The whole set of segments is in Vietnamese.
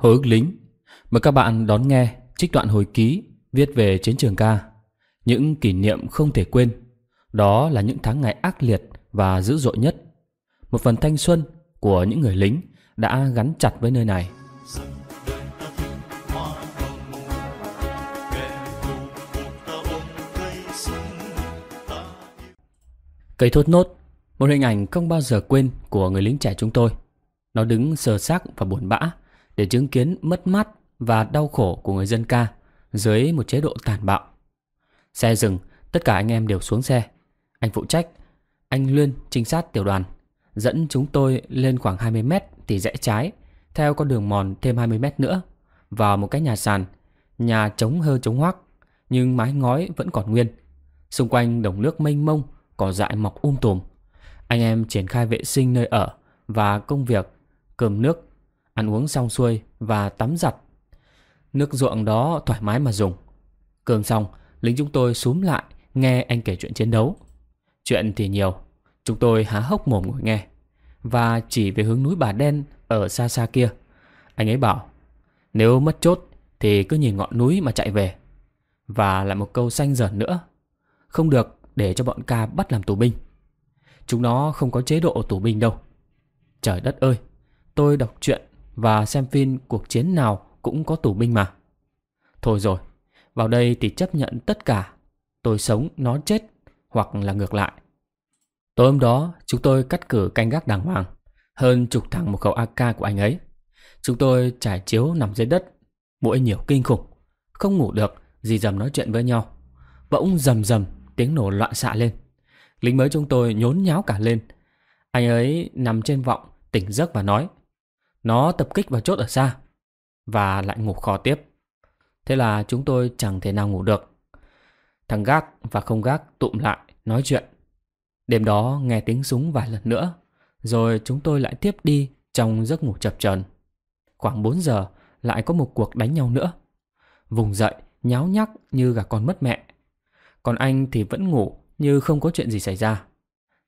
Hồi ức lính Mời các bạn đón nghe trích đoạn hồi ký viết về chiến trường ca Những kỷ niệm không thể quên Đó là những tháng ngày ác liệt và dữ dội nhất Một phần thanh xuân của những người lính đã gắn chặt với nơi này Cây thốt nốt Một hình ảnh không bao giờ quên của người lính trẻ chúng tôi Nó đứng sờ xác và buồn bã để chứng kiến mất mát và đau khổ của người dân ca dưới một chế độ tàn bạo. Xe dừng, tất cả anh em đều xuống xe. Anh phụ trách, anh Luyên trinh sát tiểu đoàn, dẫn chúng tôi lên khoảng 20 mét thì rẽ trái, theo con đường mòn thêm 20 mét nữa, vào một cái nhà sàn, nhà trống hơ trống hoác, nhưng mái ngói vẫn còn nguyên. Xung quanh đồng nước mênh mông, cỏ dại mọc um tùm. Anh em triển khai vệ sinh nơi ở và công việc, cơm nước ăn uống xong xuôi và tắm giặt. Nước ruộng đó thoải mái mà dùng. Cơm xong, lính chúng tôi xúm lại nghe anh kể chuyện chiến đấu. Chuyện thì nhiều, chúng tôi há hốc mồm ngồi nghe. Và chỉ về hướng núi Bà Đen ở xa xa kia. Anh ấy bảo, nếu mất chốt thì cứ nhìn ngọn núi mà chạy về. Và lại một câu xanh dở nữa. Không được để cho bọn ca bắt làm tù binh. Chúng nó không có chế độ tù binh đâu. Trời đất ơi, tôi đọc chuyện và xem phim cuộc chiến nào cũng có tù binh mà. Thôi rồi, vào đây thì chấp nhận tất cả. Tôi sống, nó chết, hoặc là ngược lại. Tối hôm đó, chúng tôi cắt cử canh gác đàng hoàng, hơn chục thằng một khẩu AK của anh ấy. Chúng tôi trải chiếu nằm dưới đất, mũi nhiều kinh khủng, không ngủ được, dì dầm nói chuyện với nhau. Bỗng dầm dầm tiếng nổ loạn xạ lên. Lính mới chúng tôi nhốn nháo cả lên. Anh ấy nằm trên vọng, tỉnh giấc và nói – nó tập kích vào chốt ở xa Và lại ngủ kho tiếp Thế là chúng tôi chẳng thể nào ngủ được Thằng gác và không gác tụm lại nói chuyện Đêm đó nghe tiếng súng vài lần nữa Rồi chúng tôi lại tiếp đi trong giấc ngủ chập chờn Khoảng 4 giờ lại có một cuộc đánh nhau nữa Vùng dậy nháo nhác như gà con mất mẹ Còn anh thì vẫn ngủ như không có chuyện gì xảy ra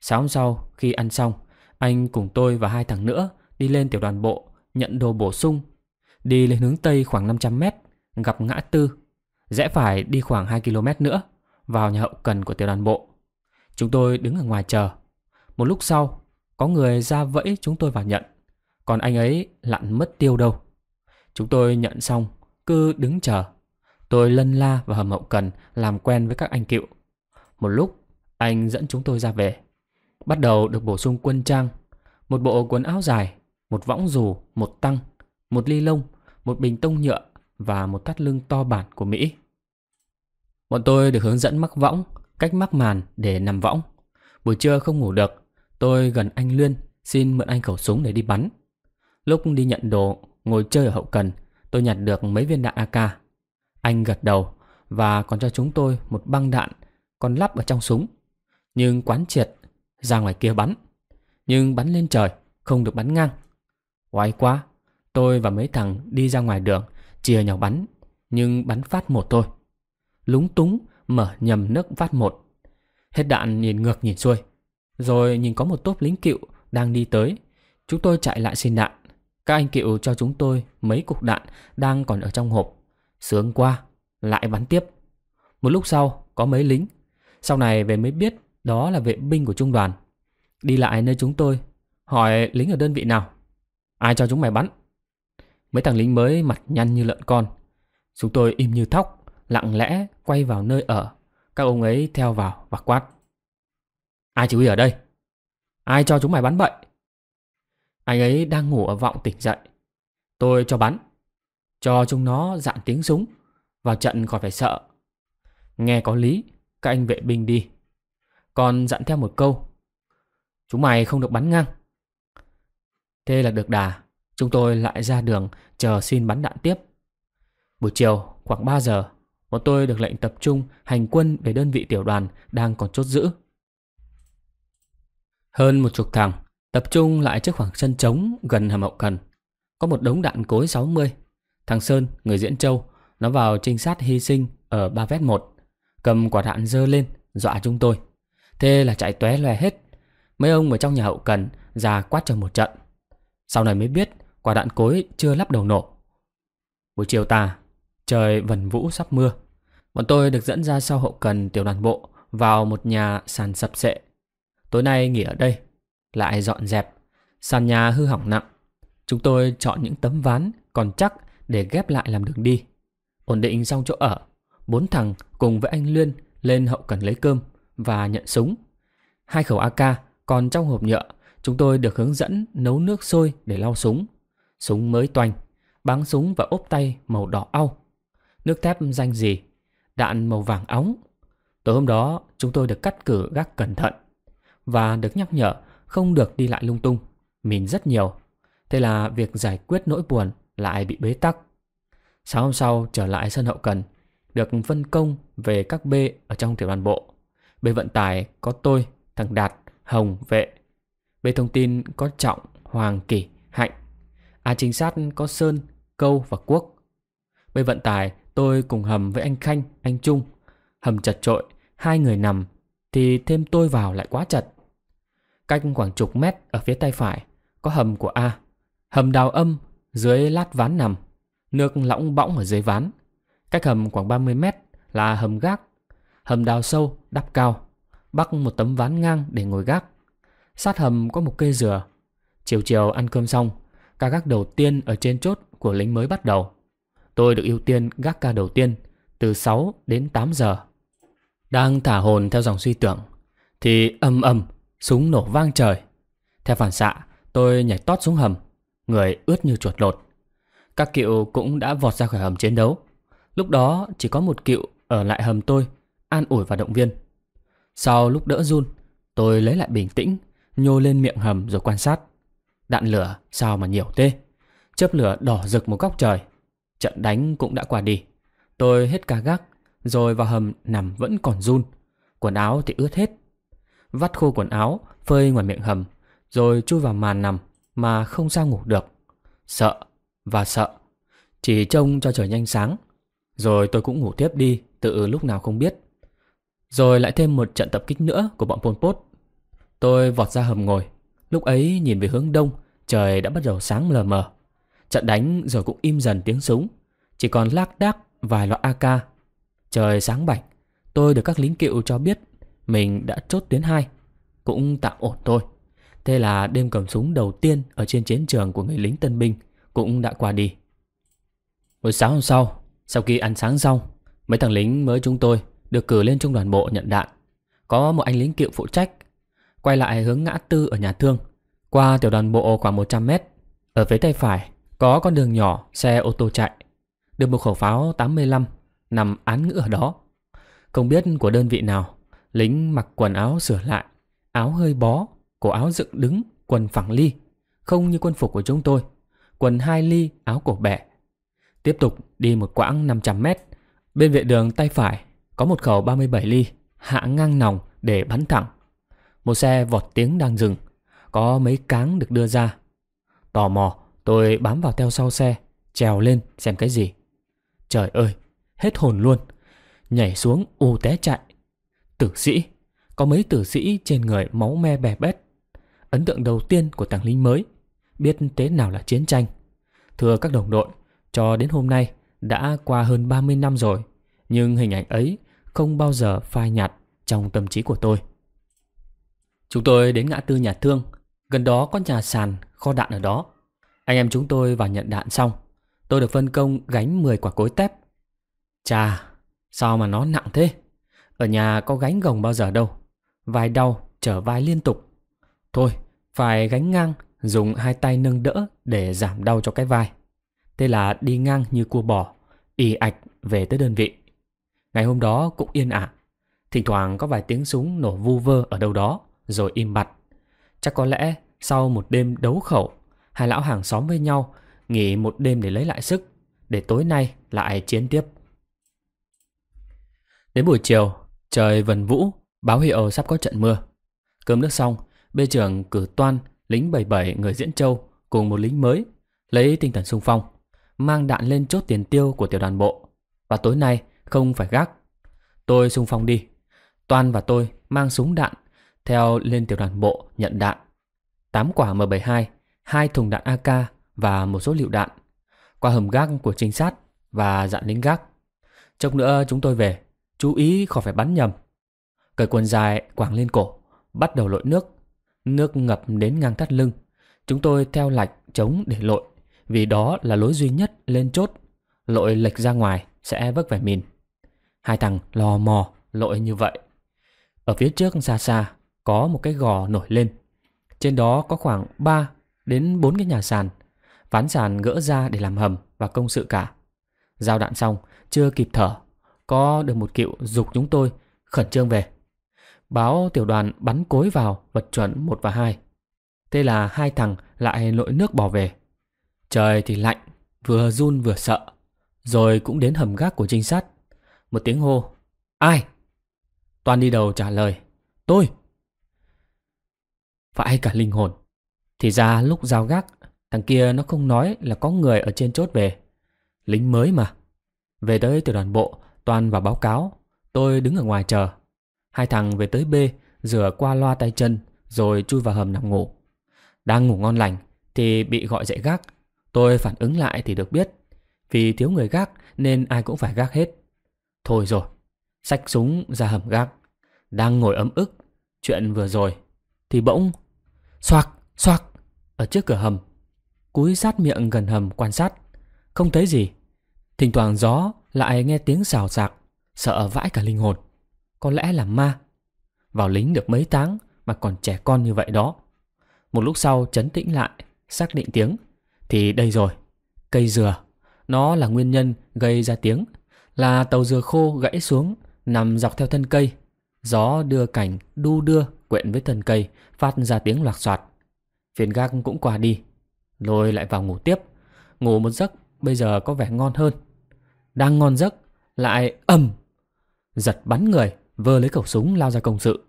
Sáng hôm sau khi ăn xong Anh cùng tôi và hai thằng nữa đi lên tiểu đoàn bộ, nhận đồ bổ sung. Đi lên hướng Tây khoảng 500 mét, gặp ngã tư. Rẽ phải đi khoảng 2 km nữa, vào nhà hậu cần của tiểu đoàn bộ. Chúng tôi đứng ở ngoài chờ. Một lúc sau, có người ra vẫy chúng tôi vào nhận. Còn anh ấy lặn mất tiêu đâu. Chúng tôi nhận xong, cứ đứng chờ. Tôi lân la và hầm hậu cần làm quen với các anh cựu. Một lúc, anh dẫn chúng tôi ra về. Bắt đầu được bổ sung quân trang, một bộ quần áo dài, một võng rồ, một tăng, một ly lông, một bình tông nhựa và một thắt lưng to bản của Mỹ. Bọn tôi được hướng dẫn mắc võng, cách mắc màn để nằm võng. Buổi trưa không ngủ được, tôi gần anh Luyên xin mượn anh khẩu súng để đi bắn. Lúc đi nhận đồ, ngồi chơi ở hậu cần, tôi nhặt được mấy viên đạn AK. Anh gật đầu và còn cho chúng tôi một băng đạn còn lắp ở trong súng. Nhưng quán triệt ra ngoài kia bắn. Nhưng bắn lên trời, không được bắn ngang. Oái quá, tôi và mấy thằng đi ra ngoài đường, chia nhau bắn, nhưng bắn phát một thôi. Lúng túng, mở nhầm nước phát một. Hết đạn nhìn ngược nhìn xuôi. Rồi nhìn có một tốp lính cựu đang đi tới. Chúng tôi chạy lại xin đạn. Các anh cựu cho chúng tôi mấy cục đạn đang còn ở trong hộp. Sướng qua, lại bắn tiếp. Một lúc sau, có mấy lính. Sau này về mới biết đó là vệ binh của trung đoàn. Đi lại nơi chúng tôi, hỏi lính ở đơn vị nào. Ai cho chúng mày bắn? Mấy thằng lính mới mặt nhăn như lợn con. Chúng tôi im như thóc, lặng lẽ quay vào nơi ở. Các ông ấy theo vào và quát. Ai chỉ huy ở đây? Ai cho chúng mày bắn bậy? Anh ấy đang ngủ ở vọng tỉnh dậy. Tôi cho bắn. Cho chúng nó dạn tiếng súng. Vào trận khỏi phải sợ. Nghe có lý, các anh vệ binh đi. Còn dặn theo một câu. Chúng mày không được bắn ngang. Thế là được đà, chúng tôi lại ra đường chờ xin bắn đạn tiếp. Buổi chiều, khoảng 3 giờ, bọn tôi được lệnh tập trung hành quân về đơn vị tiểu đoàn đang còn chốt giữ. Hơn một chục thằng, tập trung lại trước khoảng sân trống gần hầm hậu cần. Có một đống đạn cối 60. Thằng Sơn, người Diễn Châu, nó vào trinh sát hy sinh ở ba vét 1, cầm quả đạn dơ lên, dọa chúng tôi. Thế là chạy tóe loè hết. Mấy ông ở trong nhà hậu cần ra quát cho một trận. Sau này mới biết quả đạn cối chưa lắp đầu nổ. Buổi chiều tà, trời vần vũ sắp mưa. Bọn tôi được dẫn ra sau hậu cần tiểu đoàn bộ vào một nhà sàn sập sệ. Tối nay nghỉ ở đây, lại dọn dẹp. Sàn nhà hư hỏng nặng. Chúng tôi chọn những tấm ván còn chắc để ghép lại làm đường đi. Ổn định xong chỗ ở, bốn thằng cùng với anh Luyên lên hậu cần lấy cơm và nhận súng. Hai khẩu AK còn trong hộp nhựa Chúng tôi được hướng dẫn nấu nước sôi để lau súng. Súng mới toanh, báng súng và ốp tay màu đỏ au. Nước thép danh gì, đạn màu vàng óng. Tối hôm đó chúng tôi được cắt cử gác cẩn thận và được nhắc nhở không được đi lại lung tung, mìn rất nhiều. Thế là việc giải quyết nỗi buồn lại bị bế tắc. Sáng hôm sau trở lại sân hậu cần, được phân công về các B ở trong tiểu đoàn bộ. B vận tải có tôi, thằng Đạt, Hồng, Vệ về thông tin có Trọng, Hoàng, Kỳ, Hạnh. À chính sát có Sơn, Câu và Quốc. về vận tải tôi cùng hầm với anh Khanh, anh Trung. Hầm chật trội, hai người nằm thì thêm tôi vào lại quá chật. Cách khoảng chục mét ở phía tay phải có hầm của A. Hầm đào âm dưới lát ván nằm, nước lõng bõng ở dưới ván. Cách hầm khoảng 30 mét là hầm gác, hầm đào sâu, đắp cao, bắc một tấm ván ngang để ngồi gác. Sát hầm có một cây dừa. Chiều chiều ăn cơm xong, ca gác đầu tiên ở trên chốt của lính mới bắt đầu. Tôi được ưu tiên gác ca đầu tiên từ 6 đến 8 giờ. Đang thả hồn theo dòng suy tưởng thì âm âm súng nổ vang trời. Theo phản xạ, tôi nhảy tót xuống hầm, người ướt như chuột lột. Các cựu cũng đã vọt ra khỏi hầm chiến đấu. Lúc đó chỉ có một cựu ở lại hầm tôi, an ủi và động viên. Sau lúc đỡ run, tôi lấy lại bình tĩnh nhô lên miệng hầm rồi quan sát. Đạn lửa sao mà nhiều thế? Chớp lửa đỏ rực một góc trời. Trận đánh cũng đã qua đi. Tôi hết cả gác, rồi vào hầm nằm vẫn còn run. Quần áo thì ướt hết. Vắt khô quần áo, phơi ngoài miệng hầm, rồi chui vào màn nằm mà không sao ngủ được. Sợ và sợ. Chỉ trông cho trời nhanh sáng. Rồi tôi cũng ngủ tiếp đi, tự lúc nào không biết. Rồi lại thêm một trận tập kích nữa của bọn Pol Pot Tôi vọt ra hầm ngồi. Lúc ấy nhìn về hướng đông, trời đã bắt đầu sáng lờ mờ. Trận đánh rồi cũng im dần tiếng súng. Chỉ còn lác đác vài loại AK. Trời sáng bạch, tôi được các lính cựu cho biết mình đã chốt tuyến 2. Cũng tạm ổn thôi. Thế là đêm cầm súng đầu tiên ở trên chiến trường của người lính tân binh cũng đã qua đi. Buổi sáng hôm sau, sau khi ăn sáng xong, mấy thằng lính mới chúng tôi được cử lên trung đoàn bộ nhận đạn. Có một anh lính cựu phụ trách quay lại hướng ngã tư ở nhà thương, qua tiểu đoàn bộ khoảng 100 mét. Ở phía tay phải có con đường nhỏ xe ô tô chạy, được một khẩu pháo 85 nằm án ngữ ở đó. Không biết của đơn vị nào, lính mặc quần áo sửa lại, áo hơi bó, cổ áo dựng đứng, quần phẳng ly, không như quân phục của chúng tôi, quần hai ly, áo cổ bẻ. Tiếp tục đi một quãng 500 mét, bên vệ đường tay phải có một khẩu 37 ly, hạ ngang nòng để bắn thẳng một xe vọt tiếng đang dừng, có mấy cáng được đưa ra. Tò mò, tôi bám vào theo sau xe, trèo lên xem cái gì. Trời ơi, hết hồn luôn. Nhảy xuống u té chạy. Tử sĩ, có mấy tử sĩ trên người máu me bè bét. Ấn tượng đầu tiên của tàng lính mới, biết thế nào là chiến tranh. Thưa các đồng đội, cho đến hôm nay đã qua hơn 30 năm rồi, nhưng hình ảnh ấy không bao giờ phai nhạt trong tâm trí của tôi. Chúng tôi đến ngã tư nhà thương, gần đó có nhà sàn, kho đạn ở đó. Anh em chúng tôi vào nhận đạn xong, tôi được phân công gánh 10 quả cối tép. Chà, sao mà nó nặng thế? Ở nhà có gánh gồng bao giờ đâu. Vai đau, trở vai liên tục. Thôi, phải gánh ngang, dùng hai tay nâng đỡ để giảm đau cho cái vai. Thế là đi ngang như cua bò, ì ạch về tới đơn vị. Ngày hôm đó cũng yên ả. Thỉnh thoảng có vài tiếng súng nổ vu vơ ở đâu đó rồi im bặt. Chắc có lẽ sau một đêm đấu khẩu, hai lão hàng xóm với nhau nghỉ một đêm để lấy lại sức, để tối nay lại chiến tiếp. Đến buổi chiều, trời vần vũ, báo hiệu sắp có trận mưa. Cơm nước xong, bê trưởng cử toan lính 77 người Diễn Châu cùng một lính mới lấy tinh thần sung phong, mang đạn lên chốt tiền tiêu của tiểu đoàn bộ. Và tối nay không phải gác. Tôi sung phong đi. Toan và tôi mang súng đạn theo lên tiểu đoàn bộ nhận đạn, 8 quả M72, hai thùng đạn AK và một số liệu đạn, qua hầm gác của trinh sát và dặn lính gác. Chốc nữa chúng tôi về, chú ý khỏi phải bắn nhầm. Cởi quần dài quàng lên cổ, bắt đầu lội nước. Nước ngập đến ngang thắt lưng. Chúng tôi theo lạch chống để lội, vì đó là lối duy nhất lên chốt. Lội lệch ra ngoài sẽ vấp phải mìn. Hai thằng lò mò lội như vậy. Ở phía trước xa xa có một cái gò nổi lên. Trên đó có khoảng 3 đến 4 cái nhà sàn, ván sàn gỡ ra để làm hầm và công sự cả. Giao đạn xong, chưa kịp thở, có được một cựu dục chúng tôi khẩn trương về. Báo tiểu đoàn bắn cối vào vật chuẩn 1 và 2. Thế là hai thằng lại lội nước bỏ về. Trời thì lạnh, vừa run vừa sợ. Rồi cũng đến hầm gác của trinh sát. Một tiếng hô. Ai? Toàn đi đầu trả lời. Tôi. Vãi cả linh hồn Thì ra lúc giao gác Thằng kia nó không nói là có người ở trên chốt về Lính mới mà Về tới tiểu đoàn bộ Toàn vào báo cáo Tôi đứng ở ngoài chờ Hai thằng về tới B Rửa qua loa tay chân Rồi chui vào hầm nằm ngủ Đang ngủ ngon lành Thì bị gọi dậy gác Tôi phản ứng lại thì được biết Vì thiếu người gác Nên ai cũng phải gác hết Thôi rồi Xách súng ra hầm gác Đang ngồi ấm ức Chuyện vừa rồi Thì bỗng Xoạc, xoạc Ở trước cửa hầm Cúi sát miệng gần hầm quan sát Không thấy gì Thỉnh thoảng gió lại nghe tiếng xào xạc Sợ vãi cả linh hồn Có lẽ là ma Vào lính được mấy tháng mà còn trẻ con như vậy đó Một lúc sau chấn tĩnh lại Xác định tiếng Thì đây rồi Cây dừa Nó là nguyên nhân gây ra tiếng Là tàu dừa khô gãy xuống Nằm dọc theo thân cây Gió đưa cảnh đu đưa quyện với thân cây phát ra tiếng loạt soạt. Phiền gác cũng qua đi, rồi lại vào ngủ tiếp. Ngủ một giấc bây giờ có vẻ ngon hơn. Đang ngon giấc, lại ầm. Giật bắn người, vơ lấy khẩu súng lao ra công sự.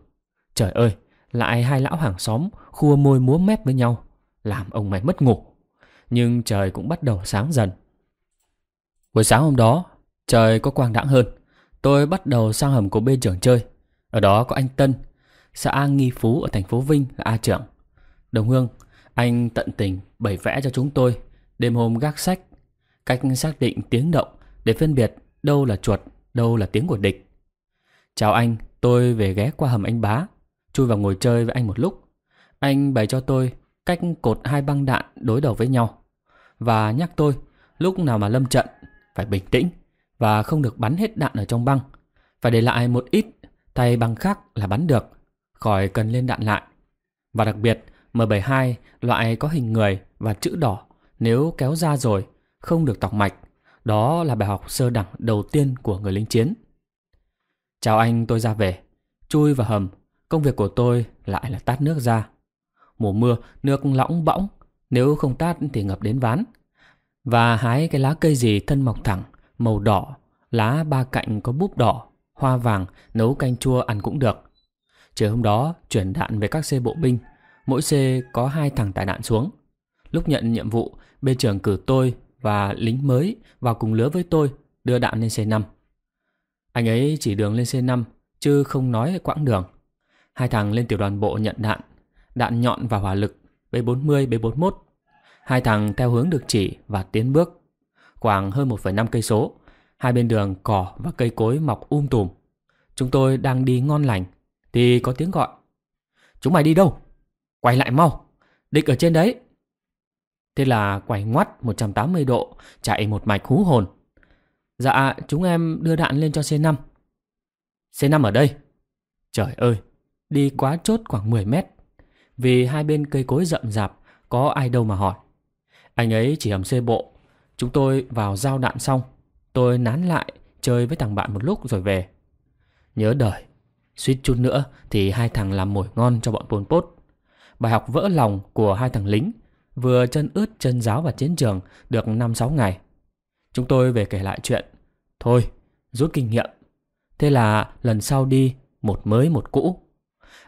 Trời ơi, lại hai lão hàng xóm khua môi múa mép với nhau, làm ông mày mất ngủ. Nhưng trời cũng bắt đầu sáng dần. Buổi sáng hôm đó, trời có quang đãng hơn. Tôi bắt đầu sang hầm của bên trưởng chơi. Ở đó có anh Tân, xã A Nghi Phú ở thành phố Vinh là A trưởng. Đồng Hương, anh tận tình bày vẽ cho chúng tôi đêm hôm gác sách, cách xác định tiếng động để phân biệt đâu là chuột, đâu là tiếng của địch. Chào anh, tôi về ghé qua hầm anh bá, chui vào ngồi chơi với anh một lúc. Anh bày cho tôi cách cột hai băng đạn đối đầu với nhau và nhắc tôi lúc nào mà lâm trận phải bình tĩnh và không được bắn hết đạn ở trong băng, phải để lại một ít tay băng khác là bắn được khỏi cần lên đạn lại. Và đặc biệt, M72 loại có hình người và chữ đỏ nếu kéo ra rồi không được tọc mạch. Đó là bài học sơ đẳng đầu tiên của người lính chiến. Chào anh tôi ra về, chui vào hầm, công việc của tôi lại là tát nước ra. Mùa mưa nước lõng bõng, nếu không tát thì ngập đến ván. Và hái cái lá cây gì thân mọc thẳng, màu đỏ, lá ba cạnh có búp đỏ, hoa vàng nấu canh chua ăn cũng được. Trời hôm đó chuyển đạn về các xe bộ binh, mỗi xe có hai thằng tải đạn xuống. Lúc nhận nhiệm vụ, bên trưởng cử tôi và lính mới vào cùng lứa với tôi đưa đạn lên xe 5. Anh ấy chỉ đường lên xe 5 chứ không nói quãng đường. Hai thằng lên tiểu đoàn bộ nhận đạn, đạn nhọn và hỏa lực B40 B41. Hai thằng theo hướng được chỉ và tiến bước khoảng hơn 1,5 cây số. Hai bên đường cỏ và cây cối mọc um tùm. Chúng tôi đang đi ngon lành thì có tiếng gọi. Chúng mày đi đâu? Quay lại mau, địch ở trên đấy. Thế là quay ngoắt 180 độ, chạy một mạch hú hồn. Dạ, chúng em đưa đạn lên cho C5. C5 ở đây. Trời ơi, đi quá chốt khoảng 10 mét. Vì hai bên cây cối rậm rạp, có ai đâu mà hỏi. Anh ấy chỉ hầm xê bộ. Chúng tôi vào giao đạn xong. Tôi nán lại, chơi với thằng bạn một lúc rồi về. Nhớ đời, Suýt chút nữa thì hai thằng làm mồi ngon cho bọn Pol Pot. Bài học vỡ lòng của hai thằng lính vừa chân ướt chân giáo và chiến trường được 5-6 ngày. Chúng tôi về kể lại chuyện. Thôi, rút kinh nghiệm. Thế là lần sau đi một mới một cũ.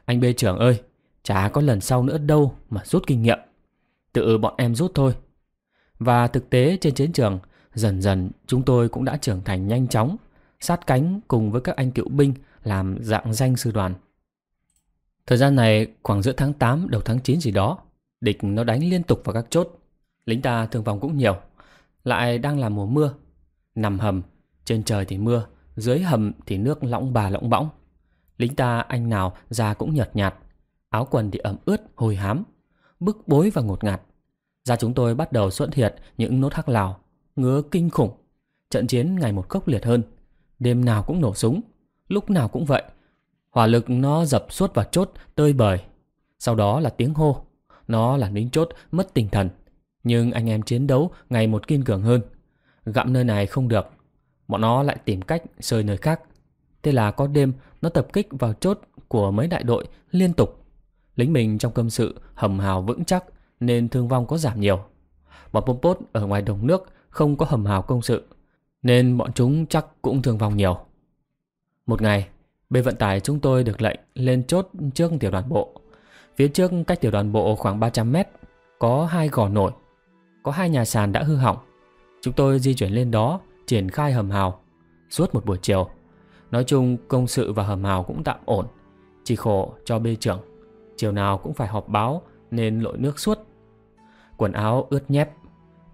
Anh b trưởng ơi, chả có lần sau nữa đâu mà rút kinh nghiệm. Tự bọn em rút thôi. Và thực tế trên chiến trường, dần dần chúng tôi cũng đã trưởng thành nhanh chóng, sát cánh cùng với các anh cựu binh làm dạng danh sư đoàn. Thời gian này khoảng giữa tháng 8 đầu tháng 9 gì đó, địch nó đánh liên tục vào các chốt, lính ta thương vong cũng nhiều, lại đang là mùa mưa, nằm hầm, trên trời thì mưa, dưới hầm thì nước lõng bà lõng bõng. Lính ta anh nào da cũng nhợt nhạt, áo quần thì ẩm ướt, hôi hám, bức bối và ngột ngạt. Da chúng tôi bắt đầu xuất hiện những nốt hắc lào, ngứa kinh khủng. Trận chiến ngày một khốc liệt hơn, đêm nào cũng nổ súng, lúc nào cũng vậy. Hỏa lực nó dập suốt vào chốt tơi bời. Sau đó là tiếng hô. Nó là lính chốt mất tinh thần. Nhưng anh em chiến đấu ngày một kiên cường hơn. Gặm nơi này không được. Bọn nó lại tìm cách rơi nơi khác. Thế là có đêm nó tập kích vào chốt của mấy đại đội liên tục. Lính mình trong cơm sự hầm hào vững chắc nên thương vong có giảm nhiều. Bọn Pol Pot ở ngoài đồng nước không có hầm hào công sự nên bọn chúng chắc cũng thương vong nhiều. Một ngày, bên vận tải chúng tôi được lệnh lên chốt trước tiểu đoàn bộ. Phía trước cách tiểu đoàn bộ khoảng 300 mét, có hai gò nổi, có hai nhà sàn đã hư hỏng. Chúng tôi di chuyển lên đó, triển khai hầm hào, suốt một buổi chiều. Nói chung công sự và hầm hào cũng tạm ổn, chỉ khổ cho bê trưởng. Chiều nào cũng phải họp báo nên lội nước suốt. Quần áo ướt nhép,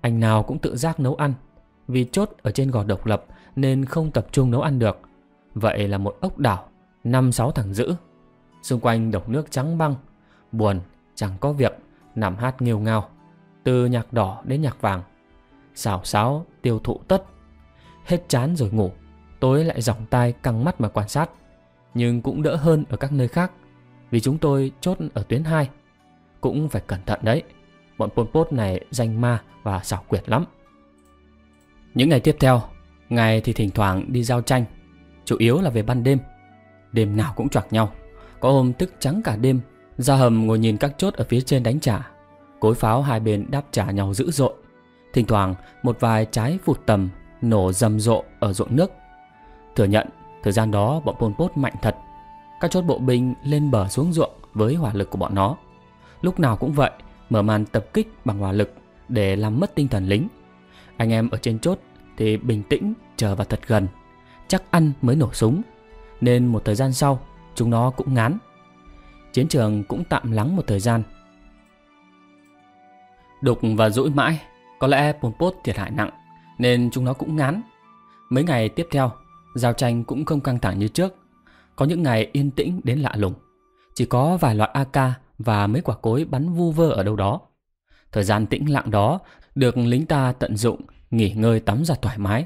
anh nào cũng tự giác nấu ăn. Vì chốt ở trên gò độc lập nên không tập trung nấu ăn được – Vậy là một ốc đảo, năm sáu thằng giữ. Xung quanh độc nước trắng băng, buồn, chẳng có việc, nằm hát nghêu ngao. Từ nhạc đỏ đến nhạc vàng, xào xáo, tiêu thụ tất. Hết chán rồi ngủ, tối lại dòng tai căng mắt mà quan sát. Nhưng cũng đỡ hơn ở các nơi khác, vì chúng tôi chốt ở tuyến 2. Cũng phải cẩn thận đấy, bọn Pol Pot này danh ma và xảo quyệt lắm. Những ngày tiếp theo, ngài thì thỉnh thoảng đi giao tranh chủ yếu là về ban đêm. Đêm nào cũng choạc nhau, có hôm thức trắng cả đêm, ra hầm ngồi nhìn các chốt ở phía trên đánh trả. Cối pháo hai bên đáp trả nhau dữ dội. Thỉnh thoảng một vài trái vụt tầm nổ rầm rộ ở ruộng nước. Thừa nhận, thời gian đó bọn Pol Pot mạnh thật. Các chốt bộ binh lên bờ xuống ruộng với hỏa lực của bọn nó. Lúc nào cũng vậy, mở màn tập kích bằng hỏa lực để làm mất tinh thần lính. Anh em ở trên chốt thì bình tĩnh chờ và thật gần chắc ăn mới nổ súng Nên một thời gian sau chúng nó cũng ngán Chiến trường cũng tạm lắng một thời gian Đục và dỗi mãi Có lẽ Pol Pot thiệt hại nặng Nên chúng nó cũng ngán Mấy ngày tiếp theo Giao tranh cũng không căng thẳng như trước Có những ngày yên tĩnh đến lạ lùng Chỉ có vài loại AK và mấy quả cối bắn vu vơ ở đâu đó Thời gian tĩnh lặng đó được lính ta tận dụng nghỉ ngơi tắm giặt thoải mái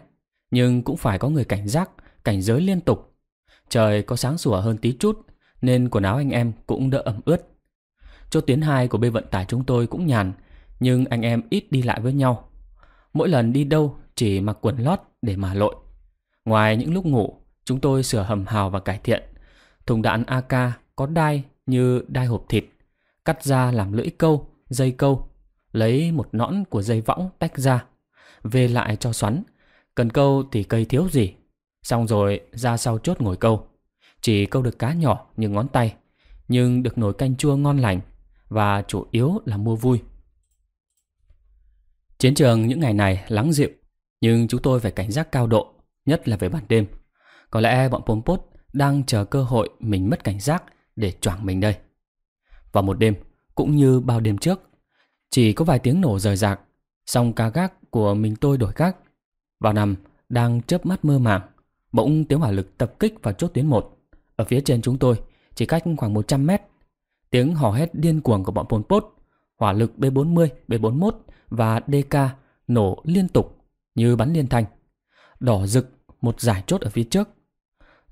nhưng cũng phải có người cảnh giác, cảnh giới liên tục. Trời có sáng sủa hơn tí chút, nên quần áo anh em cũng đỡ ẩm ướt. Chỗ tuyến 2 của bê vận tải chúng tôi cũng nhàn, nhưng anh em ít đi lại với nhau. Mỗi lần đi đâu chỉ mặc quần lót để mà lội. Ngoài những lúc ngủ, chúng tôi sửa hầm hào và cải thiện. Thùng đạn AK có đai như đai hộp thịt, cắt ra làm lưỡi câu, dây câu, lấy một nõn của dây võng tách ra, về lại cho xoắn, Cần câu thì cây thiếu gì Xong rồi ra sau chốt ngồi câu Chỉ câu được cá nhỏ như ngón tay Nhưng được nổi canh chua ngon lành Và chủ yếu là mua vui Chiến trường những ngày này lắng dịu Nhưng chúng tôi phải cảnh giác cao độ Nhất là về ban đêm Có lẽ bọn Pol Pot đang chờ cơ hội Mình mất cảnh giác để choảng mình đây Vào một đêm Cũng như bao đêm trước Chỉ có vài tiếng nổ rời rạc Xong ca gác của mình tôi đổi gác vào nằm, đang chớp mắt mơ màng, bỗng tiếng hỏa lực tập kích vào chốt tuyến 1. Ở phía trên chúng tôi, chỉ cách khoảng 100 mét. Tiếng hò hét điên cuồng của bọn Pol Pot, hỏa lực B40, B41 và DK nổ liên tục như bắn liên thanh. Đỏ rực một giải chốt ở phía trước.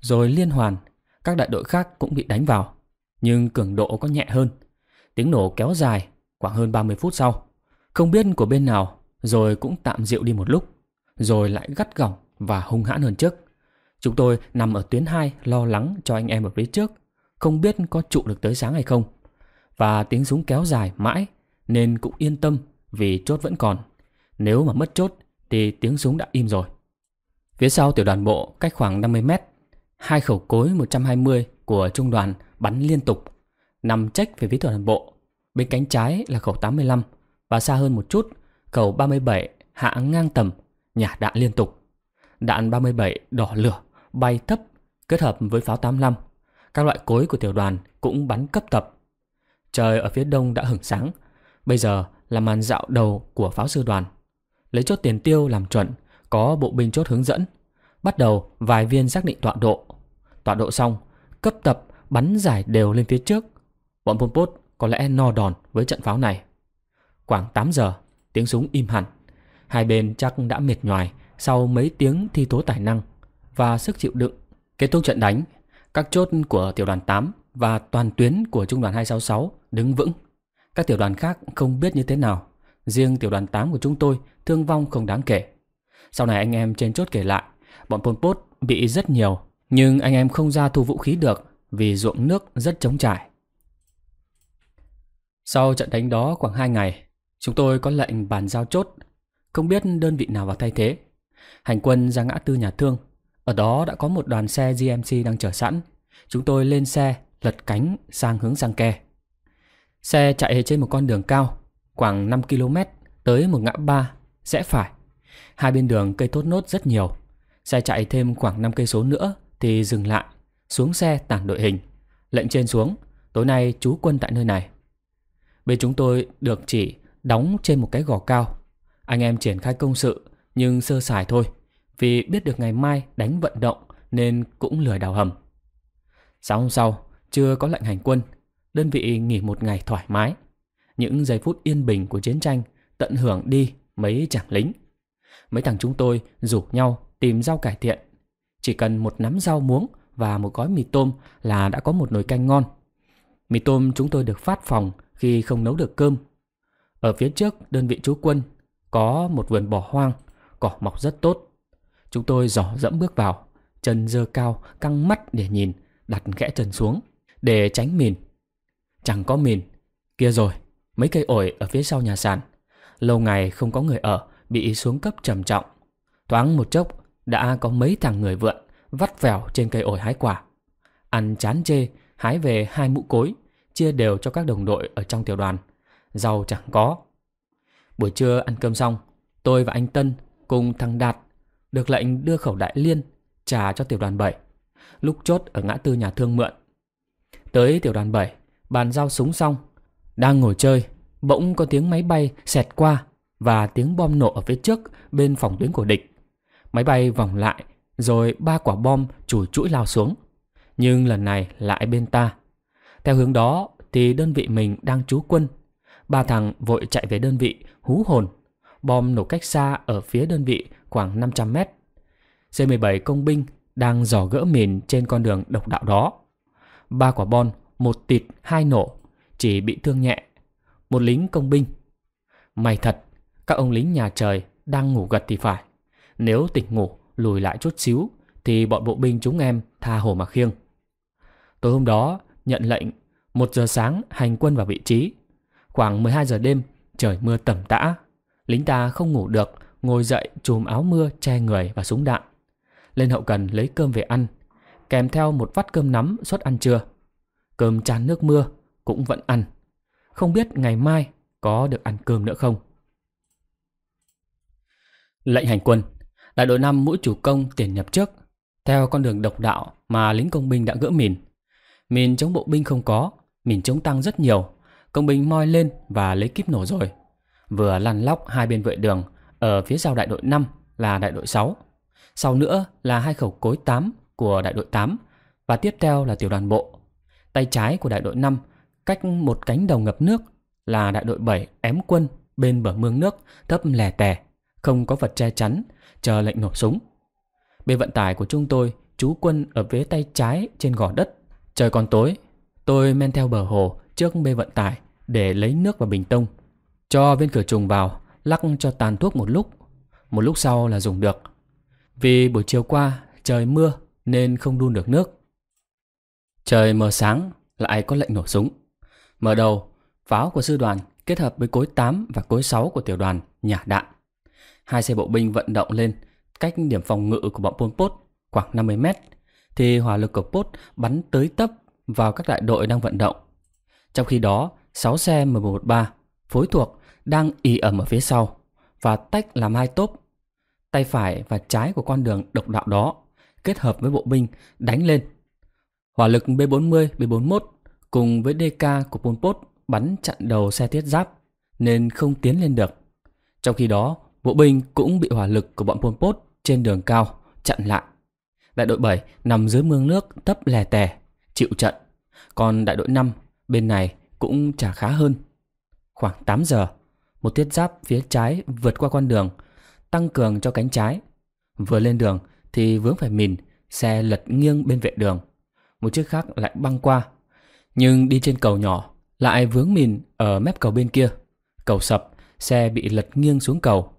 Rồi liên hoàn, các đại đội khác cũng bị đánh vào, nhưng cường độ có nhẹ hơn. Tiếng nổ kéo dài khoảng hơn 30 phút sau, không biết của bên nào rồi cũng tạm dịu đi một lúc rồi lại gắt gỏng và hung hãn hơn trước. Chúng tôi nằm ở tuyến 2 lo lắng cho anh em ở phía trước, không biết có trụ được tới sáng hay không. Và tiếng súng kéo dài mãi nên cũng yên tâm vì chốt vẫn còn. Nếu mà mất chốt thì tiếng súng đã im rồi. Phía sau tiểu đoàn bộ cách khoảng 50 mét, hai khẩu cối 120 của trung đoàn bắn liên tục, nằm trách về phía tiểu đoàn bộ. Bên cánh trái là khẩu 85 và xa hơn một chút, khẩu 37 hạ ngang tầm nhả đạn liên tục. Đạn 37 đỏ lửa bay thấp kết hợp với pháo 85. Các loại cối của tiểu đoàn cũng bắn cấp tập. Trời ở phía đông đã hửng sáng, bây giờ là màn dạo đầu của pháo sư đoàn. Lấy chốt tiền tiêu làm chuẩn, có bộ binh chốt hướng dẫn. Bắt đầu vài viên xác định tọa độ. Tọa độ xong, cấp tập bắn giải đều lên phía trước. Bọn Pol Pot có lẽ no đòn với trận pháo này. Khoảng 8 giờ, tiếng súng im hẳn. Hai bên chắc đã mệt nhoài sau mấy tiếng thi tố tài năng và sức chịu đựng. Kết thúc trận đánh, các chốt của tiểu đoàn 8 và toàn tuyến của trung đoàn 266 đứng vững. Các tiểu đoàn khác không biết như thế nào, riêng tiểu đoàn 8 của chúng tôi thương vong không đáng kể. Sau này anh em trên chốt kể lại, bọn Pol Pot bị rất nhiều, nhưng anh em không ra thu vũ khí được vì ruộng nước rất trống trải. Sau trận đánh đó khoảng 2 ngày, chúng tôi có lệnh bàn giao chốt không biết đơn vị nào vào thay thế. Hành quân ra ngã tư nhà thương, ở đó đã có một đoàn xe GMC đang chờ sẵn. Chúng tôi lên xe, lật cánh sang hướng sang kè. Xe chạy trên một con đường cao, khoảng 5 km tới một ngã ba rẽ phải. Hai bên đường cây tốt nốt rất nhiều. Xe chạy thêm khoảng 5 cây số nữa thì dừng lại, xuống xe tản đội hình. Lệnh trên xuống, tối nay trú quân tại nơi này. Bên chúng tôi được chỉ đóng trên một cái gò cao anh em triển khai công sự nhưng sơ sài thôi, vì biết được ngày mai đánh vận động nên cũng lười đào hầm. Sáng hôm sau, chưa có lệnh hành quân, đơn vị nghỉ một ngày thoải mái. Những giây phút yên bình của chiến tranh tận hưởng đi mấy chàng lính. Mấy thằng chúng tôi rủ nhau tìm rau cải thiện. Chỉ cần một nắm rau muống và một gói mì tôm là đã có một nồi canh ngon. Mì tôm chúng tôi được phát phòng khi không nấu được cơm. Ở phía trước đơn vị chú quân có một vườn bò hoang, cỏ mọc rất tốt. Chúng tôi dò dẫm bước vào, chân dơ cao, căng mắt để nhìn, đặt gẽ chân xuống, để tránh mìn. Chẳng có mìn, kia rồi, mấy cây ổi ở phía sau nhà sàn. Lâu ngày không có người ở, bị xuống cấp trầm trọng. Thoáng một chốc, đã có mấy thằng người vượn vắt vẻo trên cây ổi hái quả. Ăn chán chê, hái về hai mũ cối, chia đều cho các đồng đội ở trong tiểu đoàn. Rau chẳng có, Buổi trưa ăn cơm xong, tôi và anh Tân cùng thằng Đạt được lệnh đưa khẩu đại liên trả cho tiểu đoàn 7 lúc chốt ở ngã tư nhà thương mượn. Tới tiểu đoàn 7, bàn giao súng xong, đang ngồi chơi, bỗng có tiếng máy bay xẹt qua và tiếng bom nổ ở phía trước bên phòng tuyến của địch. Máy bay vòng lại rồi ba quả bom chùi chuỗi lao xuống. Nhưng lần này lại bên ta. Theo hướng đó thì đơn vị mình đang trú quân. Ba thằng vội chạy về đơn vị hú hồn, bom nổ cách xa ở phía đơn vị khoảng 500 mét. C-17 công binh đang dò gỡ mìn trên con đường độc đạo đó. Ba quả bom, một tịt, hai nổ, chỉ bị thương nhẹ. Một lính công binh. May thật, các ông lính nhà trời đang ngủ gật thì phải. Nếu tỉnh ngủ, lùi lại chút xíu, thì bọn bộ binh chúng em tha hồ mà khiêng. Tối hôm đó, nhận lệnh, một giờ sáng hành quân vào vị trí. Khoảng 12 giờ đêm Trời mưa tầm tã, lính ta không ngủ được, ngồi dậy chùm áo mưa che người và súng đạn. Lên hậu cần lấy cơm về ăn, kèm theo một vắt cơm nắm suất ăn trưa. Cơm chan nước mưa cũng vẫn ăn. Không biết ngày mai có được ăn cơm nữa không. Lệnh hành quân, đại đội 5 mũi chủ công tiền nhập trước, theo con đường độc đạo mà lính công binh đã gỡ mìn. Mìn chống bộ binh không có, mìn chống tăng rất nhiều Công binh moi lên và lấy kíp nổ rồi. Vừa lăn lóc hai bên vệ đường, ở phía sau đại đội 5 là đại đội 6. Sau nữa là hai khẩu cối 8 của đại đội 8 và tiếp theo là tiểu đoàn bộ. Tay trái của đại đội 5 cách một cánh đồng ngập nước là đại đội 7 ém quân bên bờ mương nước thấp lè tè, không có vật che chắn, chờ lệnh nổ súng. Bên vận tải của chúng tôi, chú quân ở vế tay trái trên gò đất. Trời còn tối, tôi men theo bờ hồ trước bê vận tải để lấy nước vào bình tông, cho viên cửa trùng vào, lắc cho tàn thuốc một lúc, một lúc sau là dùng được. Vì buổi chiều qua trời mưa nên không đun được nước. Trời mờ sáng lại có lệnh nổ súng. Mở đầu, pháo của sư đoàn kết hợp với cối 8 và cối 6 của tiểu đoàn nhả đạn. Hai xe bộ binh vận động lên cách điểm phòng ngự của bọn Pol Pot khoảng 50 mét thì hỏa lực của Pot bắn tới tấp vào các đại đội đang vận động. Trong khi đó, 6 xe M113 phối thuộc đang ì ẩm ở phía sau và tách làm hai tốp. Tay phải và trái của con đường độc đạo đó kết hợp với bộ binh đánh lên. Hỏa lực B40, B41 cùng với DK của Pol Pot bắn chặn đầu xe thiết giáp nên không tiến lên được. Trong khi đó, bộ binh cũng bị hỏa lực của bọn Pol Pot trên đường cao chặn lại. Đại đội 7 nằm dưới mương nước tấp lè tè, chịu trận. Còn đại đội 5 bên này cũng chả khá hơn. Khoảng 8 giờ, một tiết giáp phía trái vượt qua con đường, tăng cường cho cánh trái. Vừa lên đường thì vướng phải mìn, xe lật nghiêng bên vệ đường. Một chiếc khác lại băng qua, nhưng đi trên cầu nhỏ lại vướng mìn ở mép cầu bên kia. Cầu sập, xe bị lật nghiêng xuống cầu.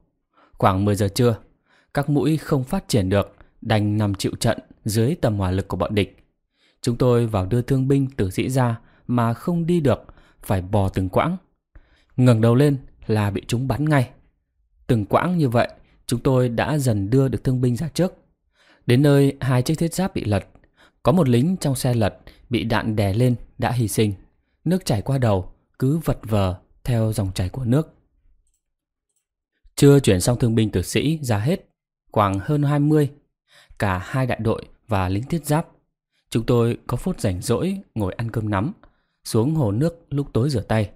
Khoảng 10 giờ trưa, các mũi không phát triển được, đành nằm chịu trận dưới tầm hỏa lực của bọn địch. Chúng tôi vào đưa thương binh tử sĩ ra mà không đi được, phải bò từng quãng. Ngẩng đầu lên là bị chúng bắn ngay. Từng quãng như vậy, chúng tôi đã dần đưa được thương binh ra trước. Đến nơi hai chiếc thiết giáp bị lật, có một lính trong xe lật bị đạn đè lên đã hy sinh. Nước chảy qua đầu, cứ vật vờ theo dòng chảy của nước. Chưa chuyển xong thương binh tử sĩ ra hết, khoảng hơn 20, cả hai đại đội và lính thiết giáp. Chúng tôi có phút rảnh rỗi ngồi ăn cơm nắm xuống hồ nước lúc tối rửa tay.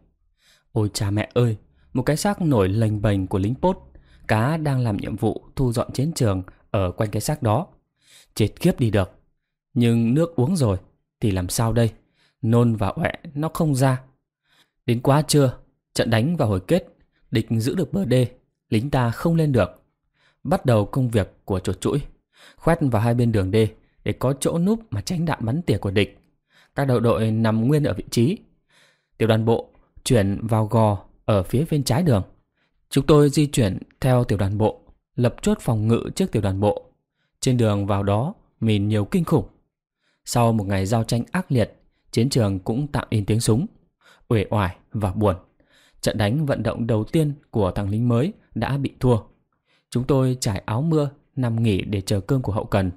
Ôi cha mẹ ơi, một cái xác nổi lềnh bềnh của lính pốt, cá đang làm nhiệm vụ thu dọn chiến trường ở quanh cái xác đó. Chết kiếp đi được. Nhưng nước uống rồi, thì làm sao đây? Nôn và ọe nó không ra. Đến quá trưa, trận đánh và hồi kết, địch giữ được bờ đê, lính ta không lên được. Bắt đầu công việc của chuột chuỗi, khoét vào hai bên đường đê để có chỗ núp mà tránh đạn bắn tỉa của địch các đầu đội nằm nguyên ở vị trí. Tiểu đoàn bộ chuyển vào gò ở phía bên trái đường. Chúng tôi di chuyển theo tiểu đoàn bộ, lập chốt phòng ngự trước tiểu đoàn bộ. Trên đường vào đó, mìn nhiều kinh khủng. Sau một ngày giao tranh ác liệt, chiến trường cũng tạm in tiếng súng, uể oải và buồn. Trận đánh vận động đầu tiên của thằng lính mới đã bị thua. Chúng tôi trải áo mưa, nằm nghỉ để chờ cơm của hậu cần.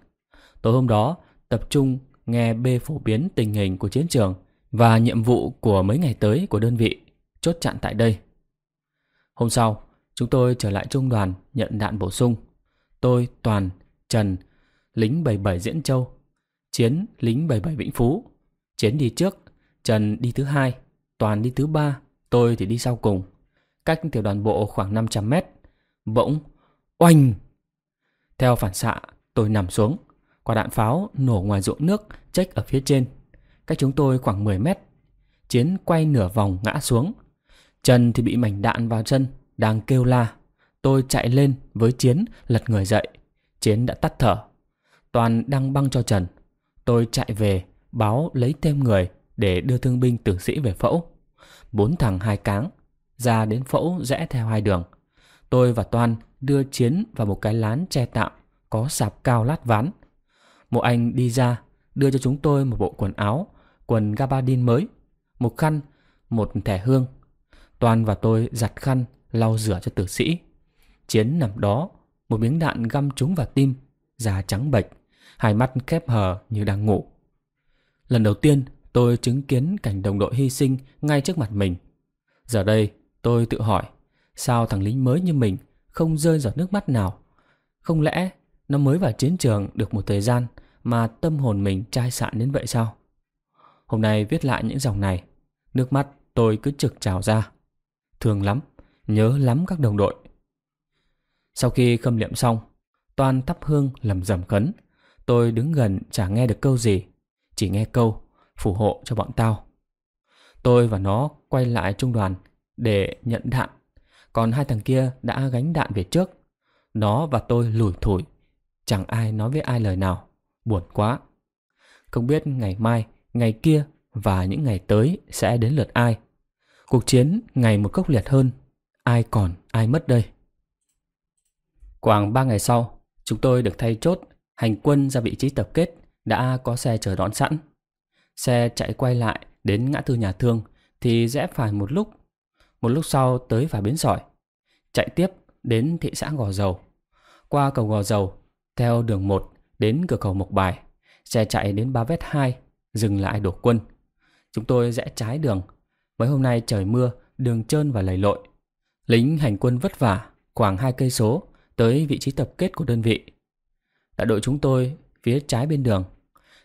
Tối hôm đó, tập trung nghe B phổ biến tình hình của chiến trường và nhiệm vụ của mấy ngày tới của đơn vị, chốt chặn tại đây. Hôm sau, chúng tôi trở lại trung đoàn nhận đạn bổ sung. Tôi, Toàn, Trần, lính 77 Diễn Châu, Chiến, lính 77 Vĩnh Phú. Chiến đi trước, Trần đi thứ hai, Toàn đi thứ ba, tôi thì đi sau cùng. Cách tiểu đoàn bộ khoảng 500 mét. Bỗng, oanh! Theo phản xạ, tôi nằm xuống. Quả đạn pháo nổ ngoài ruộng nước trách ở phía trên, cách chúng tôi khoảng 10 mét. Chiến quay nửa vòng ngã xuống. Trần thì bị mảnh đạn vào chân, đang kêu la. Tôi chạy lên với Chiến lật người dậy. Chiến đã tắt thở. Toàn đang băng cho Trần. Tôi chạy về, báo lấy thêm người để đưa thương binh tử sĩ về phẫu. Bốn thằng hai cáng, ra đến phẫu rẽ theo hai đường. Tôi và Toàn đưa Chiến vào một cái lán che tạm có sạp cao lát ván. Một anh đi ra, đưa cho chúng tôi một bộ quần áo, quần gabardine mới, một khăn, một thẻ hương. Toàn và tôi giặt khăn, lau rửa cho tử sĩ. Chiến nằm đó, một miếng đạn găm trúng vào tim, da trắng bệch, hai mắt khép hờ như đang ngủ. Lần đầu tiên, tôi chứng kiến cảnh đồng đội hy sinh ngay trước mặt mình. Giờ đây, tôi tự hỏi, sao thằng lính mới như mình không rơi giọt nước mắt nào? Không lẽ nó mới vào chiến trường được một thời gian mà tâm hồn mình trai sạn đến vậy sao? Hôm nay viết lại những dòng này, nước mắt tôi cứ trực trào ra. Thương lắm, nhớ lắm các đồng đội. Sau khi khâm liệm xong, toàn thắp hương lầm rầm khấn. Tôi đứng gần chả nghe được câu gì, chỉ nghe câu phù hộ cho bọn tao. Tôi và nó quay lại trung đoàn để nhận đạn, còn hai thằng kia đã gánh đạn về trước. Nó và tôi lủi thủi, chẳng ai nói với ai lời nào buồn quá. Không biết ngày mai, ngày kia và những ngày tới sẽ đến lượt ai. Cuộc chiến ngày một khốc liệt hơn, ai còn ai mất đây. Khoảng 3 ngày sau, chúng tôi được thay chốt, hành quân ra vị trí tập kết đã có xe chờ đón sẵn. Xe chạy quay lại đến ngã tư nhà thương thì rẽ phải một lúc, một lúc sau tới phải bến sỏi. Chạy tiếp đến thị xã Gò Dầu. Qua cầu Gò Dầu, theo đường 1 Đến cửa khẩu Mộc Bài, xe chạy đến Ba Vét 2, dừng lại đổ quân. Chúng tôi rẽ trái đường. Mấy hôm nay trời mưa, đường trơn và lầy lội. Lính hành quân vất vả, khoảng hai cây số tới vị trí tập kết của đơn vị. Đại đội chúng tôi phía trái bên đường.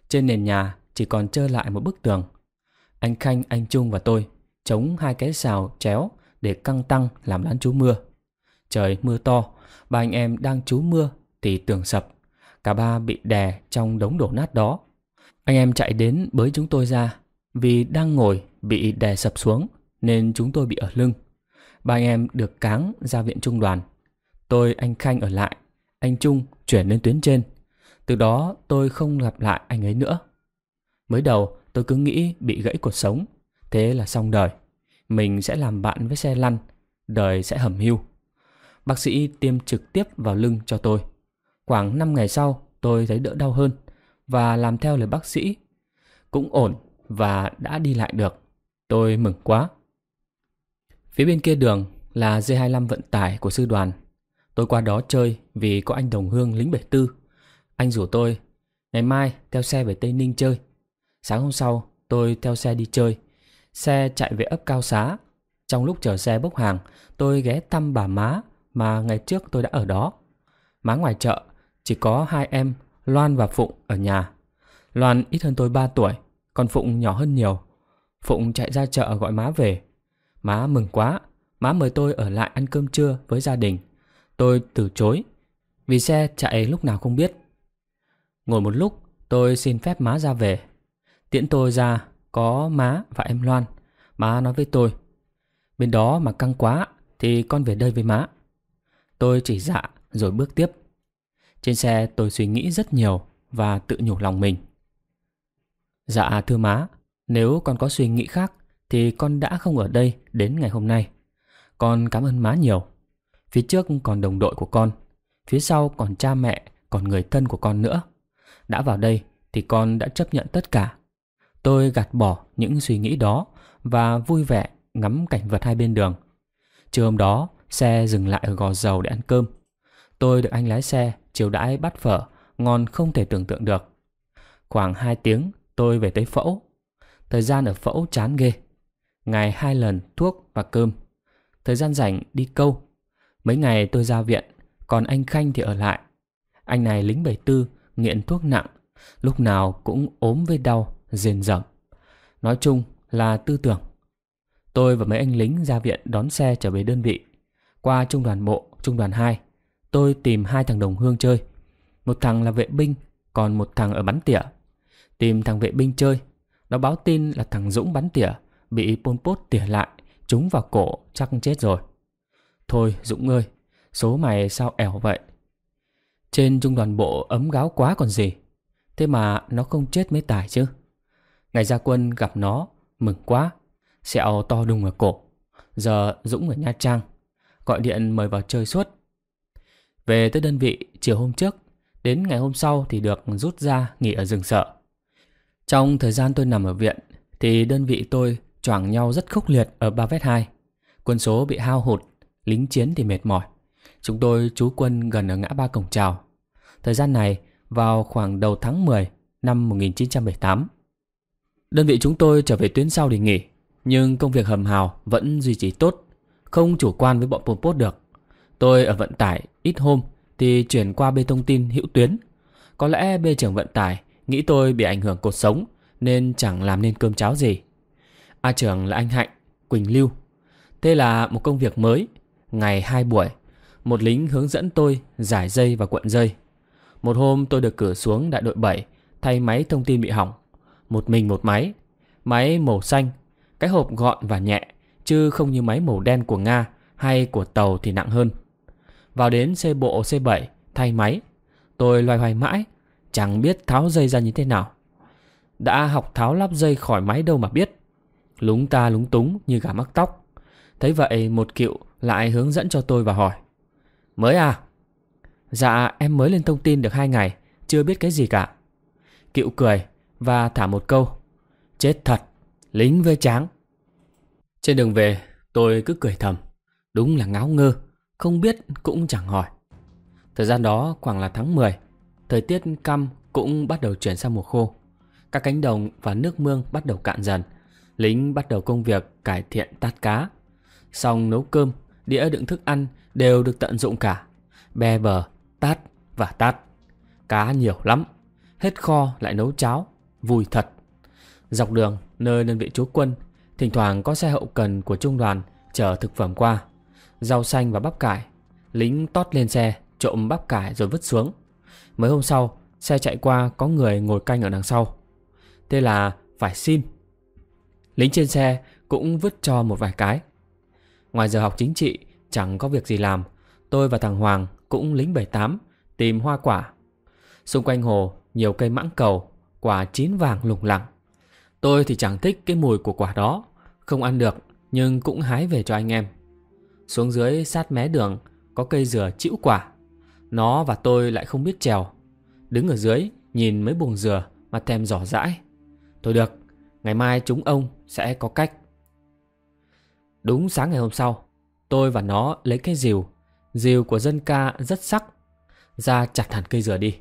Trên nền nhà chỉ còn trơ lại một bức tường. Anh Khanh, anh Trung và tôi chống hai cái xào chéo để căng tăng làm lán chú mưa. Trời mưa to, ba anh em đang chú mưa thì tường sập. Cả ba bị đè trong đống đổ nát đó. Anh em chạy đến bới chúng tôi ra. Vì đang ngồi bị đè sập xuống nên chúng tôi bị ở lưng. Ba anh em được cáng ra viện trung đoàn. Tôi anh Khanh ở lại, anh Trung chuyển lên tuyến trên. Từ đó tôi không gặp lại anh ấy nữa. Mới đầu tôi cứ nghĩ bị gãy cuộc sống, thế là xong đời. Mình sẽ làm bạn với xe lăn, đời sẽ hầm hưu. Bác sĩ tiêm trực tiếp vào lưng cho tôi. Khoảng 5 ngày sau, tôi thấy đỡ đau hơn và làm theo lời bác sĩ. Cũng ổn và đã đi lại được. Tôi mừng quá. Phía bên kia đường là G25 vận tải của sư đoàn. Tôi qua đó chơi vì có anh Đồng Hương lính 74. Anh rủ tôi, ngày mai theo xe về Tây Ninh chơi. Sáng hôm sau, tôi theo xe đi chơi. Xe chạy về ấp Cao Xá. Trong lúc chờ xe bốc hàng, tôi ghé thăm bà má mà ngày trước tôi đã ở đó. Má ngoài chợ chỉ có hai em Loan và Phụng ở nhà. Loan ít hơn tôi 3 tuổi, còn Phụng nhỏ hơn nhiều. Phụng chạy ra chợ gọi má về. Má mừng quá, má mời tôi ở lại ăn cơm trưa với gia đình. Tôi từ chối, vì xe chạy lúc nào không biết. Ngồi một lúc, tôi xin phép má ra về. Tiễn tôi ra, có má và em Loan. Má nói với tôi, bên đó mà căng quá thì con về đây với má. Tôi chỉ dạ rồi bước tiếp. Trên xe tôi suy nghĩ rất nhiều và tự nhủ lòng mình. Dạ thưa má, nếu con có suy nghĩ khác thì con đã không ở đây đến ngày hôm nay. Con cảm ơn má nhiều. Phía trước còn đồng đội của con, phía sau còn cha mẹ, còn người thân của con nữa. Đã vào đây thì con đã chấp nhận tất cả. Tôi gạt bỏ những suy nghĩ đó và vui vẻ ngắm cảnh vật hai bên đường. Trưa hôm đó, xe dừng lại ở gò dầu để ăn cơm. Tôi được anh lái xe, chiều đãi bắt phở, ngon không thể tưởng tượng được. Khoảng hai tiếng, tôi về tới phẫu. Thời gian ở phẫu chán ghê. Ngày hai lần thuốc và cơm. Thời gian rảnh đi câu. Mấy ngày tôi ra viện, còn anh Khanh thì ở lại. Anh này lính bảy tư nghiện thuốc nặng, lúc nào cũng ốm với đau, rền rẩm. Nói chung là tư tưởng. Tôi và mấy anh lính ra viện đón xe trở về đơn vị. Qua trung đoàn bộ, trung đoàn 2, tôi tìm hai thằng đồng hương chơi. Một thằng là vệ binh, còn một thằng ở bắn tỉa. Tìm thằng vệ binh chơi, nó báo tin là thằng Dũng bắn tỉa, bị Pol Pot tỉa lại, trúng vào cổ chắc chết rồi. Thôi Dũng ơi, số mày sao ẻo vậy? Trên trung đoàn bộ ấm gáo quá còn gì, thế mà nó không chết mới tài chứ. Ngày ra quân gặp nó, mừng quá, sẹo to đùng ở cổ. Giờ Dũng ở Nha Trang, gọi điện mời vào chơi suốt về tới đơn vị chiều hôm trước, đến ngày hôm sau thì được rút ra nghỉ ở rừng sợ. Trong thời gian tôi nằm ở viện thì đơn vị tôi choảng nhau rất khốc liệt ở ba vết 2. Quân số bị hao hụt, lính chiến thì mệt mỏi. Chúng tôi trú quân gần ở ngã ba cổng trào. Thời gian này vào khoảng đầu tháng 10 năm 1978. Đơn vị chúng tôi trở về tuyến sau để nghỉ, nhưng công việc hầm hào vẫn duy trì tốt, không chủ quan với bọn Pol Pot được. Tôi ở vận tải ít hôm thì chuyển qua bê thông tin hữu tuyến. Có lẽ bê trưởng vận tải nghĩ tôi bị ảnh hưởng cuộc sống nên chẳng làm nên cơm cháo gì. A trưởng là anh Hạnh, Quỳnh Lưu. Thế là một công việc mới, ngày hai buổi, một lính hướng dẫn tôi giải dây và cuộn dây. Một hôm tôi được cử xuống đại đội 7 thay máy thông tin bị hỏng. Một mình một máy, máy màu xanh, cái hộp gọn và nhẹ, chứ không như máy màu đen của Nga hay của tàu thì nặng hơn vào đến xe bộ C7 thay máy. Tôi loay hoay mãi, chẳng biết tháo dây ra như thế nào. Đã học tháo lắp dây khỏi máy đâu mà biết. Lúng ta lúng túng như gà mắc tóc. Thấy vậy một cựu lại hướng dẫn cho tôi và hỏi. Mới à? Dạ em mới lên thông tin được hai ngày, chưa biết cái gì cả. Cựu cười và thả một câu. Chết thật, lính với tráng. Trên đường về tôi cứ cười thầm. Đúng là ngáo ngơ không biết cũng chẳng hỏi Thời gian đó khoảng là tháng 10 Thời tiết căm cũng bắt đầu chuyển sang mùa khô Các cánh đồng và nước mương bắt đầu cạn dần Lính bắt đầu công việc cải thiện tát cá Xong nấu cơm, đĩa đựng thức ăn đều được tận dụng cả Be bờ, tát và tát Cá nhiều lắm Hết kho lại nấu cháo Vui thật Dọc đường, nơi đơn vị trú quân Thỉnh thoảng có xe hậu cần của trung đoàn chở thực phẩm qua rau xanh và bắp cải. Lính tót lên xe, trộm bắp cải rồi vứt xuống. Mấy hôm sau, xe chạy qua có người ngồi canh ở đằng sau. Thế là phải xin. Lính trên xe cũng vứt cho một vài cái. Ngoài giờ học chính trị, chẳng có việc gì làm. Tôi và thằng Hoàng cũng lính 78 tìm hoa quả. Xung quanh hồ nhiều cây mãng cầu, quả chín vàng lủng lẳng. Tôi thì chẳng thích cái mùi của quả đó, không ăn được nhưng cũng hái về cho anh em. Xuống dưới sát mé đường Có cây dừa chĩu quả Nó và tôi lại không biết trèo Đứng ở dưới nhìn mấy buồng dừa Mà thèm giỏ dãi Thôi được Ngày mai chúng ông sẽ có cách Đúng sáng ngày hôm sau Tôi và nó lấy cái rìu Rìu của dân ca rất sắc Ra chặt hẳn cây dừa đi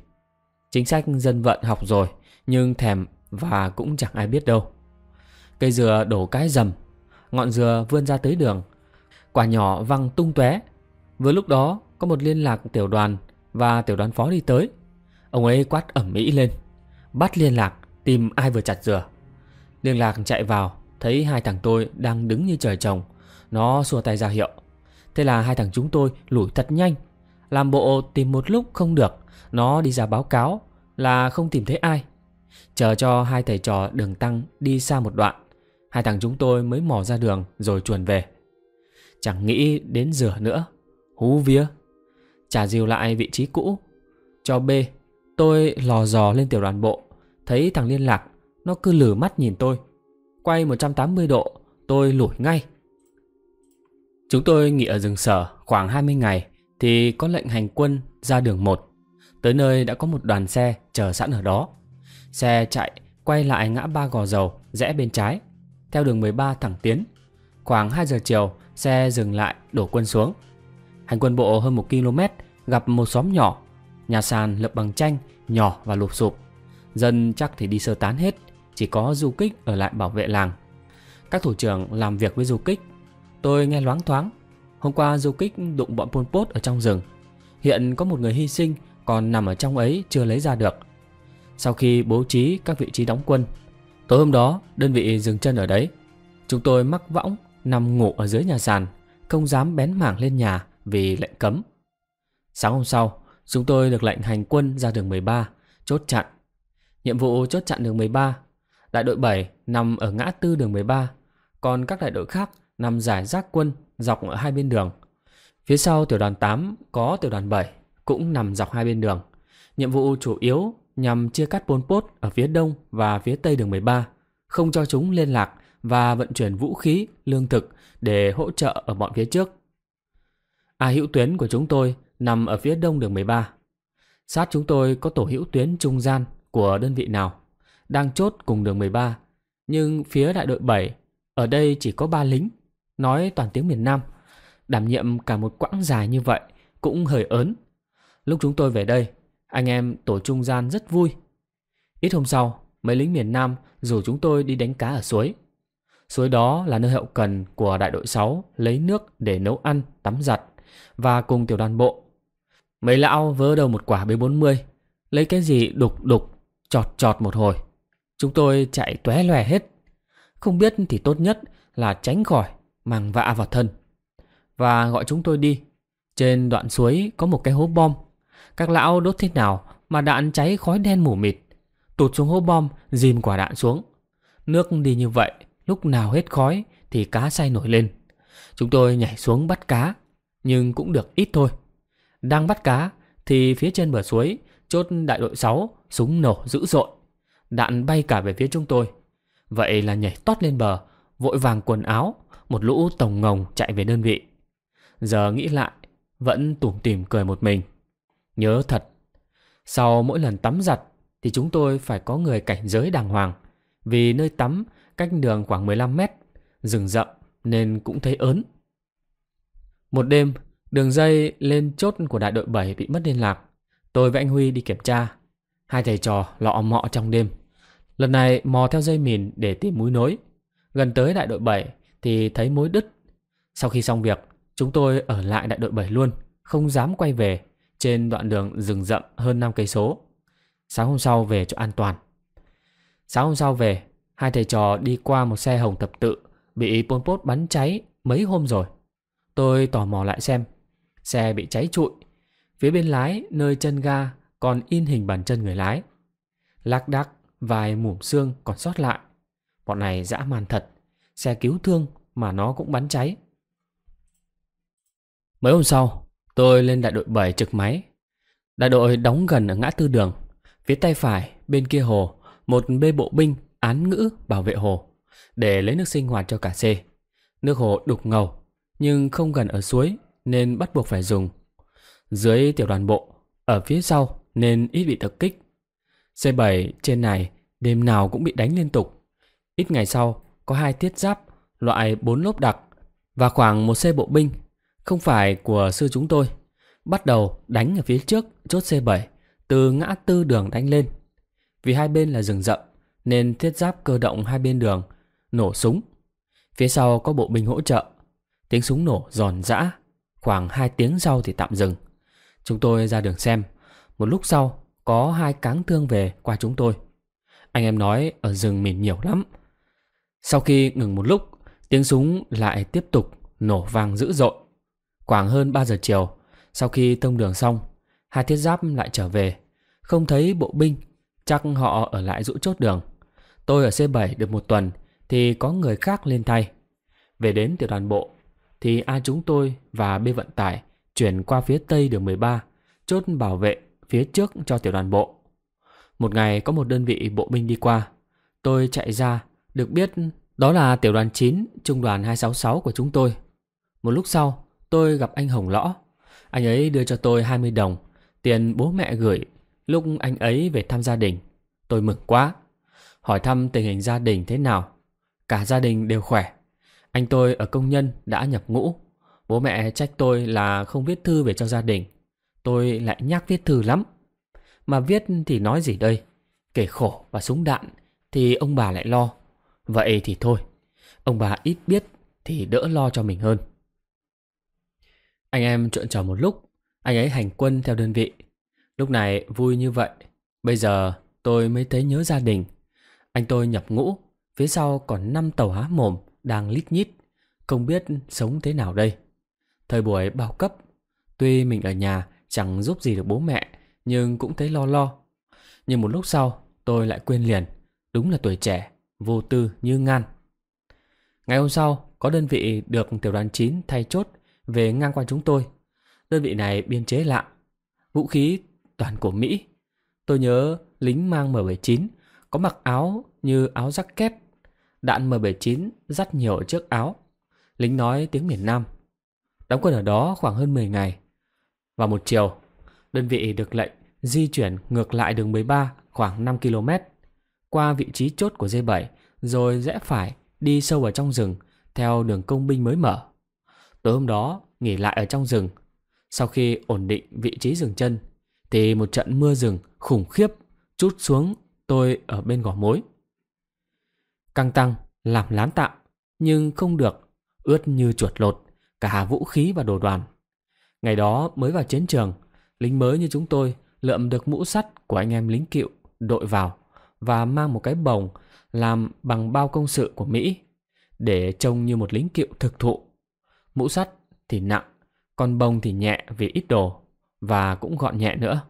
Chính sách dân vận học rồi Nhưng thèm và cũng chẳng ai biết đâu Cây dừa đổ cái rầm Ngọn dừa vươn ra tới đường quả nhỏ văng tung tóe. Vừa lúc đó có một liên lạc tiểu đoàn và tiểu đoàn phó đi tới. Ông ấy quát ẩm mỹ lên, bắt liên lạc tìm ai vừa chặt dừa. Liên lạc chạy vào, thấy hai thằng tôi đang đứng như trời trồng. Nó xua tay ra hiệu. Thế là hai thằng chúng tôi lủi thật nhanh. Làm bộ tìm một lúc không được, nó đi ra báo cáo là không tìm thấy ai. Chờ cho hai thầy trò đường tăng đi xa một đoạn, hai thằng chúng tôi mới mò ra đường rồi chuồn về. Chẳng nghĩ đến rửa nữa Hú vía Trả diều lại vị trí cũ Cho B Tôi lò dò lên tiểu đoàn bộ Thấy thằng liên lạc Nó cứ lử mắt nhìn tôi Quay 180 độ Tôi lủi ngay Chúng tôi nghỉ ở rừng sở khoảng 20 ngày Thì có lệnh hành quân ra đường một, Tới nơi đã có một đoàn xe chờ sẵn ở đó Xe chạy quay lại ngã ba gò dầu rẽ bên trái Theo đường 13 thẳng tiến Khoảng 2 giờ chiều xe dừng lại đổ quân xuống. Hành quân bộ hơn 1 km gặp một xóm nhỏ, nhà sàn lập bằng tranh, nhỏ và lụp sụp. Dân chắc thì đi sơ tán hết, chỉ có du kích ở lại bảo vệ làng. Các thủ trưởng làm việc với du kích. Tôi nghe loáng thoáng, hôm qua du kích đụng bọn Pol Pot ở trong rừng. Hiện có một người hy sinh còn nằm ở trong ấy chưa lấy ra được. Sau khi bố trí các vị trí đóng quân, tối hôm đó đơn vị dừng chân ở đấy. Chúng tôi mắc võng nằm ngủ ở dưới nhà sàn, không dám bén mảng lên nhà vì lệnh cấm. Sáng hôm sau, chúng tôi được lệnh hành quân ra đường 13, chốt chặn. Nhiệm vụ chốt chặn đường 13, đại đội 7 nằm ở ngã tư đường 13, còn các đại đội khác nằm giải rác quân dọc ở hai bên đường. Phía sau tiểu đoàn 8 có tiểu đoàn 7 cũng nằm dọc hai bên đường. Nhiệm vụ chủ yếu nhằm chia cắt bốn pốt ở phía đông và phía tây đường 13, không cho chúng liên lạc và vận chuyển vũ khí, lương thực để hỗ trợ ở bọn phía trước. A hữu tuyến của chúng tôi nằm ở phía đông đường 13. Sát chúng tôi có tổ hữu tuyến trung gian của đơn vị nào, đang chốt cùng đường 13. Nhưng phía đại đội 7, ở đây chỉ có 3 lính, nói toàn tiếng miền Nam. Đảm nhiệm cả một quãng dài như vậy cũng hơi ớn. Lúc chúng tôi về đây, anh em tổ trung gian rất vui. Ít hôm sau, mấy lính miền Nam rủ chúng tôi đi đánh cá ở suối. Suối đó là nơi hậu cần của đại đội 6 lấy nước để nấu ăn, tắm giặt và cùng tiểu đoàn bộ. Mấy lão vớ đầu một quả B40, lấy cái gì đục đục, chọt chọt một hồi. Chúng tôi chạy tóe lòe hết. Không biết thì tốt nhất là tránh khỏi màng vạ vào thân. Và gọi chúng tôi đi. Trên đoạn suối có một cái hố bom. Các lão đốt thế nào mà đạn cháy khói đen mù mịt. Tụt xuống hố bom, dìm quả đạn xuống. Nước đi như vậy Lúc nào hết khói thì cá say nổi lên. Chúng tôi nhảy xuống bắt cá, nhưng cũng được ít thôi. Đang bắt cá thì phía trên bờ suối, chốt đại đội 6, súng nổ dữ dội. Đạn bay cả về phía chúng tôi. Vậy là nhảy tót lên bờ, vội vàng quần áo, một lũ tổng ngồng chạy về đơn vị. Giờ nghĩ lại, vẫn tủm tỉm cười một mình. Nhớ thật, sau mỗi lần tắm giặt thì chúng tôi phải có người cảnh giới đàng hoàng. Vì nơi tắm cách đường khoảng 15 mét, rừng rậm nên cũng thấy ớn. Một đêm, đường dây lên chốt của đại đội 7 bị mất liên lạc. Tôi và anh Huy đi kiểm tra. Hai thầy trò lọ mọ trong đêm. Lần này mò theo dây mìn để tìm múi nối. Gần tới đại đội 7 thì thấy mối đứt. Sau khi xong việc, chúng tôi ở lại đại đội 7 luôn, không dám quay về trên đoạn đường rừng rậm hơn 5 cây số. Sáng hôm sau về cho an toàn. Sáng hôm sau về, Hai thầy trò đi qua một xe hồng thập tự bị Pol Pot bắn cháy mấy hôm rồi. Tôi tò mò lại xem. Xe bị cháy trụi. Phía bên lái nơi chân ga còn in hình bàn chân người lái. lạc đác vài mủm xương còn sót lại. Bọn này dã man thật. Xe cứu thương mà nó cũng bắn cháy. Mấy hôm sau, tôi lên đại đội 7 trực máy. Đại đội đóng gần ở ngã tư đường. Phía tay phải, bên kia hồ, một bê bộ binh án ngữ bảo vệ hồ để lấy nước sinh hoạt cho cả xe. Nước hồ đục ngầu nhưng không gần ở suối nên bắt buộc phải dùng. Dưới tiểu đoàn bộ, ở phía sau nên ít bị tập kích. C7 trên này đêm nào cũng bị đánh liên tục. Ít ngày sau có hai thiết giáp loại bốn lốp đặc và khoảng một xe bộ binh không phải của sư chúng tôi bắt đầu đánh ở phía trước chốt C7 từ ngã tư đường đánh lên. Vì hai bên là rừng rậm nên thiết giáp cơ động hai bên đường, nổ súng. Phía sau có bộ binh hỗ trợ. Tiếng súng nổ giòn giã, khoảng 2 tiếng sau thì tạm dừng. Chúng tôi ra đường xem, một lúc sau có hai cáng thương về qua chúng tôi. Anh em nói ở rừng mìn nhiều lắm. Sau khi ngừng một lúc, tiếng súng lại tiếp tục nổ vang dữ dội. Khoảng hơn 3 giờ chiều, sau khi thông đường xong, hai thiết giáp lại trở về. Không thấy bộ binh, chắc họ ở lại rũ chốt đường. Tôi ở C7 được một tuần thì có người khác lên thay. Về đến tiểu đoàn bộ thì A chúng tôi và B vận tải chuyển qua phía tây đường 13, chốt bảo vệ phía trước cho tiểu đoàn bộ. Một ngày có một đơn vị bộ binh đi qua. Tôi chạy ra, được biết đó là tiểu đoàn 9, trung đoàn 266 của chúng tôi. Một lúc sau, tôi gặp anh Hồng Lõ. Anh ấy đưa cho tôi 20 đồng, tiền bố mẹ gửi lúc anh ấy về thăm gia đình. Tôi mừng quá hỏi thăm tình hình gia đình thế nào. Cả gia đình đều khỏe. Anh tôi ở công nhân đã nhập ngũ. Bố mẹ trách tôi là không viết thư về cho gia đình. Tôi lại nhắc viết thư lắm. Mà viết thì nói gì đây? Kể khổ và súng đạn thì ông bà lại lo. Vậy thì thôi, ông bà ít biết thì đỡ lo cho mình hơn. Anh em trộn trò một lúc, anh ấy hành quân theo đơn vị. Lúc này vui như vậy, bây giờ tôi mới thấy nhớ gia đình anh tôi nhập ngũ, phía sau còn 5 tàu há mồm đang lít nhít, không biết sống thế nào đây. Thời buổi bao cấp, tuy mình ở nhà chẳng giúp gì được bố mẹ, nhưng cũng thấy lo lo. Nhưng một lúc sau, tôi lại quên liền, đúng là tuổi trẻ, vô tư như ngan. Ngày hôm sau, có đơn vị được tiểu đoàn 9 thay chốt về ngang qua chúng tôi. Đơn vị này biên chế lạ, vũ khí toàn của Mỹ. Tôi nhớ lính mang M79 có mặc áo như áo jacket, đạn M79 dắt nhiều ở trước áo. Lính nói tiếng miền Nam. Đóng quân ở đó khoảng hơn 10 ngày. Vào một chiều, đơn vị được lệnh di chuyển ngược lại đường 13 khoảng 5 km qua vị trí chốt của D7 rồi rẽ phải đi sâu vào trong rừng theo đường công binh mới mở. Tối hôm đó nghỉ lại ở trong rừng. Sau khi ổn định vị trí rừng chân thì một trận mưa rừng khủng khiếp chút xuống tôi ở bên gò mối. Căng tăng làm lán tạm nhưng không được, ướt như chuột lột, cả vũ khí và đồ đoàn. Ngày đó mới vào chiến trường, lính mới như chúng tôi lượm được mũ sắt của anh em lính cựu đội vào và mang một cái bồng làm bằng bao công sự của Mỹ để trông như một lính cựu thực thụ. Mũ sắt thì nặng, còn bồng thì nhẹ vì ít đồ và cũng gọn nhẹ nữa.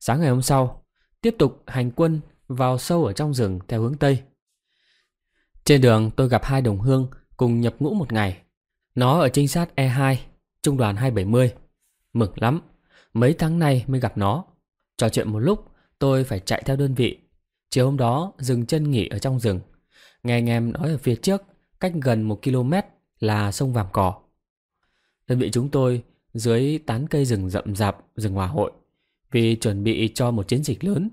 Sáng ngày hôm sau, tiếp tục hành quân vào sâu ở trong rừng theo hướng Tây. Trên đường tôi gặp hai đồng hương cùng nhập ngũ một ngày. Nó ở trinh sát E2, trung đoàn 270. Mừng lắm, mấy tháng nay mới gặp nó. Trò chuyện một lúc, tôi phải chạy theo đơn vị. Chiều hôm đó, dừng chân nghỉ ở trong rừng. Nghe anh em nói ở phía trước, cách gần một km là sông Vàm Cỏ. Đơn vị chúng tôi dưới tán cây rừng rậm rạp, rừng hòa hội. Vì chuẩn bị cho một chiến dịch lớn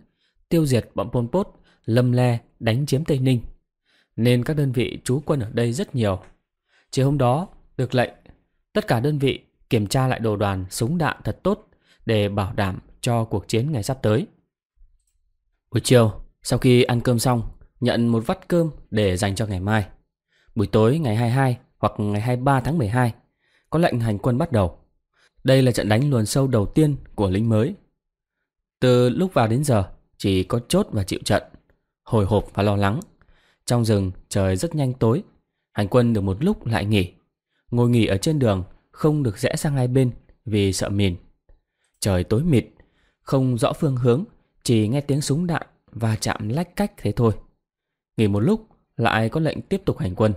tiêu diệt bọn Pol Pot, lâm le đánh chiếm Tây Ninh, nên các đơn vị trú quân ở đây rất nhiều. Chiều hôm đó, được lệnh, tất cả đơn vị kiểm tra lại đồ đoàn súng đạn thật tốt để bảo đảm cho cuộc chiến ngày sắp tới. Buổi chiều, sau khi ăn cơm xong, nhận một vắt cơm để dành cho ngày mai. Buổi tối ngày 22 hoặc ngày 23 tháng 12, có lệnh hành quân bắt đầu. Đây là trận đánh luồn sâu đầu tiên của lính mới. Từ lúc vào đến giờ, chỉ có chốt và chịu trận, hồi hộp và lo lắng. Trong rừng trời rất nhanh tối, hành quân được một lúc lại nghỉ. Ngồi nghỉ ở trên đường không được rẽ sang hai bên vì sợ mìn. Trời tối mịt, không rõ phương hướng, chỉ nghe tiếng súng đạn và chạm lách cách thế thôi. Nghỉ một lúc lại có lệnh tiếp tục hành quân.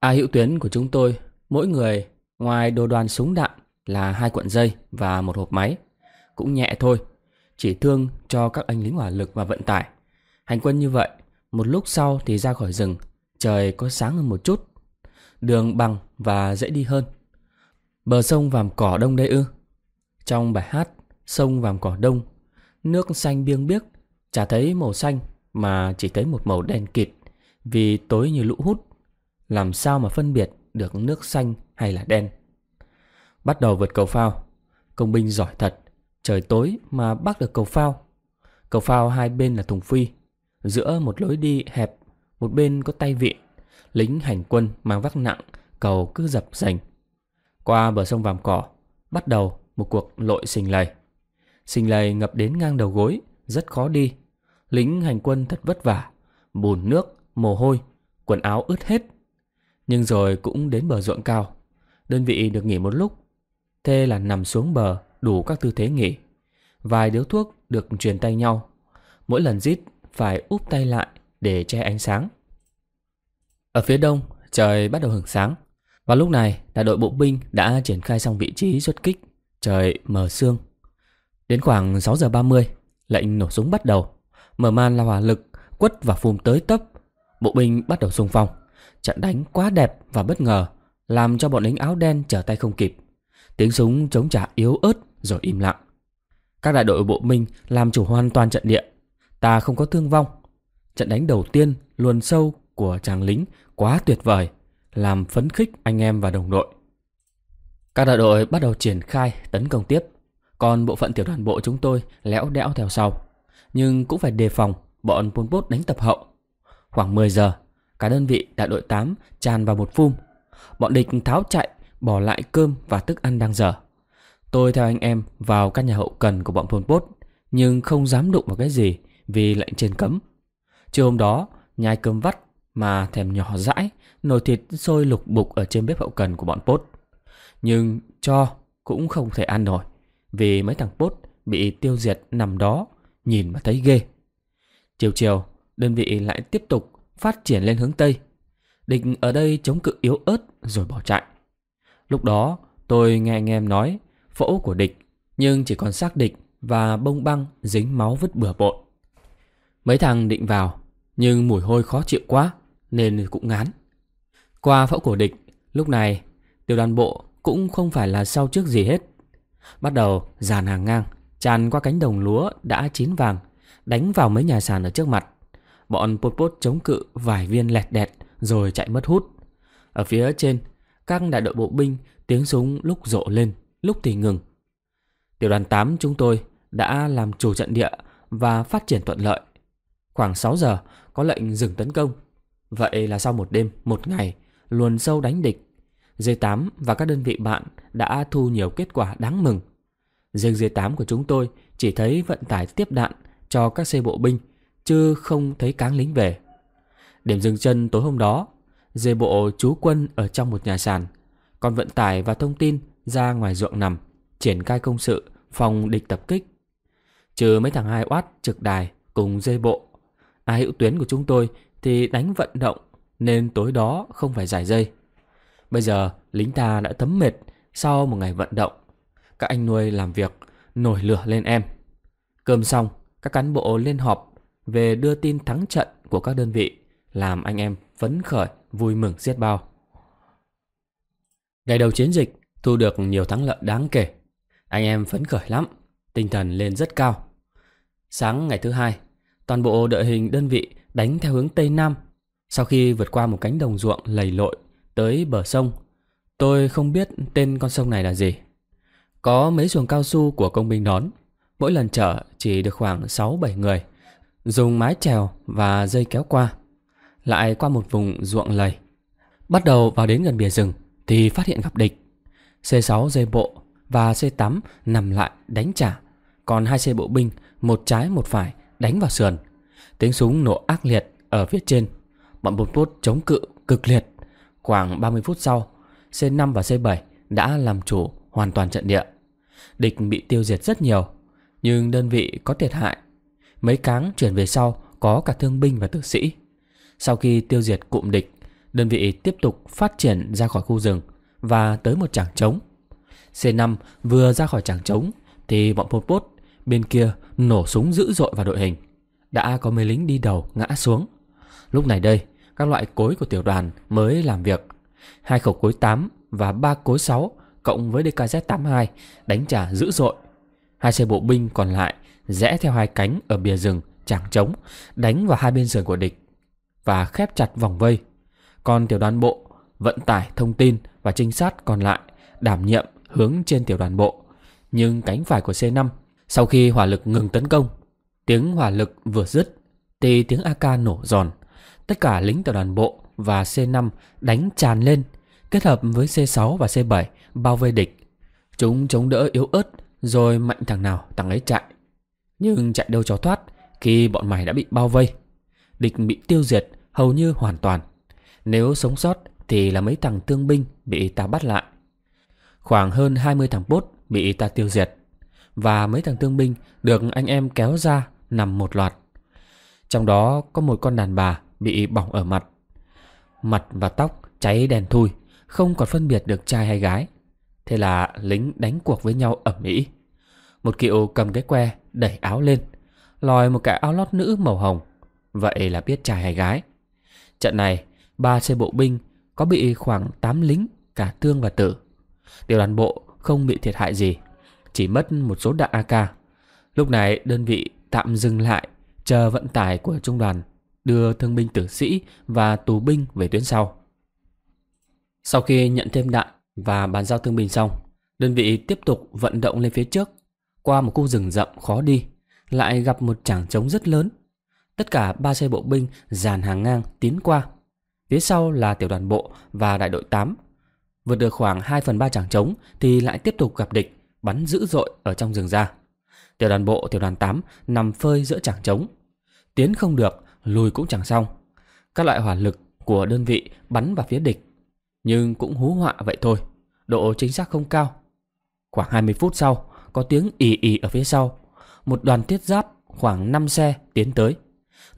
A hữu tuyến của chúng tôi, mỗi người ngoài đồ đoàn súng đạn là hai cuộn dây và một hộp máy. Cũng nhẹ thôi, chỉ thương cho các anh lính hỏa lực và vận tải. Hành quân như vậy, một lúc sau thì ra khỏi rừng, trời có sáng hơn một chút, đường bằng và dễ đi hơn. Bờ sông Vàm Cỏ Đông đây ư? Trong bài hát Sông Vàm Cỏ Đông, nước xanh biêng biếc, chả thấy màu xanh mà chỉ thấy một màu đen kịt vì tối như lũ hút. Làm sao mà phân biệt được nước xanh hay là đen? Bắt đầu vượt cầu phao, công binh giỏi thật, Trời tối mà bắt được cầu phao. Cầu phao hai bên là thùng phi. Giữa một lối đi hẹp, một bên có tay vịn. Lính hành quân mang vác nặng, cầu cứ dập dành. Qua bờ sông Vàm Cỏ, bắt đầu một cuộc lội sình lầy. Sình lầy ngập đến ngang đầu gối, rất khó đi. Lính hành quân thật vất vả, bùn nước, mồ hôi, quần áo ướt hết. Nhưng rồi cũng đến bờ ruộng cao, đơn vị được nghỉ một lúc. Thế là nằm xuống bờ, đủ các tư thế nghỉ. Vài điếu thuốc được truyền tay nhau. Mỗi lần rít phải úp tay lại để che ánh sáng. Ở phía đông, trời bắt đầu hưởng sáng. Và lúc này, đại đội bộ binh đã triển khai xong vị trí xuất kích, trời mờ sương. Đến khoảng 6 giờ 30, lệnh nổ súng bắt đầu. Mở màn là hỏa lực, quất và phun tới tấp. Bộ binh bắt đầu xung phong. Trận đánh quá đẹp và bất ngờ, làm cho bọn lính áo đen trở tay không kịp. Tiếng súng chống trả yếu ớt rồi im lặng. Các đại đội bộ mình làm chủ hoàn toàn trận địa. Ta không có thương vong. Trận đánh đầu tiên luồn sâu của chàng lính quá tuyệt vời, làm phấn khích anh em và đồng đội. Các đại đội bắt đầu triển khai tấn công tiếp, còn bộ phận tiểu đoàn bộ chúng tôi lẽo đẽo theo sau. Nhưng cũng phải đề phòng bọn Pol Pot đánh tập hậu. Khoảng 10 giờ, cả đơn vị đại đội 8 tràn vào một phum. Bọn địch tháo chạy bỏ lại cơm và thức ăn đang dở. Tôi theo anh em vào căn nhà hậu cần của bọn Pol Pot, nhưng không dám đụng vào cái gì vì lệnh trên cấm. chiều hôm đó, nhai cơm vắt mà thèm nhỏ dãi, nồi thịt sôi lục bục ở trên bếp hậu cần của bọn Pot. Nhưng cho cũng không thể ăn nổi, vì mấy thằng Pot bị tiêu diệt nằm đó, nhìn mà thấy ghê. Chiều chiều, đơn vị lại tiếp tục phát triển lên hướng Tây. Địch ở đây chống cự yếu ớt rồi bỏ chạy. Lúc đó tôi nghe anh em nói phẫu của địch nhưng chỉ còn xác địch và bông băng dính máu vứt bừa bộn. Mấy thằng định vào nhưng mùi hôi khó chịu quá nên cũng ngán. Qua phẫu của địch lúc này tiểu đoàn bộ cũng không phải là sau trước gì hết. Bắt đầu dàn hàng ngang tràn qua cánh đồng lúa đã chín vàng đánh vào mấy nhà sàn ở trước mặt. Bọn Pol Pot chống cự vài viên lẹt đẹt rồi chạy mất hút. Ở phía trên các đại đội bộ binh tiếng súng lúc rộ lên, lúc thì ngừng. Tiểu đoàn 8 chúng tôi đã làm chủ trận địa và phát triển thuận lợi. Khoảng 6 giờ có lệnh dừng tấn công. Vậy là sau một đêm, một ngày, luồn sâu đánh địch. D8 và các đơn vị bạn đã thu nhiều kết quả đáng mừng. Riêng D8 của chúng tôi chỉ thấy vận tải tiếp đạn cho các xe bộ binh, chứ không thấy cáng lính về. Điểm dừng chân tối hôm đó dây bộ chú quân ở trong một nhà sàn Còn vận tải và thông tin ra ngoài ruộng nằm Triển khai công sự Phòng địch tập kích Trừ mấy thằng hai oát trực đài Cùng dây bộ Ai hữu tuyến của chúng tôi thì đánh vận động Nên tối đó không phải giải dây Bây giờ lính ta đã thấm mệt Sau một ngày vận động Các anh nuôi làm việc Nổi lửa lên em Cơm xong các cán bộ lên họp Về đưa tin thắng trận của các đơn vị Làm anh em phấn khởi vui mừng xiết bao. Ngày đầu chiến dịch, thu được nhiều thắng lợi đáng kể. Anh em phấn khởi lắm, tinh thần lên rất cao. Sáng ngày thứ hai, toàn bộ đội hình đơn vị đánh theo hướng Tây Nam. Sau khi vượt qua một cánh đồng ruộng lầy lội tới bờ sông, tôi không biết tên con sông này là gì. Có mấy xuồng cao su của công binh đón, mỗi lần chở chỉ được khoảng 6-7 người, dùng mái chèo và dây kéo qua lại qua một vùng ruộng lầy. Bắt đầu vào đến gần bìa rừng thì phát hiện gặp địch. C6 dây bộ và C8 nằm lại đánh trả, còn hai xe bộ binh một trái một phải đánh vào sườn. Tiếng súng nổ ác liệt ở phía trên, bọn bột bốt chống cự cực liệt. Khoảng 30 phút sau, C5 và C7 đã làm chủ hoàn toàn trận địa. Địch bị tiêu diệt rất nhiều, nhưng đơn vị có thiệt hại. Mấy cáng chuyển về sau có cả thương binh và tử sĩ. Sau khi tiêu diệt cụm địch, đơn vị tiếp tục phát triển ra khỏi khu rừng và tới một trảng trống. C5 vừa ra khỏi trảng trống thì bọn Pol Pot bên kia nổ súng dữ dội vào đội hình. Đã có mấy lính đi đầu ngã xuống. Lúc này đây, các loại cối của tiểu đoàn mới làm việc. Hai khẩu cối 8 và ba cối 6 cộng với DKZ-82 đánh trả dữ dội. Hai xe bộ binh còn lại rẽ theo hai cánh ở bìa rừng, chẳng trống, đánh vào hai bên sườn của địch và khép chặt vòng vây. Còn tiểu đoàn bộ, vận tải thông tin và trinh sát còn lại đảm nhiệm hướng trên tiểu đoàn bộ. Nhưng cánh phải của C5, sau khi hỏa lực ngừng tấn công, tiếng hỏa lực vừa dứt thì tiếng AK nổ giòn. Tất cả lính tiểu đoàn bộ và C5 đánh tràn lên, kết hợp với C6 và C7 bao vây địch. Chúng chống đỡ yếu ớt rồi mạnh thằng nào thằng ấy chạy. Nhưng chạy đâu cho thoát khi bọn mày đã bị bao vây địch bị tiêu diệt hầu như hoàn toàn. Nếu sống sót thì là mấy thằng tương binh bị ta bắt lại. Khoảng hơn 20 thằng bốt bị ta tiêu diệt. Và mấy thằng tương binh được anh em kéo ra nằm một loạt. Trong đó có một con đàn bà bị bỏng ở mặt. Mặt và tóc cháy đèn thui, không còn phân biệt được trai hay gái. Thế là lính đánh cuộc với nhau ẩm ĩ. Một kiệu cầm cái que đẩy áo lên, lòi một cái áo lót nữ màu hồng Vậy là biết trai hay gái Trận này ba xe bộ binh Có bị khoảng 8 lính Cả thương và tử Tiểu đoàn bộ không bị thiệt hại gì Chỉ mất một số đạn AK Lúc này đơn vị tạm dừng lại Chờ vận tải của trung đoàn Đưa thương binh tử sĩ và tù binh về tuyến sau Sau khi nhận thêm đạn và bàn giao thương binh xong Đơn vị tiếp tục vận động lên phía trước Qua một khu rừng rậm khó đi Lại gặp một chảng trống rất lớn Tất cả ba xe bộ binh dàn hàng ngang tiến qua. Phía sau là tiểu đoàn bộ và đại đội 8. Vượt được khoảng 2 phần 3 chẳng trống thì lại tiếp tục gặp địch, bắn dữ dội ở trong rừng ra. Tiểu đoàn bộ, tiểu đoàn 8 nằm phơi giữa chẳng trống. Tiến không được, lùi cũng chẳng xong. Các loại hỏa lực của đơn vị bắn vào phía địch. Nhưng cũng hú họa vậy thôi, độ chính xác không cao. Khoảng 20 phút sau, có tiếng ì ì ở phía sau. Một đoàn thiết giáp khoảng 5 xe tiến tới.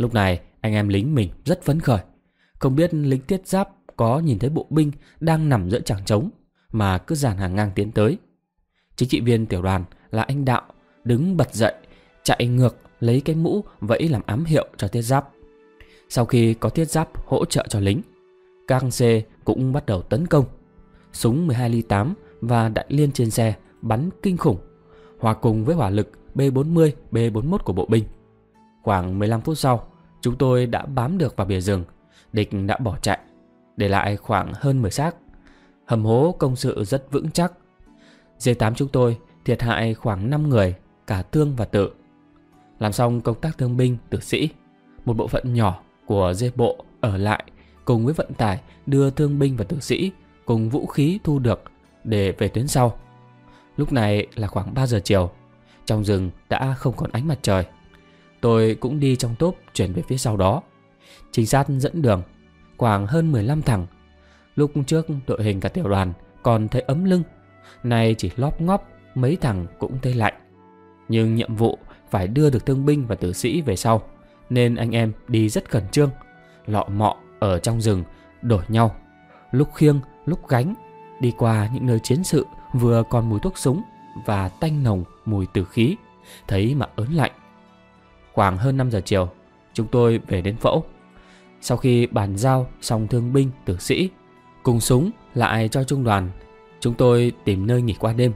Lúc này anh em lính mình rất phấn khởi Không biết lính tiết giáp có nhìn thấy bộ binh đang nằm giữa chẳng trống Mà cứ dàn hàng ngang tiến tới Chính trị viên tiểu đoàn là anh Đạo đứng bật dậy Chạy ngược lấy cái mũ vẫy làm ám hiệu cho tiết giáp Sau khi có tiết giáp hỗ trợ cho lính Các xe cũng bắt đầu tấn công Súng 12 ly 8 và đại liên trên xe bắn kinh khủng Hòa cùng với hỏa lực B40, B41 của bộ binh Khoảng 15 phút sau Chúng tôi đã bám được vào bìa rừng Địch đã bỏ chạy Để lại khoảng hơn 10 xác Hầm hố công sự rất vững chắc D8 chúng tôi thiệt hại khoảng 5 người Cả thương và tự Làm xong công tác thương binh, tử sĩ Một bộ phận nhỏ của dê bộ ở lại Cùng với vận tải đưa thương binh và tử sĩ Cùng vũ khí thu được để về tuyến sau Lúc này là khoảng 3 giờ chiều Trong rừng đã không còn ánh mặt trời Tôi cũng đi trong tốp chuyển về phía sau đó. Trinh sát dẫn đường, khoảng hơn 15 thằng. Lúc trước đội hình cả tiểu đoàn còn thấy ấm lưng, nay chỉ lóp ngóp mấy thằng cũng thấy lạnh. Nhưng nhiệm vụ phải đưa được thương binh và tử sĩ về sau, nên anh em đi rất khẩn trương, lọ mọ ở trong rừng, đổi nhau, lúc khiêng, lúc gánh, đi qua những nơi chiến sự vừa còn mùi thuốc súng và tanh nồng mùi tử khí, thấy mà ớn lạnh. Khoảng hơn 5 giờ chiều, chúng tôi về đến phẫu. Sau khi bàn giao xong thương binh, tử sĩ, cùng súng lại cho trung đoàn, chúng tôi tìm nơi nghỉ qua đêm.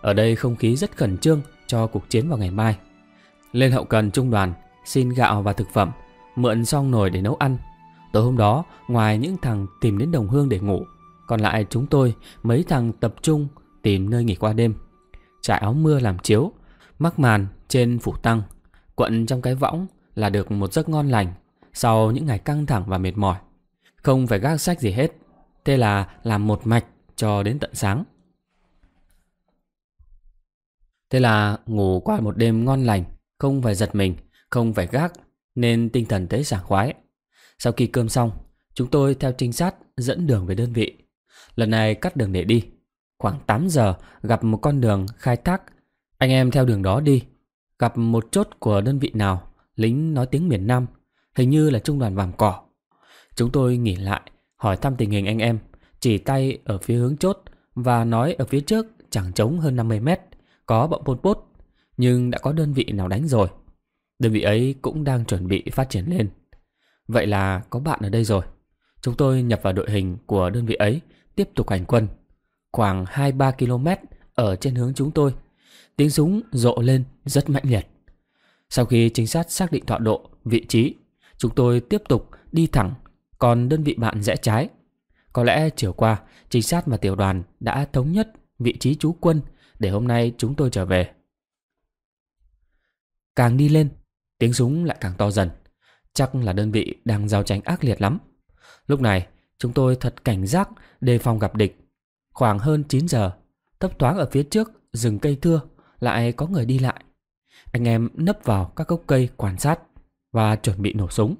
Ở đây không khí rất khẩn trương cho cuộc chiến vào ngày mai. Lên hậu cần trung đoàn, xin gạo và thực phẩm, mượn xong nồi để nấu ăn. Tối hôm đó, ngoài những thằng tìm đến đồng hương để ngủ, còn lại chúng tôi mấy thằng tập trung tìm nơi nghỉ qua đêm. Trải áo mưa làm chiếu, mắc màn trên phủ tăng quận trong cái võng là được một giấc ngon lành sau những ngày căng thẳng và mệt mỏi. Không phải gác sách gì hết, thế là làm một mạch cho đến tận sáng. Thế là ngủ qua một đêm ngon lành, không phải giật mình, không phải gác, nên tinh thần thấy sảng khoái. Sau khi cơm xong, chúng tôi theo trinh sát dẫn đường về đơn vị. Lần này cắt đường để đi. Khoảng 8 giờ gặp một con đường khai thác, anh em theo đường đó đi Gặp một chốt của đơn vị nào Lính nói tiếng miền Nam Hình như là trung đoàn vàm cỏ Chúng tôi nghỉ lại Hỏi thăm tình hình anh em Chỉ tay ở phía hướng chốt Và nói ở phía trước chẳng trống hơn năm mươi mét Có bọn Pol Pot Nhưng đã có đơn vị nào đánh rồi Đơn vị ấy cũng đang chuẩn bị phát triển lên Vậy là có bạn ở đây rồi Chúng tôi nhập vào đội hình của đơn vị ấy Tiếp tục hành quân Khoảng hai ba km Ở trên hướng chúng tôi tiếng súng rộ lên rất mãnh liệt. Sau khi trinh sát xác định tọa độ, vị trí, chúng tôi tiếp tục đi thẳng, còn đơn vị bạn rẽ trái. Có lẽ chiều qua, trinh sát và tiểu đoàn đã thống nhất vị trí trú quân để hôm nay chúng tôi trở về. Càng đi lên, tiếng súng lại càng to dần. Chắc là đơn vị đang giao tranh ác liệt lắm. Lúc này, chúng tôi thật cảnh giác đề phòng gặp địch. Khoảng hơn 9 giờ, thấp thoáng ở phía trước rừng cây thưa lại có người đi lại. Anh em nấp vào các gốc cây quan sát và chuẩn bị nổ súng.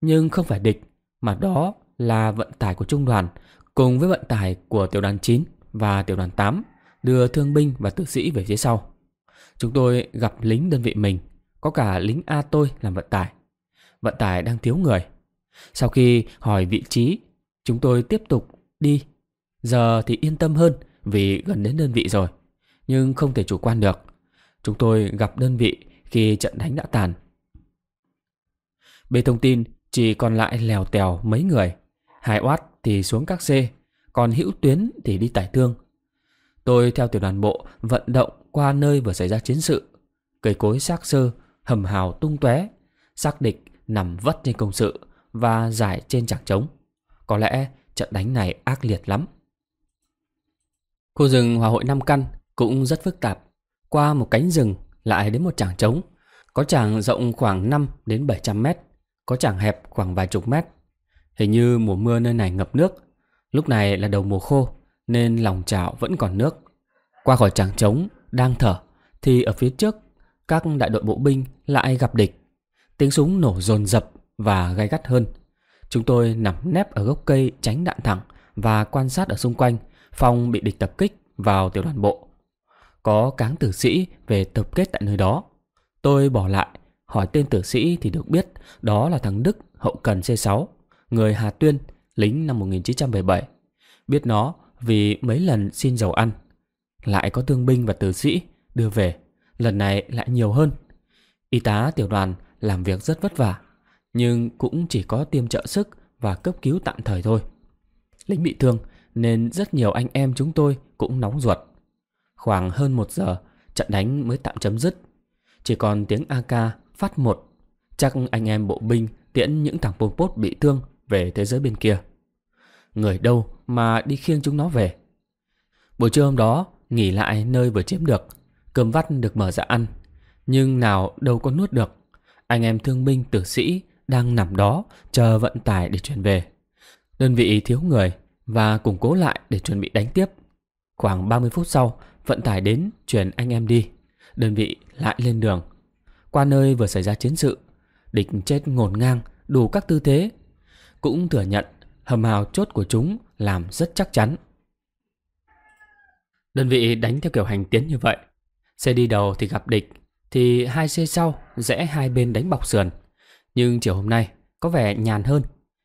Nhưng không phải địch, mà đó là vận tải của trung đoàn cùng với vận tải của tiểu đoàn 9 và tiểu đoàn 8 đưa thương binh và tử sĩ về phía sau. Chúng tôi gặp lính đơn vị mình, có cả lính A tôi làm vận tải. Vận tải đang thiếu người. Sau khi hỏi vị trí, chúng tôi tiếp tục đi. Giờ thì yên tâm hơn vì gần đến đơn vị rồi nhưng không thể chủ quan được. Chúng tôi gặp đơn vị khi trận đánh đã tàn. Bê thông tin chỉ còn lại lèo tèo mấy người. Hải oát thì xuống các xe, còn hữu tuyến thì đi tải thương. Tôi theo tiểu đoàn bộ vận động qua nơi vừa xảy ra chiến sự. Cây cối xác sơ, hầm hào tung tóe, xác địch nằm vất trên công sự và giải trên chẳng trống. Có lẽ trận đánh này ác liệt lắm. Khu rừng Hòa hội Nam Căn cũng rất phức tạp. Qua một cánh rừng lại đến một trảng trống, có trảng rộng khoảng 5 đến 700 mét, có trảng hẹp khoảng vài chục mét. Hình như mùa mưa nơi này ngập nước, lúc này là đầu mùa khô nên lòng chảo vẫn còn nước. Qua khỏi trảng trống đang thở thì ở phía trước các đại đội bộ binh lại gặp địch. Tiếng súng nổ dồn dập và gay gắt hơn. Chúng tôi nằm nép ở gốc cây tránh đạn thẳng và quan sát ở xung quanh phòng bị địch tập kích vào tiểu đoàn bộ có cáng tử sĩ về tập kết tại nơi đó. Tôi bỏ lại, hỏi tên tử sĩ thì được biết đó là thằng Đức hậu cần C6, người Hà Tuyên, lính năm 1977. Biết nó vì mấy lần xin dầu ăn. Lại có thương binh và tử sĩ đưa về, lần này lại nhiều hơn. Y tá tiểu đoàn làm việc rất vất vả, nhưng cũng chỉ có tiêm trợ sức và cấp cứu tạm thời thôi. Lính bị thương nên rất nhiều anh em chúng tôi cũng nóng ruột. Khoảng hơn một giờ, trận đánh mới tạm chấm dứt. Chỉ còn tiếng AK phát một. Chắc anh em bộ binh tiễn những thằng Pol Pot bị thương về thế giới bên kia. Người đâu mà đi khiêng chúng nó về. Buổi trưa hôm đó, nghỉ lại nơi vừa chiếm được. Cơm vắt được mở ra ăn. Nhưng nào đâu có nuốt được. Anh em thương binh tử sĩ đang nằm đó chờ vận tải để chuyển về. Đơn vị thiếu người và củng cố lại để chuẩn bị đánh tiếp. Khoảng 30 phút sau, Vận tải đến chuyển anh em đi Đơn vị lại lên đường Qua nơi vừa xảy ra chiến sự Địch chết ngổn ngang đủ các tư thế Cũng thừa nhận hầm hào chốt của chúng làm rất chắc chắn Đơn vị đánh theo kiểu hành tiến như vậy Xe đi đầu thì gặp địch Thì hai xe sau rẽ hai bên đánh bọc sườn Nhưng chiều hôm nay có vẻ nhàn hơn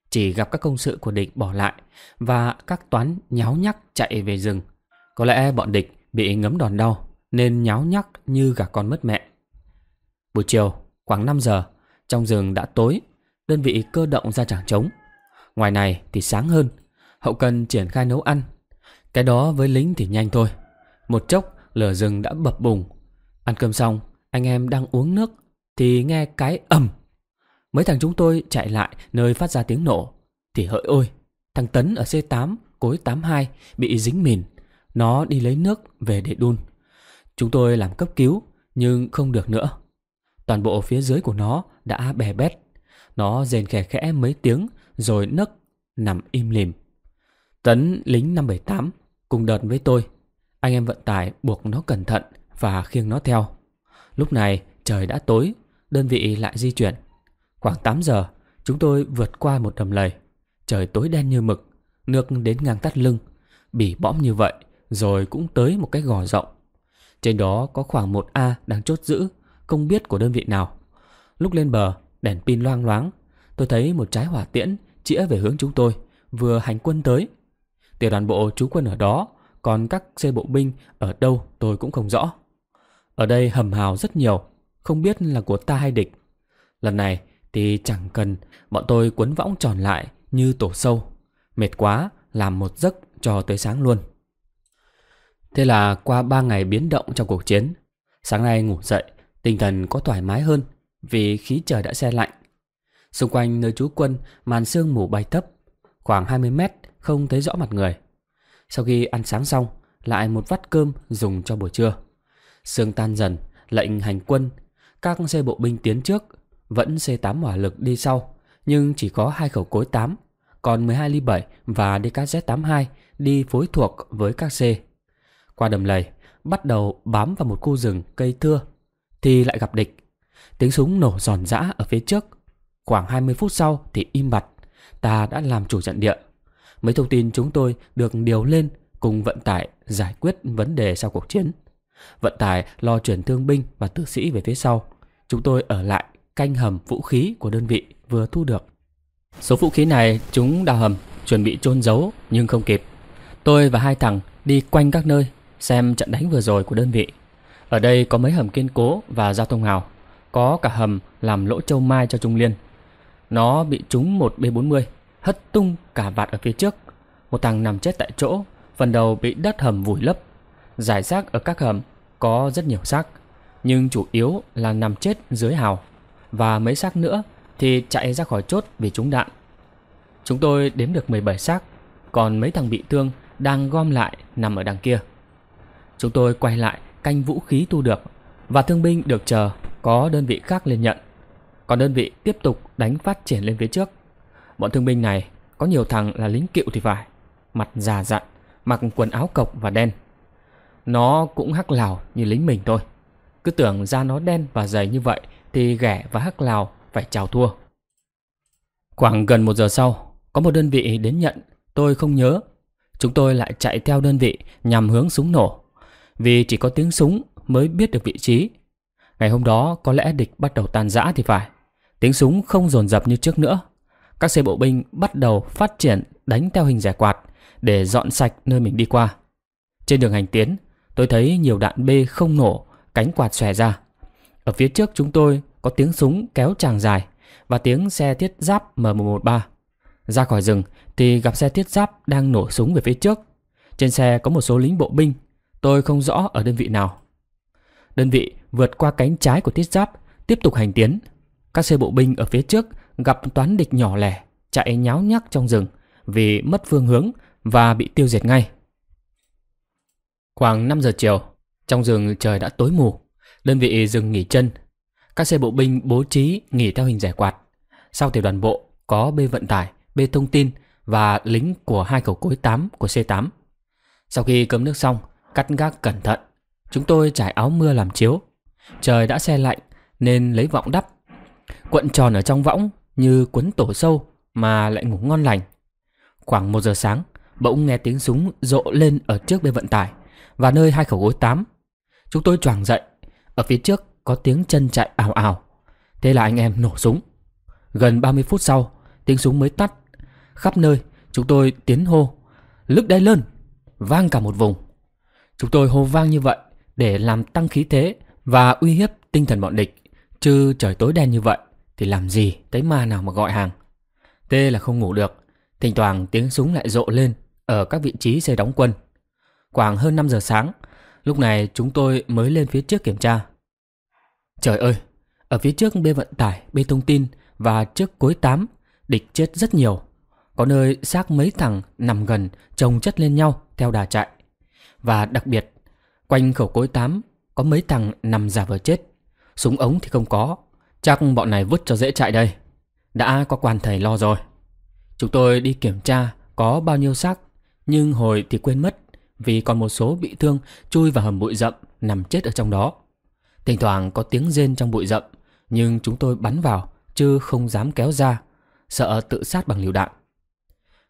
Chỉ gặp các công sự của địch bỏ lại Và các toán nháo nhắc chạy về rừng Có lẽ bọn địch bị ngấm đòn đau nên nháo nhác như gà con mất mẹ. Buổi chiều, khoảng 5 giờ, trong rừng đã tối, đơn vị cơ động ra trảng trống. Ngoài này thì sáng hơn, hậu cần triển khai nấu ăn. Cái đó với lính thì nhanh thôi. Một chốc, lửa rừng đã bập bùng. Ăn cơm xong, anh em đang uống nước thì nghe cái ầm. Mấy thằng chúng tôi chạy lại nơi phát ra tiếng nổ. Thì hỡi ôi, thằng Tấn ở C8, cối 82 bị dính mìn. Nó đi lấy nước về để đun. Chúng tôi làm cấp cứu nhưng không được nữa. Toàn bộ phía dưới của nó đã bè bét. Nó rền khẽ khẽ mấy tiếng rồi nấc nằm im lìm. Tấn lính 578 cùng đợt với tôi. Anh em vận tải buộc nó cẩn thận và khiêng nó theo. Lúc này trời đã tối, đơn vị lại di chuyển. Khoảng 8 giờ, chúng tôi vượt qua một đầm lầy. Trời tối đen như mực, nước đến ngang tắt lưng. Bỉ bõm như vậy, rồi cũng tới một cái gò rộng. Trên đó có khoảng một A đang chốt giữ, không biết của đơn vị nào. Lúc lên bờ, đèn pin loang loáng, tôi thấy một trái hỏa tiễn chĩa về hướng chúng tôi, vừa hành quân tới. Tiểu đoàn bộ chú quân ở đó, còn các xe bộ binh ở đâu tôi cũng không rõ. Ở đây hầm hào rất nhiều, không biết là của ta hay địch. Lần này thì chẳng cần bọn tôi quấn võng tròn lại như tổ sâu. Mệt quá, làm một giấc cho tới sáng luôn. Thế là qua 3 ngày biến động trong cuộc chiến, sáng nay ngủ dậy, tinh thần có thoải mái hơn vì khí trời đã xe lạnh. Xung quanh nơi trú quân, màn sương mù bay thấp, khoảng 20 mét không thấy rõ mặt người. Sau khi ăn sáng xong, lại một vắt cơm dùng cho buổi trưa. Sương tan dần, lệnh hành quân, các xe bộ binh tiến trước, vẫn C8 hỏa lực đi sau, nhưng chỉ có hai khẩu cối 8, còn 12 ly 7 và DKZ82 đi phối thuộc với các xe qua đầm lầy, bắt đầu bám vào một khu rừng cây thưa, thì lại gặp địch. Tiếng súng nổ giòn giã ở phía trước. Khoảng 20 phút sau thì im bặt, ta đã làm chủ trận địa. Mấy thông tin chúng tôi được điều lên cùng vận tải giải quyết vấn đề sau cuộc chiến. Vận tải lo chuyển thương binh và tử sĩ về phía sau. Chúng tôi ở lại canh hầm vũ khí của đơn vị vừa thu được. Số vũ khí này chúng đào hầm, chuẩn bị chôn giấu nhưng không kịp. Tôi và hai thằng đi quanh các nơi xem trận đánh vừa rồi của đơn vị. Ở đây có mấy hầm kiên cố và giao thông hào, có cả hầm làm lỗ châu mai cho Trung Liên. Nó bị trúng một B40, hất tung cả vạt ở phía trước. Một thằng nằm chết tại chỗ, phần đầu bị đất hầm vùi lấp. Giải xác ở các hầm có rất nhiều xác, nhưng chủ yếu là nằm chết dưới hào. Và mấy xác nữa thì chạy ra khỏi chốt vì trúng đạn. Chúng tôi đếm được 17 xác, còn mấy thằng bị thương đang gom lại nằm ở đằng kia. Chúng tôi quay lại canh vũ khí thu được và thương binh được chờ có đơn vị khác lên nhận. Còn đơn vị tiếp tục đánh phát triển lên phía trước. Bọn thương binh này có nhiều thằng là lính cựu thì phải, mặt già dặn, mặc quần áo cộc và đen. Nó cũng hắc lào như lính mình thôi. Cứ tưởng da nó đen và dày như vậy thì ghẻ và hắc lào phải chào thua. Khoảng gần một giờ sau, có một đơn vị đến nhận, tôi không nhớ. Chúng tôi lại chạy theo đơn vị nhằm hướng súng nổ vì chỉ có tiếng súng mới biết được vị trí. Ngày hôm đó có lẽ địch bắt đầu tan rã thì phải. Tiếng súng không dồn dập như trước nữa. Các xe bộ binh bắt đầu phát triển đánh theo hình rẻ quạt để dọn sạch nơi mình đi qua. Trên đường hành tiến, tôi thấy nhiều đạn B không nổ, cánh quạt xòe ra. Ở phía trước chúng tôi có tiếng súng kéo tràng dài và tiếng xe thiết giáp M113. Ra khỏi rừng thì gặp xe thiết giáp đang nổ súng về phía trước. Trên xe có một số lính bộ binh Tôi không rõ ở đơn vị nào. Đơn vị vượt qua cánh trái của thiết giáp, tiếp tục hành tiến. Các xe bộ binh ở phía trước gặp toán địch nhỏ lẻ, chạy nháo nhác trong rừng vì mất phương hướng và bị tiêu diệt ngay. Khoảng 5 giờ chiều, trong rừng trời đã tối mù, đơn vị dừng nghỉ chân. Các xe bộ binh bố trí nghỉ theo hình giải quạt. Sau tiểu đoàn bộ có bê vận tải, bê thông tin và lính của hai khẩu cối 8 của C8. Sau khi cấm nước xong, Cắt gác cẩn thận Chúng tôi trải áo mưa làm chiếu Trời đã xe lạnh nên lấy võng đắp Quận tròn ở trong võng như quấn tổ sâu mà lại ngủ ngon lành Khoảng một giờ sáng bỗng nghe tiếng súng rộ lên ở trước bên vận tải Và nơi hai khẩu gối tám Chúng tôi choàng dậy Ở phía trước có tiếng chân chạy ảo ảo Thế là anh em nổ súng Gần 30 phút sau Tiếng súng mới tắt Khắp nơi chúng tôi tiến hô Lức đáy lên Vang cả một vùng Chúng tôi hô vang như vậy để làm tăng khí thế và uy hiếp tinh thần bọn địch. Chứ trời tối đen như vậy thì làm gì thấy ma nào mà gọi hàng. Tê là không ngủ được, thỉnh thoảng tiếng súng lại rộ lên ở các vị trí xe đóng quân. Khoảng hơn 5 giờ sáng, lúc này chúng tôi mới lên phía trước kiểm tra. Trời ơi, ở phía trước bê vận tải, bê thông tin và trước cuối 8, địch chết rất nhiều. Có nơi xác mấy thằng nằm gần, chồng chất lên nhau theo đà chạy. Và đặc biệt Quanh khẩu cối 8 Có mấy thằng nằm giả vờ chết Súng ống thì không có Chắc bọn này vứt cho dễ chạy đây Đã có quan thầy lo rồi Chúng tôi đi kiểm tra có bao nhiêu xác Nhưng hồi thì quên mất Vì còn một số bị thương chui vào hầm bụi rậm Nằm chết ở trong đó Thỉnh thoảng có tiếng rên trong bụi rậm Nhưng chúng tôi bắn vào Chứ không dám kéo ra Sợ tự sát bằng liều đạn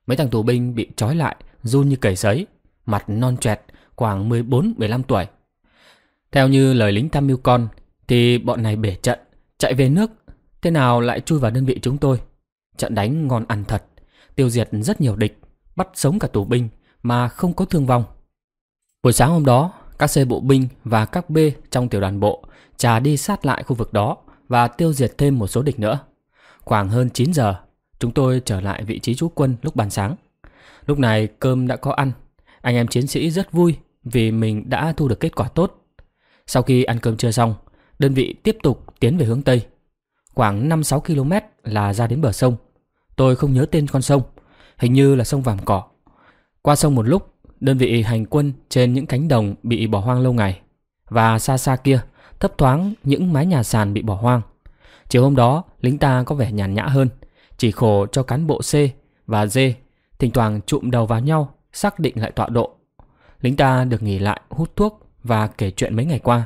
Mấy thằng tù binh bị trói lại Run như cầy sấy Mặt non trẹt khoảng 14-15 tuổi. Theo như lời lính tham mưu con, thì bọn này bể trận, chạy về nước, thế nào lại chui vào đơn vị chúng tôi. Trận đánh ngon ăn thật, tiêu diệt rất nhiều địch, bắt sống cả tù binh mà không có thương vong. Buổi sáng hôm đó, các xe bộ binh và các B trong tiểu đoàn bộ trà đi sát lại khu vực đó và tiêu diệt thêm một số địch nữa. Khoảng hơn 9 giờ, chúng tôi trở lại vị trí trú quân lúc bàn sáng. Lúc này cơm đã có ăn anh em chiến sĩ rất vui vì mình đã thu được kết quả tốt. Sau khi ăn cơm trưa xong, đơn vị tiếp tục tiến về hướng Tây. Khoảng 5-6 km là ra đến bờ sông. Tôi không nhớ tên con sông, hình như là sông Vàm Cỏ. Qua sông một lúc, đơn vị hành quân trên những cánh đồng bị bỏ hoang lâu ngày. Và xa xa kia, thấp thoáng những mái nhà sàn bị bỏ hoang. Chiều hôm đó, lính ta có vẻ nhàn nhã hơn. Chỉ khổ cho cán bộ C và D thỉnh thoảng trụm đầu vào nhau xác định lại tọa độ. Lính ta được nghỉ lại hút thuốc và kể chuyện mấy ngày qua.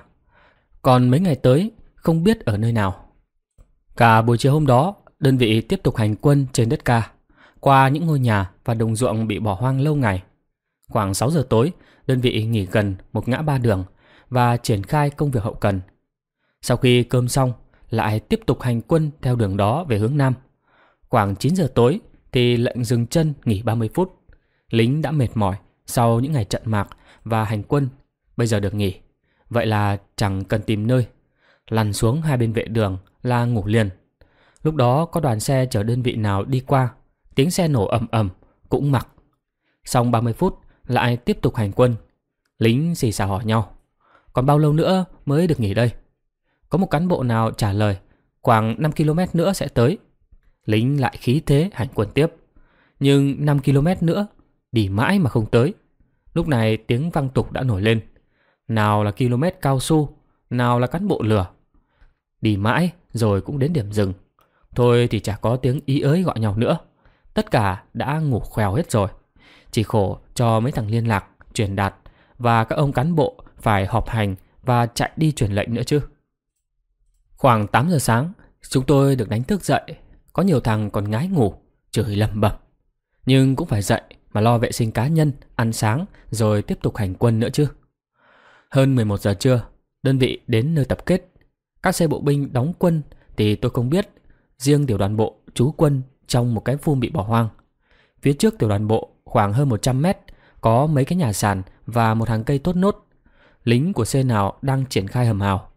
Còn mấy ngày tới, không biết ở nơi nào. Cả buổi chiều hôm đó, đơn vị tiếp tục hành quân trên đất ca, qua những ngôi nhà và đồng ruộng bị bỏ hoang lâu ngày. Khoảng 6 giờ tối, đơn vị nghỉ gần một ngã ba đường và triển khai công việc hậu cần. Sau khi cơm xong, lại tiếp tục hành quân theo đường đó về hướng Nam. Khoảng 9 giờ tối thì lệnh dừng chân nghỉ 30 phút. Lính đã mệt mỏi sau những ngày trận mạc và hành quân, bây giờ được nghỉ. Vậy là chẳng cần tìm nơi. Lăn xuống hai bên vệ đường là ngủ liền. Lúc đó có đoàn xe chở đơn vị nào đi qua, tiếng xe nổ ầm ầm, cũng mặc. Xong 30 phút lại tiếp tục hành quân. Lính xì xào hỏi nhau. Còn bao lâu nữa mới được nghỉ đây? Có một cán bộ nào trả lời khoảng 5 km nữa sẽ tới. Lính lại khí thế hành quân tiếp. Nhưng 5 km nữa đi mãi mà không tới. Lúc này tiếng văng tục đã nổi lên. Nào là km cao su, nào là cán bộ lửa. Đi mãi rồi cũng đến điểm dừng. Thôi thì chả có tiếng ý ới gọi nhau nữa. Tất cả đã ngủ khèo hết rồi. Chỉ khổ cho mấy thằng liên lạc, truyền đạt và các ông cán bộ phải họp hành và chạy đi truyền lệnh nữa chứ. Khoảng 8 giờ sáng, chúng tôi được đánh thức dậy. Có nhiều thằng còn ngái ngủ, chửi lầm bầm. Nhưng cũng phải dậy mà lo vệ sinh cá nhân, ăn sáng rồi tiếp tục hành quân nữa chứ. Hơn 11 giờ trưa, đơn vị đến nơi tập kết. Các xe bộ binh đóng quân thì tôi không biết, riêng tiểu đoàn bộ trú quân trong một cái phum bị bỏ hoang. Phía trước tiểu đoàn bộ khoảng hơn 100 mét có mấy cái nhà sàn và một hàng cây tốt nốt. Lính của xe nào đang triển khai hầm hào.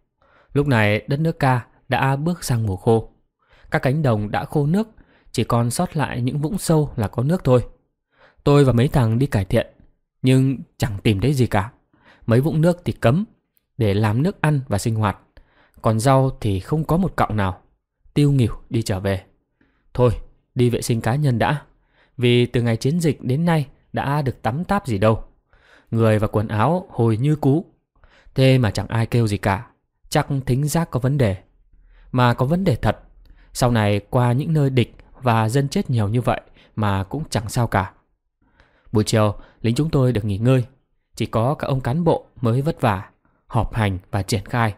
Lúc này đất nước ca đã bước sang mùa khô. Các cánh đồng đã khô nước, chỉ còn sót lại những vũng sâu là có nước thôi. Tôi và mấy thằng đi cải thiện, nhưng chẳng tìm thấy gì cả. Mấy vũng nước thì cấm, để làm nước ăn và sinh hoạt. Còn rau thì không có một cọng nào. Tiêu nghỉu đi trở về. Thôi, đi vệ sinh cá nhân đã. Vì từ ngày chiến dịch đến nay đã được tắm táp gì đâu. Người và quần áo hồi như cũ. Thế mà chẳng ai kêu gì cả. Chắc thính giác có vấn đề. Mà có vấn đề thật. Sau này qua những nơi địch và dân chết nhiều như vậy mà cũng chẳng sao cả. Buổi chiều, lính chúng tôi được nghỉ ngơi. Chỉ có các ông cán bộ mới vất vả, họp hành và triển khai.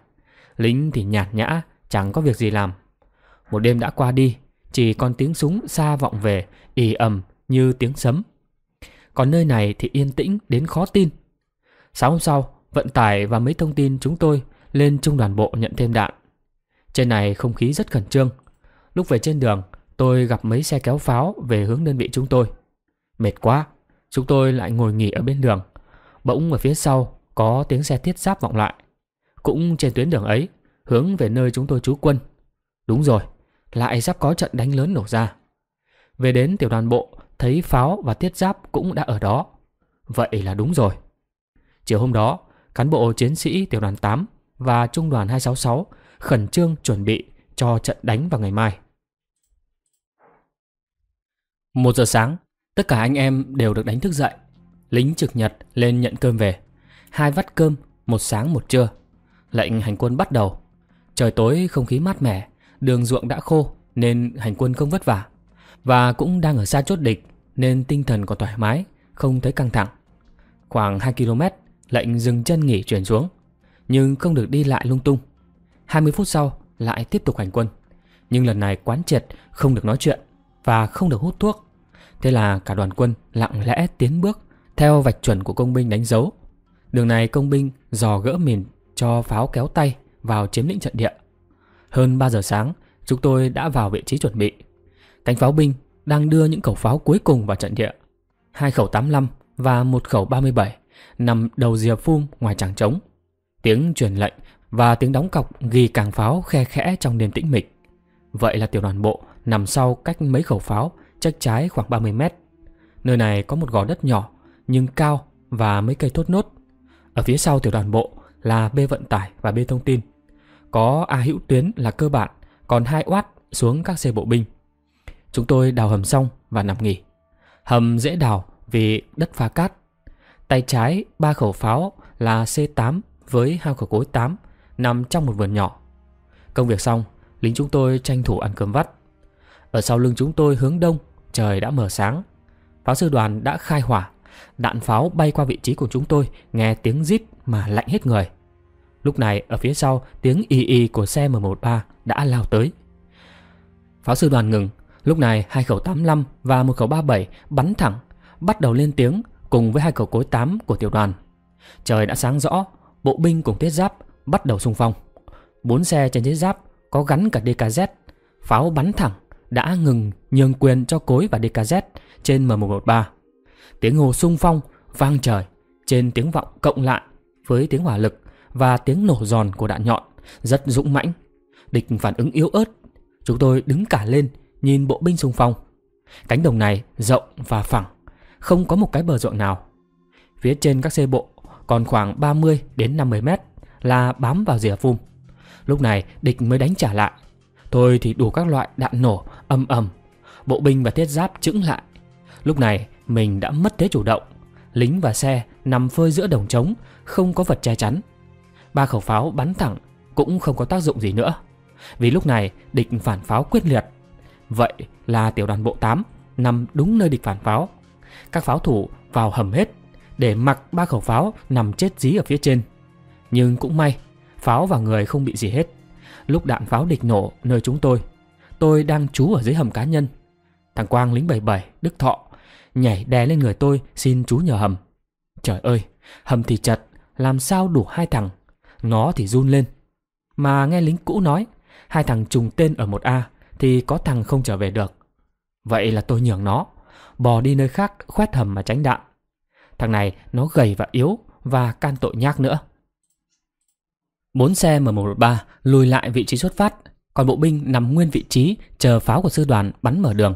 Lính thì nhàn nhã, chẳng có việc gì làm. Một đêm đã qua đi, chỉ còn tiếng súng xa vọng về, ì ầm như tiếng sấm. Còn nơi này thì yên tĩnh đến khó tin. Sáng hôm sau, vận tải và mấy thông tin chúng tôi lên trung đoàn bộ nhận thêm đạn. Trên này không khí rất khẩn trương. Lúc về trên đường, tôi gặp mấy xe kéo pháo về hướng đơn vị chúng tôi. Mệt quá, Chúng tôi lại ngồi nghỉ ở bên đường. Bỗng ở phía sau có tiếng xe thiết giáp vọng lại. Cũng trên tuyến đường ấy, hướng về nơi chúng tôi trú quân. Đúng rồi, lại sắp có trận đánh lớn nổ ra. Về đến tiểu đoàn bộ, thấy pháo và thiết giáp cũng đã ở đó. Vậy là đúng rồi. Chiều hôm đó, cán bộ chiến sĩ tiểu đoàn 8 và trung đoàn 266 khẩn trương chuẩn bị cho trận đánh vào ngày mai. một giờ sáng, Tất cả anh em đều được đánh thức dậy. Lính trực nhật lên nhận cơm về. Hai vắt cơm, một sáng một trưa. Lệnh hành quân bắt đầu. Trời tối không khí mát mẻ, đường ruộng đã khô nên hành quân không vất vả. Và cũng đang ở xa chốt địch nên tinh thần còn thoải mái, không thấy căng thẳng. Khoảng 2 km, lệnh dừng chân nghỉ chuyển xuống. Nhưng không được đi lại lung tung. 20 phút sau lại tiếp tục hành quân. Nhưng lần này quán triệt không được nói chuyện và không được hút thuốc Thế là cả đoàn quân lặng lẽ tiến bước theo vạch chuẩn của công binh đánh dấu. Đường này công binh dò gỡ mìn cho pháo kéo tay vào chiếm lĩnh trận địa. Hơn 3 giờ sáng, chúng tôi đã vào vị trí chuẩn bị. Cánh pháo binh đang đưa những khẩu pháo cuối cùng vào trận địa. Hai khẩu 85 và một khẩu 37 nằm đầu rìa phun ngoài tràng trống. Tiếng truyền lệnh và tiếng đóng cọc ghi càng pháo khe khẽ trong đêm tĩnh mịch. Vậy là tiểu đoàn bộ nằm sau cách mấy khẩu pháo Trách trái khoảng 30 mét Nơi này có một gò đất nhỏ Nhưng cao và mấy cây thốt nốt Ở phía sau tiểu đoàn bộ là bê vận tải và bê thông tin Có A hữu tuyến là cơ bản Còn hai oát xuống các xe bộ binh Chúng tôi đào hầm xong và nằm nghỉ Hầm dễ đào vì đất pha cát Tay trái ba khẩu pháo là C8 với hai khẩu cối 8 nằm trong một vườn nhỏ. Công việc xong, lính chúng tôi tranh thủ ăn cơm vắt. Ở sau lưng chúng tôi hướng đông Trời đã mở sáng Pháo sư đoàn đã khai hỏa Đạn pháo bay qua vị trí của chúng tôi Nghe tiếng rít mà lạnh hết người Lúc này ở phía sau tiếng y y của xe M13 đã lao tới Pháo sư đoàn ngừng Lúc này hai khẩu 85 và một khẩu 37 bắn thẳng Bắt đầu lên tiếng cùng với hai khẩu cối 8 của tiểu đoàn Trời đã sáng rõ Bộ binh cùng thiết giáp bắt đầu xung phong Bốn xe trên thiết giáp có gắn cả DKZ Pháo bắn thẳng đã ngừng nhường quyền cho Cối và DKZ trên M113. Tiếng hồ sung phong vang trời trên tiếng vọng cộng lại với tiếng hỏa lực và tiếng nổ giòn của đạn nhọn rất dũng mãnh. Địch phản ứng yếu ớt. Chúng tôi đứng cả lên nhìn bộ binh xung phong. Cánh đồng này rộng và phẳng, không có một cái bờ ruộng nào. Phía trên các xe bộ còn khoảng 30 đến 50 mét là bám vào rìa phun. Lúc này địch mới đánh trả lại Tôi thì đủ các loại đạn nổ, âm ầm. Bộ binh và thiết giáp chững lại. Lúc này mình đã mất thế chủ động. Lính và xe nằm phơi giữa đồng trống, không có vật che chắn. Ba khẩu pháo bắn thẳng cũng không có tác dụng gì nữa. Vì lúc này địch phản pháo quyết liệt. Vậy là tiểu đoàn bộ 8 nằm đúng nơi địch phản pháo. Các pháo thủ vào hầm hết để mặc ba khẩu pháo nằm chết dí ở phía trên. Nhưng cũng may, pháo và người không bị gì hết. Lúc đạn pháo địch nổ nơi chúng tôi, tôi đang trú ở dưới hầm cá nhân. Thằng Quang lính 77, Đức Thọ, nhảy đè lên người tôi xin chú nhờ hầm. Trời ơi, hầm thì chật, làm sao đủ hai thằng, nó thì run lên. Mà nghe lính cũ nói, hai thằng trùng tên ở một a thì có thằng không trở về được. Vậy là tôi nhường nó, bò đi nơi khác khoét hầm mà tránh đạn. Thằng này nó gầy và yếu và can tội nhác nữa. Bốn xe M113 lùi lại vị trí xuất phát, còn bộ binh nằm nguyên vị trí chờ pháo của sư đoàn bắn mở đường.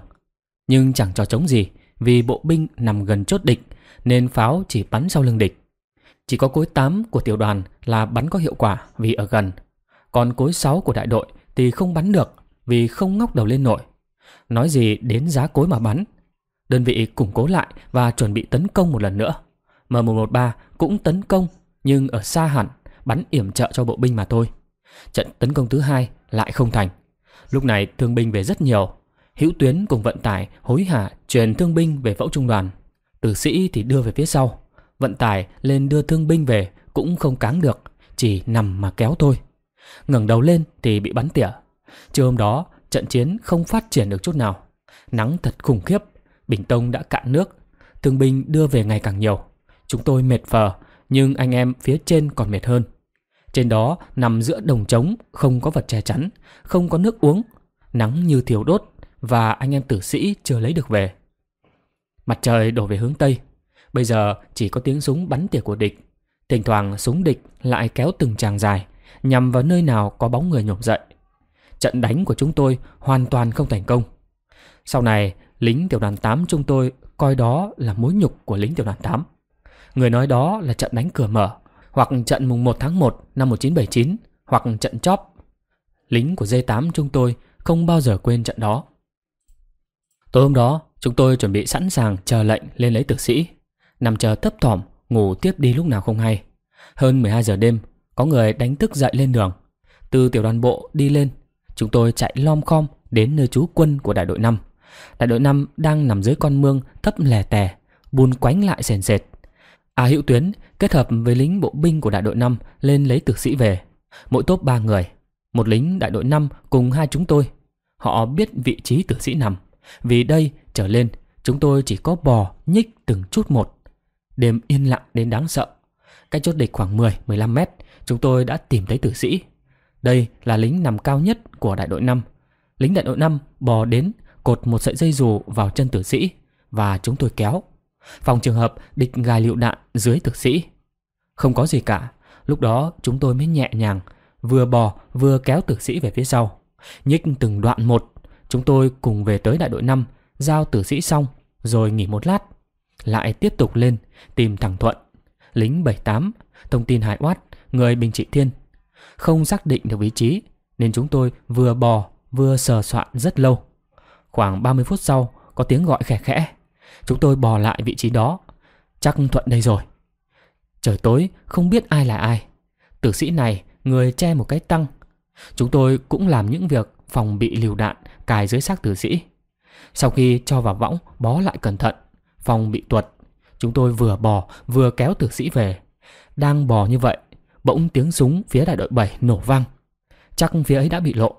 Nhưng chẳng trò chống gì vì bộ binh nằm gần chốt địch nên pháo chỉ bắn sau lưng địch. Chỉ có cối 8 của tiểu đoàn là bắn có hiệu quả vì ở gần, còn cối 6 của đại đội thì không bắn được vì không ngóc đầu lên nổi. Nói gì đến giá cối mà bắn. Đơn vị củng cố lại và chuẩn bị tấn công một lần nữa. M113 cũng tấn công nhưng ở xa hẳn bắn yểm trợ cho bộ binh mà thôi. Trận tấn công thứ hai lại không thành. Lúc này thương binh về rất nhiều. Hữu Tuyến cùng vận tải hối hả truyền thương binh về phẫu trung đoàn. Tử sĩ thì đưa về phía sau. Vận tải lên đưa thương binh về cũng không cáng được, chỉ nằm mà kéo thôi. ngẩng đầu lên thì bị bắn tỉa. Trưa hôm đó, trận chiến không phát triển được chút nào. Nắng thật khủng khiếp, Bình Tông đã cạn nước, thương binh đưa về ngày càng nhiều. Chúng tôi mệt phờ, nhưng anh em phía trên còn mệt hơn. Trên đó nằm giữa đồng trống, không có vật che chắn, không có nước uống, nắng như thiêu đốt và anh em tử sĩ chưa lấy được về. Mặt trời đổ về hướng Tây. Bây giờ chỉ có tiếng súng bắn tỉa của địch. Thỉnh thoảng súng địch lại kéo từng tràng dài, nhằm vào nơi nào có bóng người nhổm dậy. Trận đánh của chúng tôi hoàn toàn không thành công. Sau này, lính tiểu đoàn 8 chúng tôi coi đó là mối nhục của lính tiểu đoàn 8. Người nói đó là trận đánh cửa mở, hoặc trận mùng 1 tháng 1 năm 1979 hoặc trận chóp. Lính của D8 chúng tôi không bao giờ quên trận đó. Tối hôm đó, chúng tôi chuẩn bị sẵn sàng chờ lệnh lên lấy tử sĩ. Nằm chờ thấp thỏm, ngủ tiếp đi lúc nào không hay. Hơn 12 giờ đêm, có người đánh thức dậy lên đường. Từ tiểu đoàn bộ đi lên, chúng tôi chạy lom khom đến nơi trú quân của đại đội 5. Đại đội 5 đang nằm dưới con mương thấp lè tè, bùn quánh lại sền sệt. A à, Hữu Tuyến kết hợp với lính bộ binh của đại đội 5 lên lấy tử sĩ về. Mỗi tốp 3 người, một lính đại đội 5 cùng hai chúng tôi. Họ biết vị trí tử sĩ nằm, vì đây trở lên chúng tôi chỉ có bò nhích từng chút một. Đêm yên lặng đến đáng sợ. Cách chốt địch khoảng 10-15 mét, chúng tôi đã tìm thấy tử sĩ. Đây là lính nằm cao nhất của đại đội 5. Lính đại đội 5 bò đến, cột một sợi dây dù vào chân tử sĩ và chúng tôi kéo Phòng trường hợp địch gài lựu đạn dưới thực sĩ. Không có gì cả, lúc đó chúng tôi mới nhẹ nhàng, vừa bò vừa kéo tử sĩ về phía sau. Nhích từng đoạn một, chúng tôi cùng về tới đại đội 5, giao tử sĩ xong, rồi nghỉ một lát. Lại tiếp tục lên, tìm thằng Thuận, lính 78, thông tin hải oát, người Bình Trị Thiên. Không xác định được vị trí, nên chúng tôi vừa bò vừa sờ soạn rất lâu. Khoảng 30 phút sau, có tiếng gọi khẽ khẽ. Chúng tôi bò lại vị trí đó Chắc Thuận đây rồi Trời tối không biết ai là ai Tử sĩ này người che một cái tăng Chúng tôi cũng làm những việc phòng bị liều đạn cài dưới xác tử sĩ Sau khi cho vào võng bó lại cẩn thận Phòng bị tuột Chúng tôi vừa bò vừa kéo tử sĩ về Đang bò như vậy Bỗng tiếng súng phía đại đội 7 nổ vang Chắc phía ấy đã bị lộ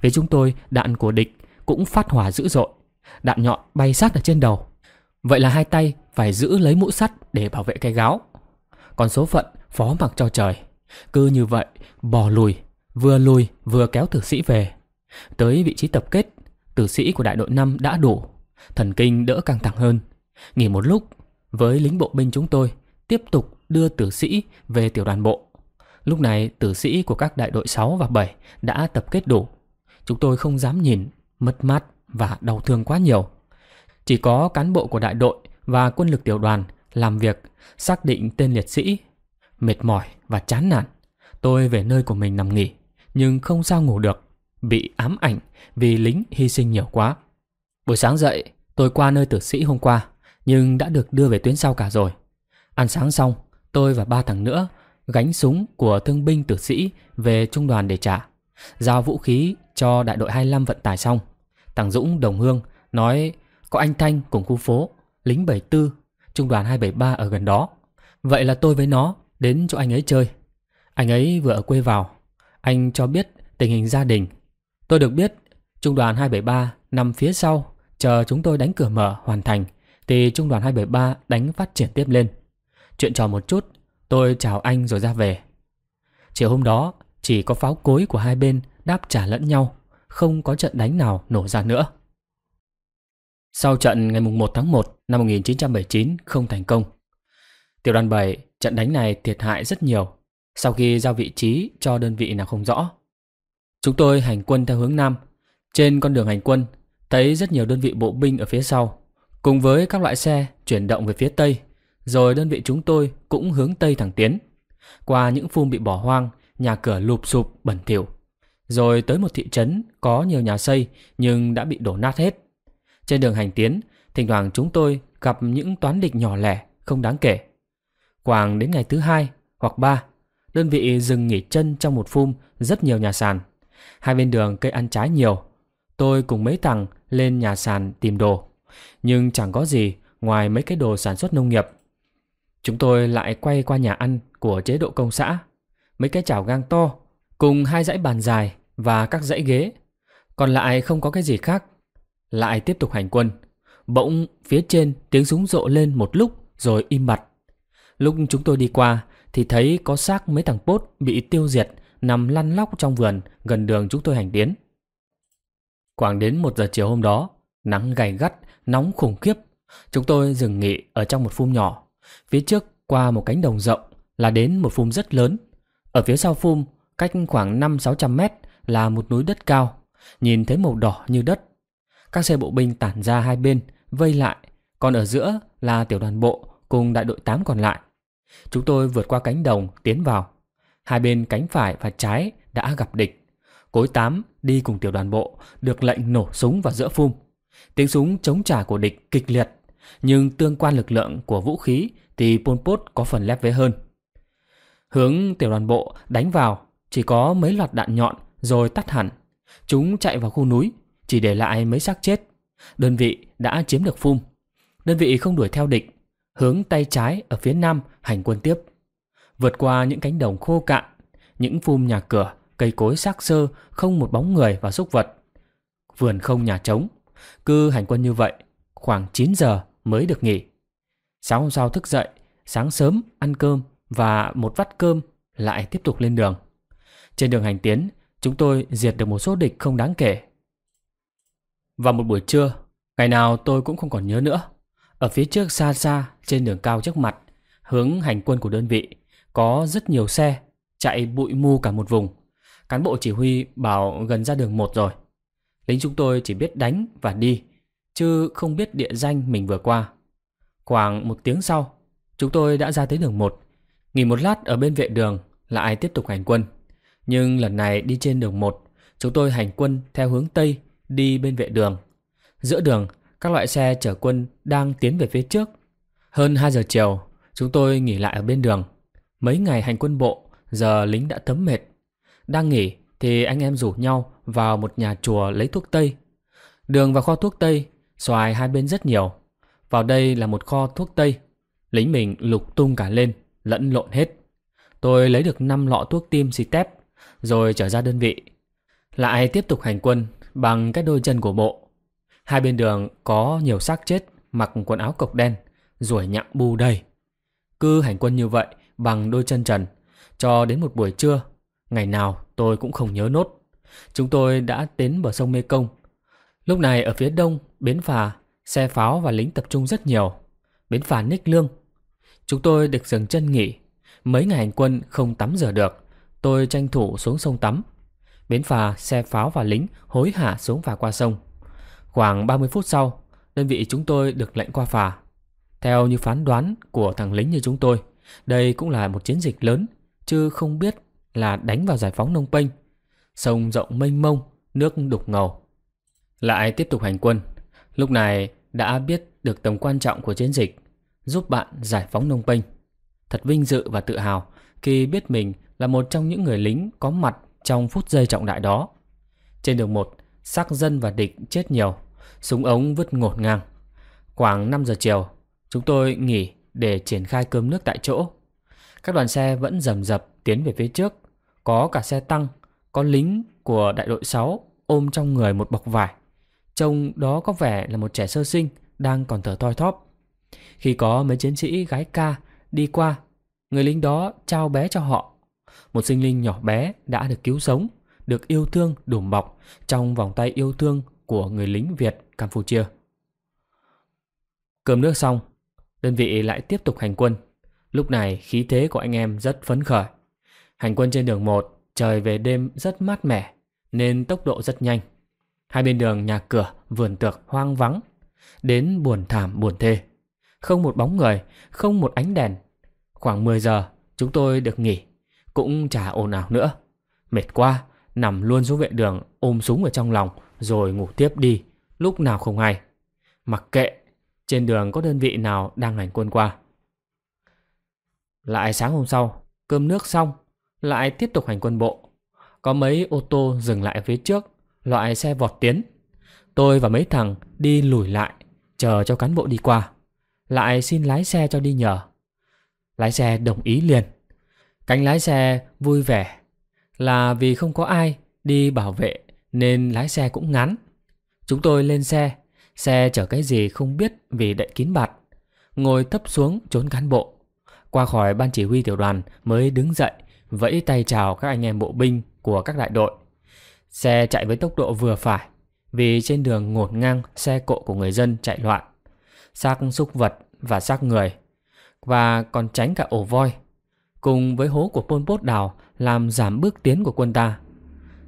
Phía chúng tôi đạn của địch cũng phát hỏa dữ dội Đạn nhọn bay sát ở trên đầu Vậy là hai tay phải giữ lấy mũi sắt để bảo vệ cái gáo. Còn số phận phó mặc cho trời. Cứ như vậy, bò lùi, vừa lùi vừa kéo tử sĩ về. Tới vị trí tập kết, tử sĩ của đại đội 5 đã đủ. Thần kinh đỡ căng thẳng hơn. Nghỉ một lúc, với lính bộ binh chúng tôi, tiếp tục đưa tử sĩ về tiểu đoàn bộ. Lúc này tử sĩ của các đại đội 6 và 7 đã tập kết đủ. Chúng tôi không dám nhìn, mất mát và đau thương quá nhiều. Chỉ có cán bộ của đại đội và quân lực tiểu đoàn làm việc xác định tên liệt sĩ. Mệt mỏi và chán nản, tôi về nơi của mình nằm nghỉ, nhưng không sao ngủ được, bị ám ảnh vì lính hy sinh nhiều quá. Buổi sáng dậy, tôi qua nơi tử sĩ hôm qua, nhưng đã được đưa về tuyến sau cả rồi. Ăn sáng xong, tôi và ba thằng nữa gánh súng của thương binh tử sĩ về trung đoàn để trả. Giao vũ khí cho đại đội 25 vận tải xong. Thằng Dũng đồng hương nói có anh Thanh cùng khu phố Lính 74 Trung đoàn 273 ở gần đó Vậy là tôi với nó đến chỗ anh ấy chơi Anh ấy vừa ở quê vào Anh cho biết tình hình gia đình Tôi được biết Trung đoàn 273 nằm phía sau Chờ chúng tôi đánh cửa mở hoàn thành Thì Trung đoàn 273 đánh phát triển tiếp lên Chuyện trò một chút Tôi chào anh rồi ra về Chiều hôm đó chỉ có pháo cối của hai bên đáp trả lẫn nhau Không có trận đánh nào nổ ra nữa sau trận ngày 1 tháng 1 năm 1979 không thành công, tiểu đoàn 7 trận đánh này thiệt hại rất nhiều sau khi giao vị trí cho đơn vị nào không rõ. Chúng tôi hành quân theo hướng Nam. Trên con đường hành quân, thấy rất nhiều đơn vị bộ binh ở phía sau, cùng với các loại xe chuyển động về phía Tây, rồi đơn vị chúng tôi cũng hướng Tây thẳng tiến. Qua những phun bị bỏ hoang, nhà cửa lụp sụp, bẩn thỉu. Rồi tới một thị trấn có nhiều nhà xây nhưng đã bị đổ nát hết. Trên đường hành tiến, thỉnh thoảng chúng tôi gặp những toán địch nhỏ lẻ, không đáng kể. Quảng đến ngày thứ hai hoặc ba, đơn vị dừng nghỉ chân trong một phum rất nhiều nhà sàn. Hai bên đường cây ăn trái nhiều. Tôi cùng mấy thằng lên nhà sàn tìm đồ. Nhưng chẳng có gì ngoài mấy cái đồ sản xuất nông nghiệp. Chúng tôi lại quay qua nhà ăn của chế độ công xã. Mấy cái chảo gang to, cùng hai dãy bàn dài và các dãy ghế. Còn lại không có cái gì khác lại tiếp tục hành quân. Bỗng phía trên tiếng súng rộ lên một lúc rồi im bặt. Lúc chúng tôi đi qua thì thấy có xác mấy thằng bốt bị tiêu diệt nằm lăn lóc trong vườn gần đường chúng tôi hành tiến. Khoảng đến một giờ chiều hôm đó, nắng gay gắt, nóng khủng khiếp. Chúng tôi dừng nghỉ ở trong một phum nhỏ. Phía trước qua một cánh đồng rộng là đến một phum rất lớn. Ở phía sau phum, cách khoảng 5-600 mét là một núi đất cao. Nhìn thấy màu đỏ như đất các xe bộ binh tản ra hai bên, vây lại, còn ở giữa là tiểu đoàn bộ cùng đại đội 8 còn lại. Chúng tôi vượt qua cánh đồng, tiến vào. Hai bên cánh phải và trái đã gặp địch. Cối 8 đi cùng tiểu đoàn bộ, được lệnh nổ súng vào giữa phum. Tiếng súng chống trả của địch kịch liệt, nhưng tương quan lực lượng của vũ khí thì Pol Pot có phần lép vế hơn. Hướng tiểu đoàn bộ đánh vào, chỉ có mấy loạt đạn nhọn rồi tắt hẳn. Chúng chạy vào khu núi, chỉ để lại mấy xác chết. Đơn vị đã chiếm được Phum. Đơn vị không đuổi theo địch, hướng tay trái ở phía nam hành quân tiếp. Vượt qua những cánh đồng khô cạn, những phum nhà cửa, cây cối xác sơ, không một bóng người và súc vật. Vườn không nhà trống, cứ hành quân như vậy, khoảng 9 giờ mới được nghỉ. Sáng hôm sau thức dậy, sáng sớm ăn cơm và một vắt cơm lại tiếp tục lên đường. Trên đường hành tiến, chúng tôi diệt được một số địch không đáng kể vào một buổi trưa, ngày nào tôi cũng không còn nhớ nữa. Ở phía trước xa xa, trên đường cao trước mặt, hướng hành quân của đơn vị, có rất nhiều xe, chạy bụi mù cả một vùng. Cán bộ chỉ huy bảo gần ra đường một rồi. Lính chúng tôi chỉ biết đánh và đi, chứ không biết địa danh mình vừa qua. Khoảng một tiếng sau, chúng tôi đã ra tới đường một, Nghỉ một lát ở bên vệ đường, lại tiếp tục hành quân. Nhưng lần này đi trên đường một, chúng tôi hành quân theo hướng Tây đi bên vệ đường. Giữa đường, các loại xe chở quân đang tiến về phía trước. Hơn 2 giờ chiều, chúng tôi nghỉ lại ở bên đường. Mấy ngày hành quân bộ, giờ lính đã thấm mệt. Đang nghỉ thì anh em rủ nhau vào một nhà chùa lấy thuốc Tây. Đường vào kho thuốc Tây, xoài hai bên rất nhiều. Vào đây là một kho thuốc Tây. Lính mình lục tung cả lên, lẫn lộn hết. Tôi lấy được 5 lọ thuốc tim xịt tép, rồi trở ra đơn vị. Lại tiếp tục hành quân bằng cái đôi chân của bộ. Hai bên đường có nhiều xác chết mặc quần áo cộc đen, ruồi nhặng bu đầy. Cứ hành quân như vậy bằng đôi chân trần, cho đến một buổi trưa, ngày nào tôi cũng không nhớ nốt. Chúng tôi đã đến bờ sông Mê Công. Lúc này ở phía đông, bến phà, xe pháo và lính tập trung rất nhiều. Bến phà Ních Lương. Chúng tôi được dừng chân nghỉ. Mấy ngày hành quân không tắm rửa được, tôi tranh thủ xuống sông tắm. Bến phà, xe pháo và lính hối hả xuống phà qua sông. Khoảng 30 phút sau, đơn vị chúng tôi được lệnh qua phà. Theo như phán đoán của thằng lính như chúng tôi, đây cũng là một chiến dịch lớn, chứ không biết là đánh vào giải phóng nông pênh. Sông rộng mênh mông, nước đục ngầu. Lại tiếp tục hành quân. Lúc này đã biết được tầm quan trọng của chiến dịch, giúp bạn giải phóng nông pênh. Thật vinh dự và tự hào khi biết mình là một trong những người lính có mặt trong phút giây trọng đại đó. Trên đường 1, xác dân và địch chết nhiều, súng ống vứt ngột ngang. Khoảng 5 giờ chiều, chúng tôi nghỉ để triển khai cơm nước tại chỗ. Các đoàn xe vẫn rầm rập tiến về phía trước, có cả xe tăng, có lính của đại đội 6 ôm trong người một bọc vải. Trông đó có vẻ là một trẻ sơ sinh đang còn thở thoi thóp. Khi có mấy chiến sĩ gái ca đi qua, người lính đó trao bé cho họ một sinh linh nhỏ bé đã được cứu sống, được yêu thương đùm bọc trong vòng tay yêu thương của người lính Việt Campuchia. Cơm nước xong, đơn vị lại tiếp tục hành quân. Lúc này khí thế của anh em rất phấn khởi. Hành quân trên đường 1, trời về đêm rất mát mẻ nên tốc độ rất nhanh. Hai bên đường nhà cửa, vườn tược hoang vắng, đến buồn thảm buồn thê. Không một bóng người, không một ánh đèn. Khoảng 10 giờ, chúng tôi được nghỉ cũng chả ồn ào nữa. Mệt quá, nằm luôn xuống vệ đường ôm súng ở trong lòng rồi ngủ tiếp đi, lúc nào không hay. Mặc kệ, trên đường có đơn vị nào đang hành quân qua. Lại sáng hôm sau, cơm nước xong, lại tiếp tục hành quân bộ. Có mấy ô tô dừng lại phía trước, loại xe vọt tiến. Tôi và mấy thằng đi lùi lại, chờ cho cán bộ đi qua. Lại xin lái xe cho đi nhờ. Lái xe đồng ý liền. Cánh lái xe vui vẻ là vì không có ai đi bảo vệ nên lái xe cũng ngắn. Chúng tôi lên xe, xe chở cái gì không biết vì đậy kín bạt. Ngồi thấp xuống trốn cán bộ. Qua khỏi ban chỉ huy tiểu đoàn mới đứng dậy, vẫy tay chào các anh em bộ binh của các đại đội. Xe chạy với tốc độ vừa phải, vì trên đường ngột ngang xe cộ của người dân chạy loạn. Xác súc vật và xác người. Và còn tránh cả ổ voi cùng với hố của Pol Pot đào làm giảm bước tiến của quân ta.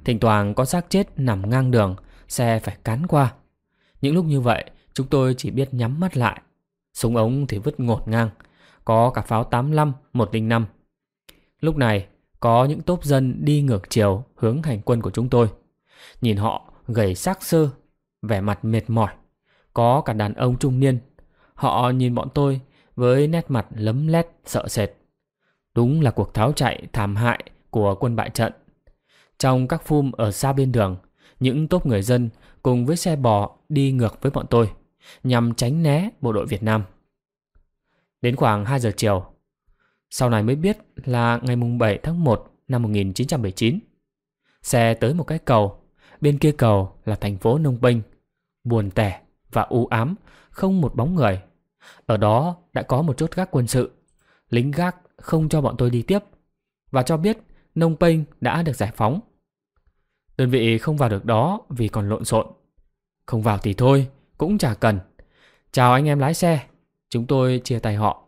Thỉnh thoảng có xác chết nằm ngang đường, xe phải cán qua. Những lúc như vậy, chúng tôi chỉ biết nhắm mắt lại. Súng ống thì vứt ngột ngang, có cả pháo 85, 105. Lúc này, có những tốp dân đi ngược chiều hướng hành quân của chúng tôi. Nhìn họ gầy xác sơ, vẻ mặt mệt mỏi. Có cả đàn ông trung niên. Họ nhìn bọn tôi với nét mặt lấm lét sợ sệt. Đúng là cuộc tháo chạy thảm hại của quân bại trận. Trong các phum ở xa bên đường, những tốp người dân cùng với xe bò đi ngược với bọn tôi, nhằm tránh né bộ đội Việt Nam. Đến khoảng 2 giờ chiều, sau này mới biết là ngày mùng 7 tháng 1 năm 1979, xe tới một cái cầu, bên kia cầu là thành phố Nông Binh, buồn tẻ và u ám, không một bóng người. Ở đó đã có một chốt gác quân sự, lính gác không cho bọn tôi đi tiếp và cho biết Nông Penh đã được giải phóng. Đơn vị không vào được đó vì còn lộn xộn. Không vào thì thôi, cũng chả cần. Chào anh em lái xe, chúng tôi chia tay họ.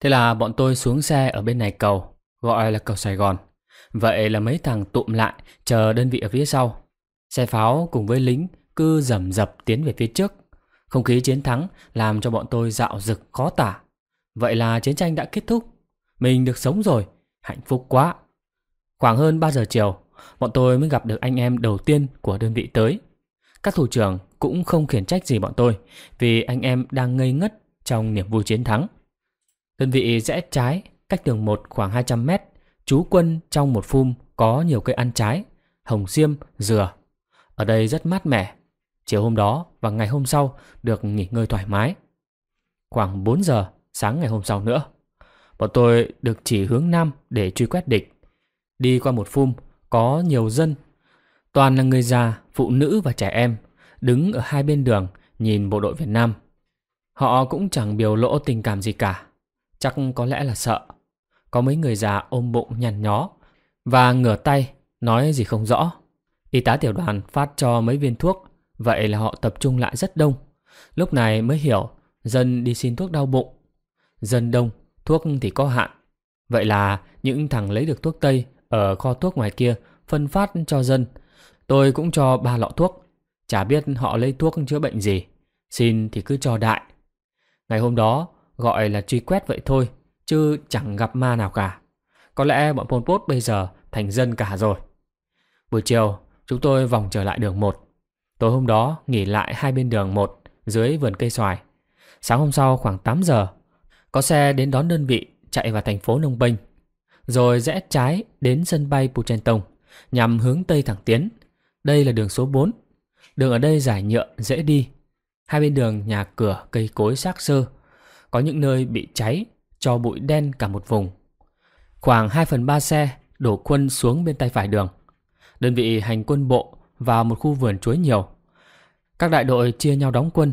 Thế là bọn tôi xuống xe ở bên này cầu, gọi là cầu Sài Gòn. Vậy là mấy thằng tụm lại chờ đơn vị ở phía sau. Xe pháo cùng với lính cứ dầm dập tiến về phía trước. Không khí chiến thắng làm cho bọn tôi dạo rực khó tả. Vậy là chiến tranh đã kết thúc. Mình được sống rồi. Hạnh phúc quá. Khoảng hơn 3 giờ chiều, bọn tôi mới gặp được anh em đầu tiên của đơn vị tới. Các thủ trưởng cũng không khiển trách gì bọn tôi vì anh em đang ngây ngất trong niềm vui chiến thắng. Đơn vị rẽ trái, cách đường 1 khoảng 200 mét, chú quân trong một phum có nhiều cây ăn trái, hồng xiêm, dừa. Ở đây rất mát mẻ. Chiều hôm đó và ngày hôm sau được nghỉ ngơi thoải mái. Khoảng 4 giờ, sáng ngày hôm sau nữa. Bọn tôi được chỉ hướng nam để truy quét địch. Đi qua một phum có nhiều dân, toàn là người già, phụ nữ và trẻ em, đứng ở hai bên đường nhìn bộ đội Việt Nam. Họ cũng chẳng biểu lộ tình cảm gì cả, chắc có lẽ là sợ. Có mấy người già ôm bụng nhăn nhó và ngửa tay nói gì không rõ. Y tá tiểu đoàn phát cho mấy viên thuốc, vậy là họ tập trung lại rất đông. Lúc này mới hiểu dân đi xin thuốc đau bụng Dân đông, thuốc thì có hạn. Vậy là những thằng lấy được thuốc Tây ở kho thuốc ngoài kia phân phát cho dân. Tôi cũng cho ba lọ thuốc. Chả biết họ lấy thuốc chữa bệnh gì. Xin thì cứ cho đại. Ngày hôm đó gọi là truy quét vậy thôi. Chứ chẳng gặp ma nào cả. Có lẽ bọn Pol Pot bây giờ thành dân cả rồi. Buổi chiều, chúng tôi vòng trở lại đường 1. Tối hôm đó nghỉ lại hai bên đường 1 dưới vườn cây xoài. Sáng hôm sau khoảng 8 giờ, có xe đến đón đơn vị chạy vào thành phố Nông bình rồi rẽ trái đến sân bay Puchentong nhằm hướng Tây thẳng tiến. Đây là đường số 4. Đường ở đây giải nhựa, dễ đi. Hai bên đường nhà cửa, cây cối xác sơ. Có những nơi bị cháy, cho bụi đen cả một vùng. Khoảng 2 phần 3 xe đổ quân xuống bên tay phải đường. Đơn vị hành quân bộ vào một khu vườn chuối nhiều. Các đại đội chia nhau đóng quân.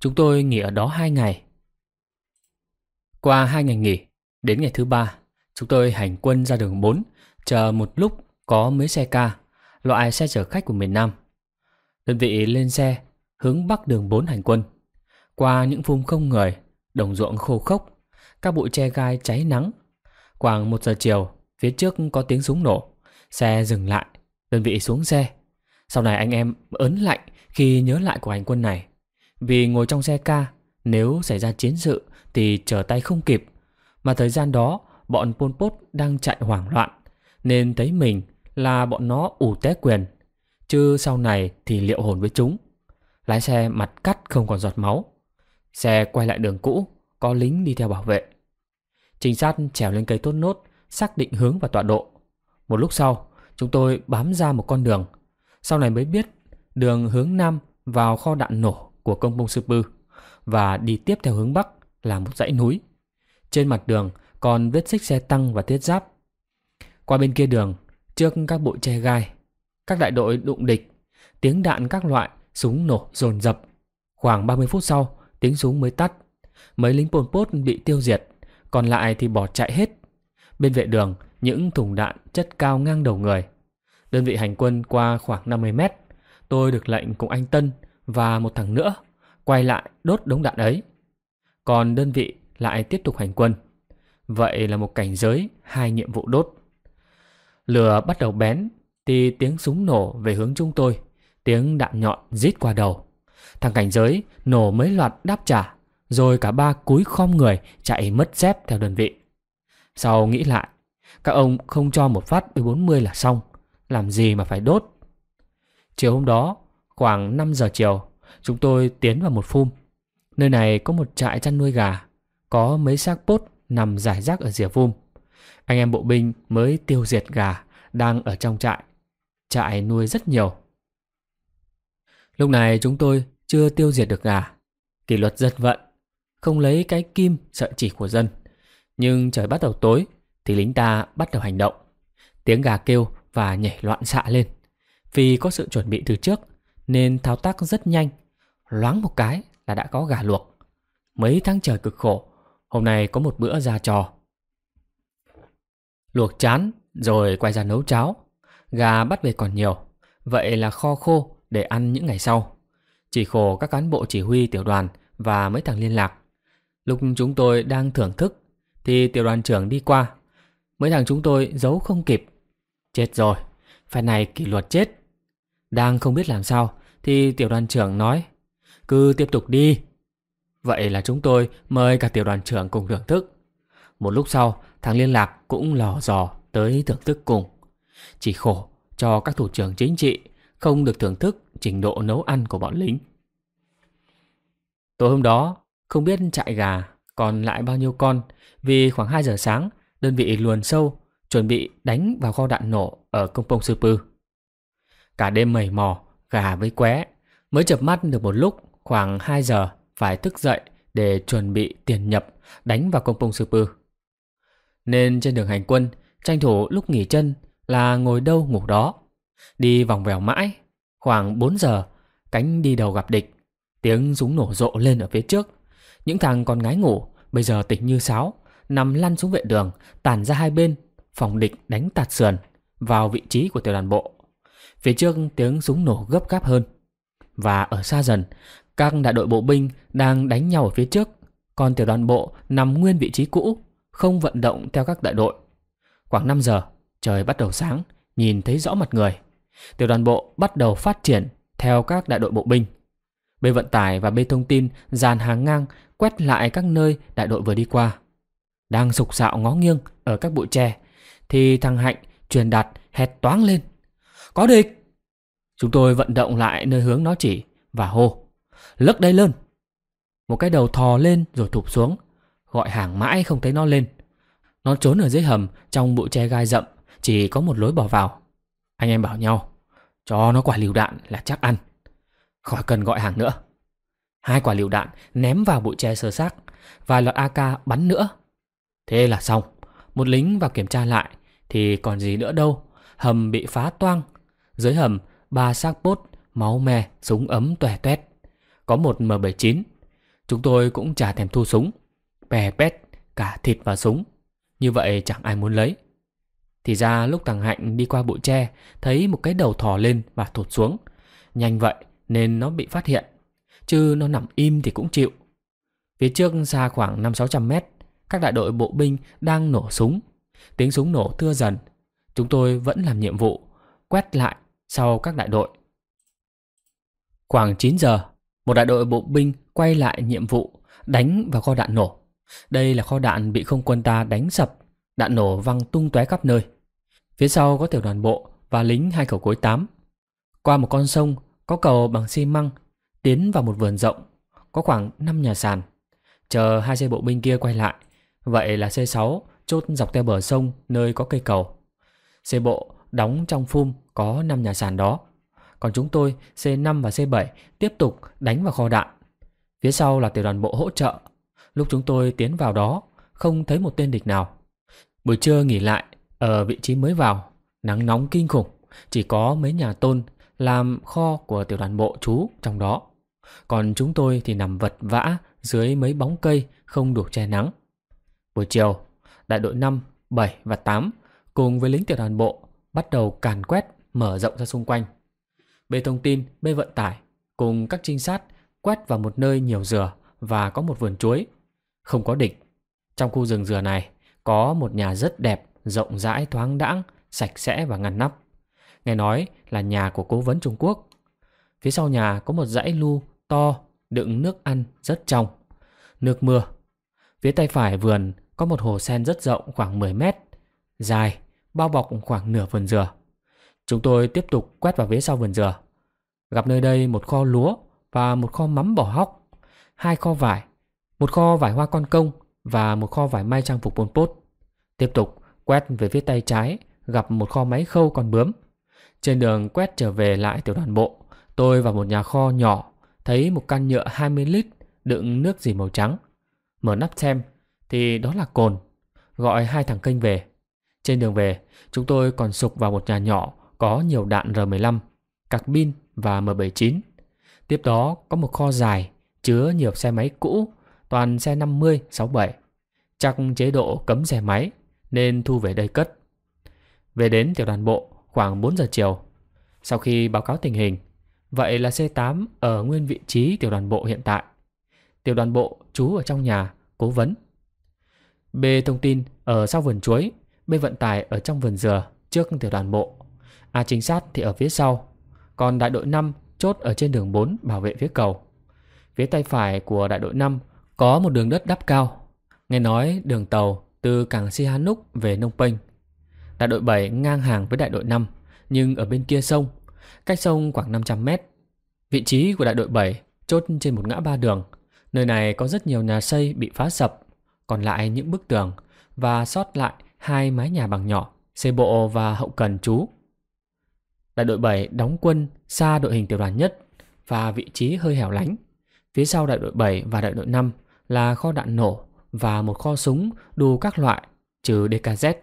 Chúng tôi nghỉ ở đó 2 ngày qua hai ngày nghỉ, đến ngày thứ ba, chúng tôi hành quân ra đường 4, chờ một lúc có mấy xe ca, loại xe chở khách của miền Nam. Đơn vị lên xe, hướng bắc đường 4 hành quân. Qua những vùng không người, đồng ruộng khô khốc, các bụi tre gai cháy nắng. Khoảng 1 giờ chiều, phía trước có tiếng súng nổ, xe dừng lại, đơn vị xuống xe. Sau này anh em ấn lạnh khi nhớ lại của hành quân này. Vì ngồi trong xe ca, nếu xảy ra chiến sự thì trở tay không kịp. Mà thời gian đó, bọn Pol Pot đang chạy hoảng loạn, nên thấy mình là bọn nó ủ té quyền. Chứ sau này thì liệu hồn với chúng. Lái xe mặt cắt không còn giọt máu. Xe quay lại đường cũ, có lính đi theo bảo vệ. Trinh sát trèo lên cây tốt nốt, xác định hướng và tọa độ. Một lúc sau, chúng tôi bám ra một con đường. Sau này mới biết đường hướng nam vào kho đạn nổ của công bông sư pư và đi tiếp theo hướng bắc là một dãy núi. Trên mặt đường còn vết xích xe tăng và thiết giáp. Qua bên kia đường, trước các bụi tre gai, các đại đội đụng địch, tiếng đạn các loại súng nổ dồn dập. Khoảng 30 phút sau, tiếng súng mới tắt. Mấy lính Pol Pot bị tiêu diệt, còn lại thì bỏ chạy hết. Bên vệ đường, những thùng đạn chất cao ngang đầu người. Đơn vị hành quân qua khoảng 50 mét, tôi được lệnh cùng anh Tân và một thằng nữa quay lại đốt đống đạn ấy còn đơn vị lại tiếp tục hành quân. Vậy là một cảnh giới, hai nhiệm vụ đốt. Lửa bắt đầu bén, thì tiếng súng nổ về hướng chúng tôi, tiếng đạn nhọn rít qua đầu. Thằng cảnh giới nổ mấy loạt đáp trả, rồi cả ba cúi khom người chạy mất dép theo đơn vị. Sau nghĩ lại, các ông không cho một phát B40 là xong, làm gì mà phải đốt. Chiều hôm đó, khoảng 5 giờ chiều, chúng tôi tiến vào một phum Nơi này có một trại chăn nuôi gà, có mấy xác bốt nằm rải rác ở rìa vum. Anh em bộ binh mới tiêu diệt gà đang ở trong trại. Trại nuôi rất nhiều. Lúc này chúng tôi chưa tiêu diệt được gà. Kỷ luật dân vận, không lấy cái kim sợi chỉ của dân. Nhưng trời bắt đầu tối thì lính ta bắt đầu hành động. Tiếng gà kêu và nhảy loạn xạ lên. Vì có sự chuẩn bị từ trước nên thao tác rất nhanh. Loáng một cái là đã có gà luộc. Mấy tháng trời cực khổ, hôm nay có một bữa ra trò. Luộc chán, rồi quay ra nấu cháo. Gà bắt về còn nhiều, vậy là kho khô để ăn những ngày sau. Chỉ khổ các cán bộ chỉ huy tiểu đoàn và mấy thằng liên lạc. Lúc chúng tôi đang thưởng thức thì tiểu đoàn trưởng đi qua. Mấy thằng chúng tôi giấu không kịp. Chết rồi, phải này kỷ luật chết. Đang không biết làm sao thì tiểu đoàn trưởng nói cứ tiếp tục đi. Vậy là chúng tôi mời cả tiểu đoàn trưởng cùng thưởng thức. Một lúc sau, thằng liên lạc cũng lò dò tới thưởng thức cùng. Chỉ khổ cho các thủ trưởng chính trị không được thưởng thức trình độ nấu ăn của bọn lính. Tối hôm đó, không biết chạy gà còn lại bao nhiêu con vì khoảng 2 giờ sáng đơn vị luồn sâu chuẩn bị đánh vào kho đạn nổ ở công pông sư pư. Cả đêm mầy mò, gà với qué mới chập mắt được một lúc Khoảng 2 giờ phải thức dậy để chuẩn bị tiền nhập đánh vào công pông sư pư. Nên trên đường hành quân, tranh thủ lúc nghỉ chân là ngồi đâu ngủ đó. Đi vòng vèo mãi, khoảng 4 giờ, cánh đi đầu gặp địch. Tiếng súng nổ rộ lên ở phía trước. Những thằng còn ngái ngủ, bây giờ tỉnh như sáo, nằm lăn xuống vệ đường, tản ra hai bên, phòng địch đánh tạt sườn vào vị trí của tiểu đoàn bộ. Phía trước tiếng súng nổ gấp gáp hơn. Và ở xa dần, các đại đội bộ binh đang đánh nhau ở phía trước, còn tiểu đoàn bộ nằm nguyên vị trí cũ, không vận động theo các đại đội. Khoảng 5 giờ, trời bắt đầu sáng, nhìn thấy rõ mặt người. Tiểu đoàn bộ bắt đầu phát triển theo các đại đội bộ binh. Bê vận tải và bê thông tin dàn hàng ngang quét lại các nơi đại đội vừa đi qua. Đang sục sạo ngó nghiêng ở các bụi tre, thì thằng Hạnh truyền đạt hét toáng lên. Có địch! Chúng tôi vận động lại nơi hướng nó chỉ và hô lấc đây lên. Một cái đầu thò lên rồi thụp xuống, gọi hàng mãi không thấy nó lên. Nó trốn ở dưới hầm trong bụi tre gai rậm, chỉ có một lối bỏ vào. Anh em bảo nhau, cho nó quả liều đạn là chắc ăn. Khỏi cần gọi hàng nữa. Hai quả liều đạn ném vào bụi tre sơ xác, vài loạt AK bắn nữa. Thế là xong, một lính vào kiểm tra lại thì còn gì nữa đâu. Hầm bị phá toang, dưới hầm ba xác bốt, máu me, súng ấm tòe toét có một M79. Chúng tôi cũng chả thèm thu súng, bè bét cả thịt và súng. Như vậy chẳng ai muốn lấy. Thì ra lúc thằng Hạnh đi qua bụi tre, thấy một cái đầu thò lên và thụt xuống. Nhanh vậy nên nó bị phát hiện, chứ nó nằm im thì cũng chịu. Phía trước xa khoảng 5-600 mét, các đại đội bộ binh đang nổ súng. Tiếng súng nổ thưa dần, chúng tôi vẫn làm nhiệm vụ, quét lại sau các đại đội. Khoảng 9 giờ, một đại đội bộ binh quay lại nhiệm vụ đánh vào kho đạn nổ. Đây là kho đạn bị không quân ta đánh sập, đạn nổ văng tung tóe khắp nơi. Phía sau có tiểu đoàn bộ và lính hai khẩu cối 8. Qua một con sông có cầu bằng xi măng tiến vào một vườn rộng có khoảng 5 nhà sàn. Chờ hai xe bộ binh kia quay lại, vậy là xe 6 chốt dọc theo bờ sông nơi có cây cầu. Xe bộ đóng trong phum có 5 nhà sàn đó còn chúng tôi C5 và C7 tiếp tục đánh vào kho đạn. Phía sau là tiểu đoàn bộ hỗ trợ. Lúc chúng tôi tiến vào đó, không thấy một tên địch nào. Buổi trưa nghỉ lại, ở vị trí mới vào, nắng nóng kinh khủng, chỉ có mấy nhà tôn làm kho của tiểu đoàn bộ chú trong đó. Còn chúng tôi thì nằm vật vã dưới mấy bóng cây không đủ che nắng. Buổi chiều, đại đội 5, 7 và 8 cùng với lính tiểu đoàn bộ bắt đầu càn quét mở rộng ra xung quanh bê thông tin, bê vận tải cùng các trinh sát quét vào một nơi nhiều dừa và có một vườn chuối. Không có địch. Trong khu rừng dừa này có một nhà rất đẹp, rộng rãi thoáng đãng, sạch sẽ và ngăn nắp. Nghe nói là nhà của cố vấn Trung Quốc. Phía sau nhà có một dãy lu to đựng nước ăn rất trong. Nước mưa. Phía tay phải vườn có một hồ sen rất rộng khoảng 10 mét, dài, bao bọc khoảng nửa vườn dừa. Chúng tôi tiếp tục quét vào phía sau vườn dừa. Gặp nơi đây một kho lúa và một kho mắm bỏ hóc, hai kho vải, một kho vải hoa con công và một kho vải may trang phục Pol Pot. Tiếp tục quét về phía tay trái, gặp một kho máy khâu còn bướm. Trên đường quét trở về lại tiểu đoàn bộ, tôi vào một nhà kho nhỏ, thấy một can nhựa 20 lít đựng nước gì màu trắng. Mở nắp xem thì đó là cồn, gọi hai thằng kênh về. Trên đường về, chúng tôi còn sục vào một nhà nhỏ có nhiều đạn R-15, cạc pin và M79. Tiếp đó có một kho dài chứa nhiều xe máy cũ, toàn xe 50, 67. Chắc chế độ cấm xe máy nên thu về đây cất. Về đến tiểu đoàn bộ khoảng 4 giờ chiều. Sau khi báo cáo tình hình, vậy là C8 ở nguyên vị trí tiểu đoàn bộ hiện tại. Tiểu đoàn bộ trú ở trong nhà, cố vấn. B thông tin ở sau vườn chuối, B vận tải ở trong vườn dừa trước tiểu đoàn bộ. A à, chính sát thì ở phía sau Còn đại đội 5 chốt ở trên đường 4 bảo vệ phía cầu Phía tay phải của đại đội 5 có một đường đất đắp cao Nghe nói đường tàu từ cảng Sihanouk về Nông Penh Đại đội 7 ngang hàng với đại đội 5 Nhưng ở bên kia sông Cách sông khoảng 500 mét Vị trí của đại đội 7 chốt trên một ngã ba đường Nơi này có rất nhiều nhà xây bị phá sập Còn lại những bức tường Và sót lại hai mái nhà bằng nhỏ Xê bộ và hậu cần chú đại đội 7 đóng quân xa đội hình tiểu đoàn nhất và vị trí hơi hẻo lánh. Phía sau đại đội 7 và đại đội 5 là kho đạn nổ và một kho súng đủ các loại trừ DKZ.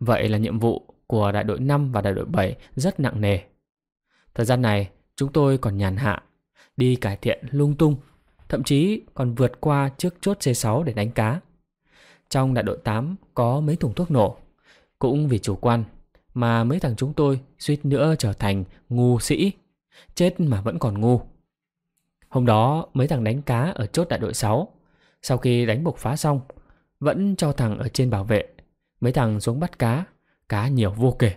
Vậy là nhiệm vụ của đại đội 5 và đại đội 7 rất nặng nề. Thời gian này, chúng tôi còn nhàn hạ, đi cải thiện lung tung, thậm chí còn vượt qua trước chốt C6 để đánh cá. Trong đại đội 8 có mấy thùng thuốc nổ, cũng vì chủ quan mà mấy thằng chúng tôi suýt nữa trở thành ngu sĩ. Chết mà vẫn còn ngu. Hôm đó mấy thằng đánh cá ở chốt đại đội 6. Sau khi đánh bộc phá xong, vẫn cho thằng ở trên bảo vệ. Mấy thằng xuống bắt cá, cá nhiều vô kể.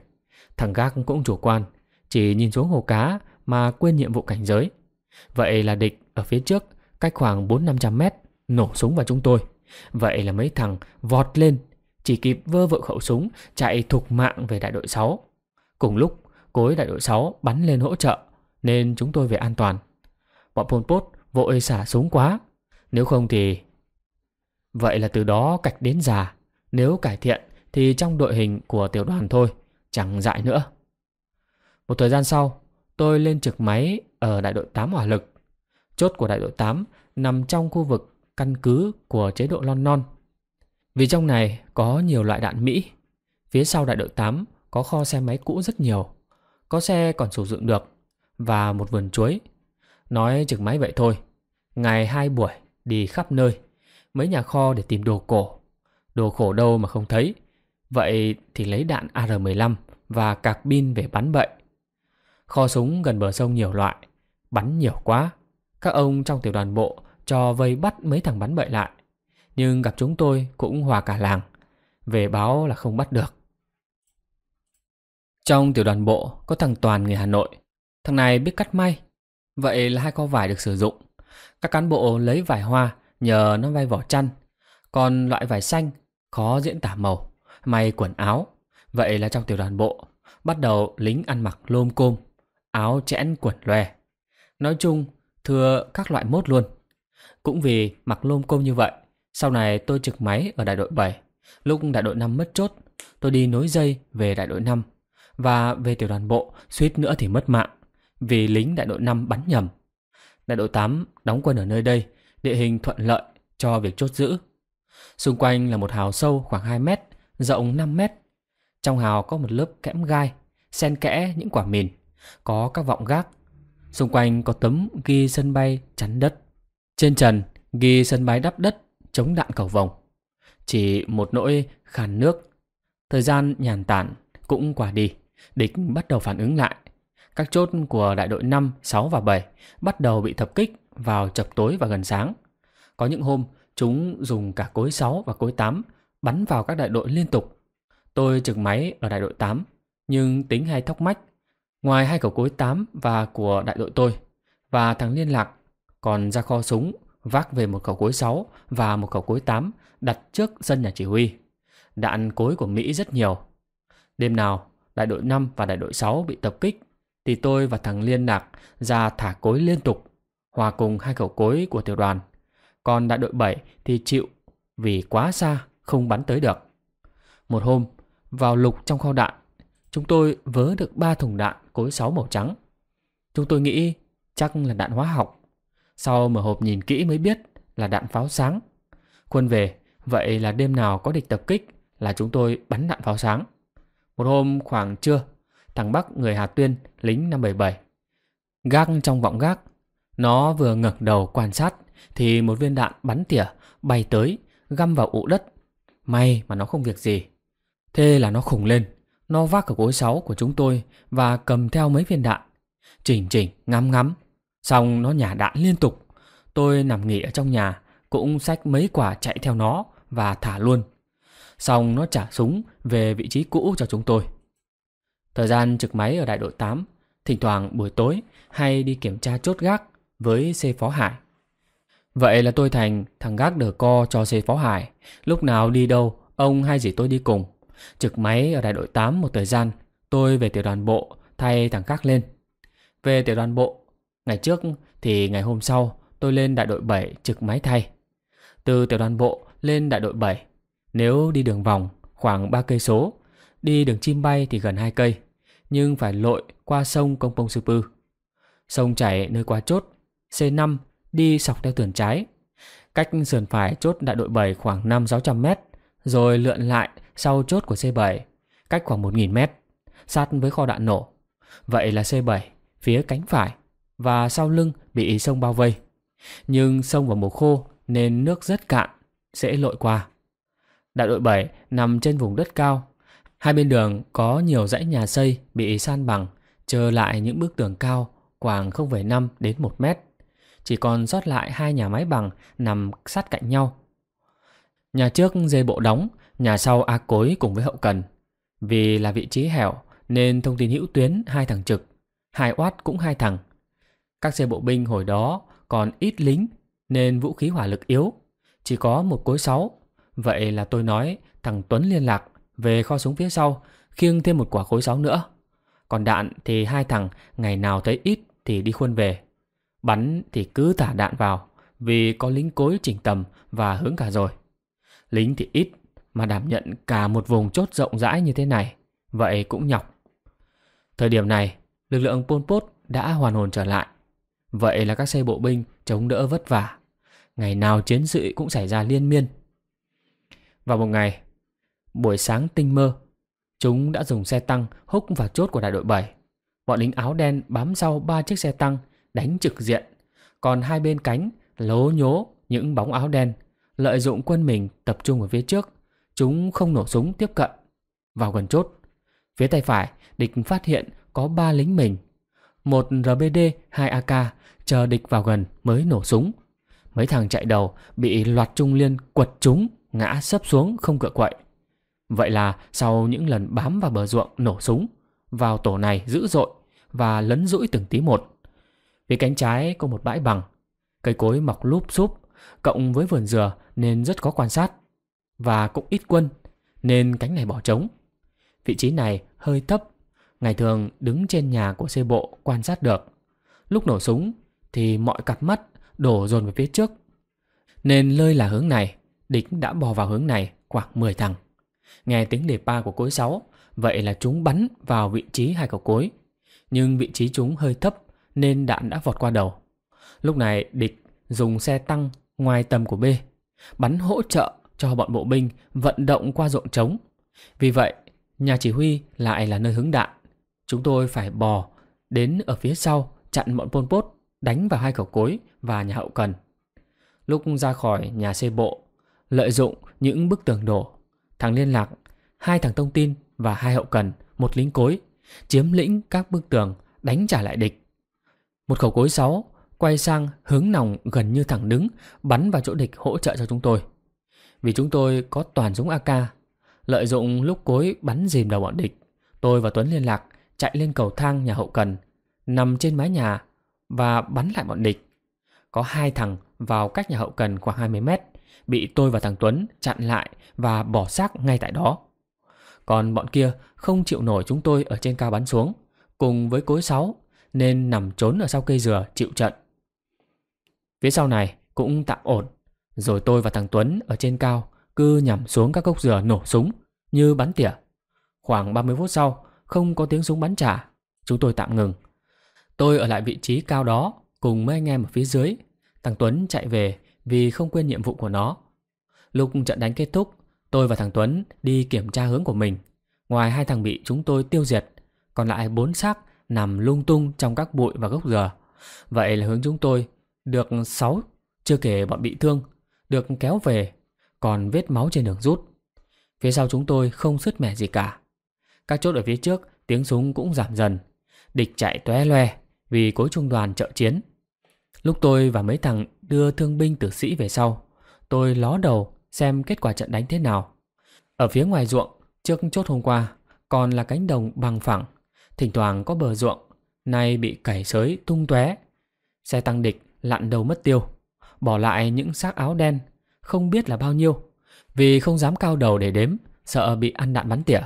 Thằng Gác cũng chủ quan, chỉ nhìn xuống hồ cá mà quên nhiệm vụ cảnh giới. Vậy là địch ở phía trước, cách khoảng bốn năm trăm mét, nổ súng vào chúng tôi. Vậy là mấy thằng vọt lên chỉ kịp vơ vội khẩu súng chạy thục mạng về đại đội 6. Cùng lúc, cối đại đội 6 bắn lên hỗ trợ, nên chúng tôi về an toàn. Bọn Pol Pot vội xả súng quá, nếu không thì... Vậy là từ đó cạch đến già, nếu cải thiện thì trong đội hình của tiểu đoàn thôi, chẳng dại nữa. Một thời gian sau, tôi lên trực máy ở đại đội 8 hỏa lực. Chốt của đại đội 8 nằm trong khu vực căn cứ của chế độ Lon Non vì trong này có nhiều loại đạn Mỹ. Phía sau đại đội 8 có kho xe máy cũ rất nhiều. Có xe còn sử dụng được và một vườn chuối. Nói trực máy vậy thôi. Ngày hai buổi đi khắp nơi, mấy nhà kho để tìm đồ cổ. Đồ khổ đâu mà không thấy. Vậy thì lấy đạn AR-15 và cạc pin về bắn bậy. Kho súng gần bờ sông nhiều loại, bắn nhiều quá. Các ông trong tiểu đoàn bộ cho vây bắt mấy thằng bắn bậy lại nhưng gặp chúng tôi cũng hòa cả làng, về báo là không bắt được. Trong tiểu đoàn bộ có thằng Toàn người Hà Nội, thằng này biết cắt may, vậy là hai co vải được sử dụng. Các cán bộ lấy vải hoa nhờ nó vay vỏ chăn, còn loại vải xanh khó diễn tả màu, may quần áo. Vậy là trong tiểu đoàn bộ, bắt đầu lính ăn mặc lôm côm, áo chẽn quần lòe. Nói chung, thừa các loại mốt luôn. Cũng vì mặc lôm côm như vậy sau này tôi trực máy ở đại đội 7. Lúc đại đội 5 mất chốt, tôi đi nối dây về đại đội 5 và về tiểu đoàn bộ suýt nữa thì mất mạng vì lính đại đội 5 bắn nhầm. Đại đội 8 đóng quân ở nơi đây, địa hình thuận lợi cho việc chốt giữ. Xung quanh là một hào sâu khoảng 2 mét, rộng 5 mét. Trong hào có một lớp kẽm gai, xen kẽ những quả mìn, có các vọng gác. Xung quanh có tấm ghi sân bay chắn đất. Trên trần ghi sân bay đắp đất chống đạn cầu vồng. Chỉ một nỗi khàn nước. Thời gian nhàn tản cũng qua đi, địch bắt đầu phản ứng lại. Các chốt của đại đội 5, 6 và 7 bắt đầu bị thập kích vào chập tối và gần sáng. Có những hôm, chúng dùng cả cối 6 và cối 8 bắn vào các đại đội liên tục. Tôi trực máy ở đại đội 8, nhưng tính hay thóc mách. Ngoài hai khẩu cối 8 và của đại đội tôi và thằng liên lạc còn ra kho súng vác về một khẩu cối 6 và một khẩu cối 8 đặt trước sân nhà chỉ huy. Đạn cối của Mỹ rất nhiều. Đêm nào, đại đội 5 và đại đội 6 bị tập kích, thì tôi và thằng Liên Nạc ra thả cối liên tục, hòa cùng hai khẩu cối của tiểu đoàn. Còn đại đội 7 thì chịu vì quá xa không bắn tới được. Một hôm, vào lục trong kho đạn, chúng tôi vớ được 3 thùng đạn cối 6 màu trắng. Chúng tôi nghĩ chắc là đạn hóa học sau mở hộp nhìn kỹ mới biết là đạn pháo sáng. Quân về, vậy là đêm nào có địch tập kích là chúng tôi bắn đạn pháo sáng. Một hôm khoảng trưa, thằng Bắc người Hà Tuyên, lính 577. Gác trong vọng gác, nó vừa ngẩng đầu quan sát thì một viên đạn bắn tỉa bay tới, găm vào ụ đất. May mà nó không việc gì. Thế là nó khủng lên, nó vác cả gối sáu của chúng tôi và cầm theo mấy viên đạn. Chỉnh chỉnh, ngắm ngắm, Xong nó nhả đạn liên tục. Tôi nằm nghỉ ở trong nhà, cũng xách mấy quả chạy theo nó và thả luôn. Xong nó trả súng về vị trí cũ cho chúng tôi. Thời gian trực máy ở đại đội 8, thỉnh thoảng buổi tối hay đi kiểm tra chốt gác với xe Phó Hải. Vậy là tôi thành thằng gác đờ co cho xe Phó Hải. Lúc nào đi đâu, ông hay dì tôi đi cùng. Trực máy ở đại đội 8 một thời gian, tôi về tiểu đoàn bộ thay thằng gác lên. Về tiểu đoàn bộ, Ngày trước thì ngày hôm sau tôi lên đại đội 7 trực máy thay. Từ tiểu đoàn bộ lên đại đội 7, nếu đi đường vòng khoảng 3 cây số, đi đường chim bay thì gần 2 cây, nhưng phải lội qua sông Công Pông Sư Pư. Sông chảy nơi qua chốt, C5 đi sọc theo tường trái. Cách sườn phải chốt đại đội 7 khoảng 5-600 mét, rồi lượn lại sau chốt của C7, cách khoảng 1.000 mét, sát với kho đạn nổ. Vậy là C7, phía cánh phải, và sau lưng bị sông bao vây. Nhưng sông vào mùa khô nên nước rất cạn, sẽ lội qua. Đại đội 7 nằm trên vùng đất cao. Hai bên đường có nhiều dãy nhà xây bị san bằng, trơ lại những bức tường cao khoảng 0,5 đến 1 mét. Chỉ còn sót lại hai nhà máy bằng nằm sát cạnh nhau. Nhà trước dê bộ đóng, nhà sau a cối cùng với hậu cần. Vì là vị trí hẻo nên thông tin hữu tuyến hai thằng trực, hai oát cũng hai thằng. Các xe bộ binh hồi đó còn ít lính nên vũ khí hỏa lực yếu, chỉ có một cối sáu. Vậy là tôi nói thằng Tuấn liên lạc về kho súng phía sau, khiêng thêm một quả cối sáu nữa. Còn đạn thì hai thằng ngày nào thấy ít thì đi khuôn về. Bắn thì cứ thả đạn vào vì có lính cối chỉnh tầm và hướng cả rồi. Lính thì ít mà đảm nhận cả một vùng chốt rộng rãi như thế này, vậy cũng nhọc. Thời điểm này, lực lượng Pol Pot đã hoàn hồn trở lại. Vậy là các xe bộ binh chống đỡ vất vả. Ngày nào chiến sự cũng xảy ra liên miên. Vào một ngày, buổi sáng tinh mơ, chúng đã dùng xe tăng húc vào chốt của đại đội 7. Bọn lính áo đen bám sau ba chiếc xe tăng, đánh trực diện. Còn hai bên cánh lố nhố những bóng áo đen, lợi dụng quân mình tập trung ở phía trước. Chúng không nổ súng tiếp cận, vào gần chốt. Phía tay phải, địch phát hiện có ba lính mình. Một RBD, hai AK chờ địch vào gần mới nổ súng. Mấy thằng chạy đầu bị loạt trung liên quật trúng, ngã sấp xuống không cựa quậy. Vậy là sau những lần bám vào bờ ruộng nổ súng, vào tổ này dữ dội và lấn rũi từng tí một. Phía cánh trái có một bãi bằng, cây cối mọc lúp xúp, cộng với vườn dừa nên rất có quan sát. Và cũng ít quân, nên cánh này bỏ trống. Vị trí này hơi thấp, ngày thường đứng trên nhà của xe bộ quan sát được. Lúc nổ súng thì mọi cặp mắt đổ dồn về phía trước. Nên lơi là hướng này, địch đã bò vào hướng này khoảng 10 thằng. Nghe tiếng đề pa của cối 6, vậy là chúng bắn vào vị trí hai cầu cối. Nhưng vị trí chúng hơi thấp nên đạn đã vọt qua đầu. Lúc này địch dùng xe tăng ngoài tầm của B, bắn hỗ trợ cho bọn bộ binh vận động qua ruộng trống. Vì vậy, nhà chỉ huy lại là nơi hứng đạn. Chúng tôi phải bò đến ở phía sau chặn bọn Pol Pot đánh vào hai khẩu cối và nhà hậu cần. Lúc ra khỏi nhà xe bộ, lợi dụng những bức tường đổ, thằng liên lạc, hai thằng thông tin và hai hậu cần, một lính cối, chiếm lĩnh các bức tường, đánh trả lại địch. Một khẩu cối 6 quay sang hướng nòng gần như thẳng đứng, bắn vào chỗ địch hỗ trợ cho chúng tôi. Vì chúng tôi có toàn súng AK, lợi dụng lúc cối bắn dìm đầu bọn địch, tôi và Tuấn liên lạc chạy lên cầu thang nhà hậu cần, nằm trên mái nhà và bắn lại bọn địch. Có hai thằng vào cách nhà hậu cần khoảng 20 mét, bị tôi và thằng Tuấn chặn lại và bỏ xác ngay tại đó. Còn bọn kia không chịu nổi chúng tôi ở trên cao bắn xuống, cùng với cối sáu nên nằm trốn ở sau cây dừa chịu trận. Phía sau này cũng tạm ổn, rồi tôi và thằng Tuấn ở trên cao cứ nhằm xuống các cốc dừa nổ súng như bắn tỉa. Khoảng 30 phút sau, không có tiếng súng bắn trả, chúng tôi tạm ngừng Tôi ở lại vị trí cao đó cùng mấy anh em ở phía dưới. Thằng Tuấn chạy về vì không quên nhiệm vụ của nó. Lúc trận đánh kết thúc, tôi và thằng Tuấn đi kiểm tra hướng của mình. Ngoài hai thằng bị chúng tôi tiêu diệt, còn lại bốn xác nằm lung tung trong các bụi và gốc dừa. Vậy là hướng chúng tôi được 6, chưa kể bọn bị thương, được kéo về, còn vết máu trên đường rút. Phía sau chúng tôi không sứt mẻ gì cả. Các chốt ở phía trước, tiếng súng cũng giảm dần. Địch chạy tóe loe, vì cối trung đoàn trợ chiến. Lúc tôi và mấy thằng đưa thương binh tử sĩ về sau, tôi ló đầu xem kết quả trận đánh thế nào. Ở phía ngoài ruộng, trước chốt hôm qua, còn là cánh đồng bằng phẳng, thỉnh thoảng có bờ ruộng, nay bị cày sới tung tóe. Xe tăng địch lặn đầu mất tiêu, bỏ lại những xác áo đen, không biết là bao nhiêu, vì không dám cao đầu để đếm, sợ bị ăn đạn bắn tỉa.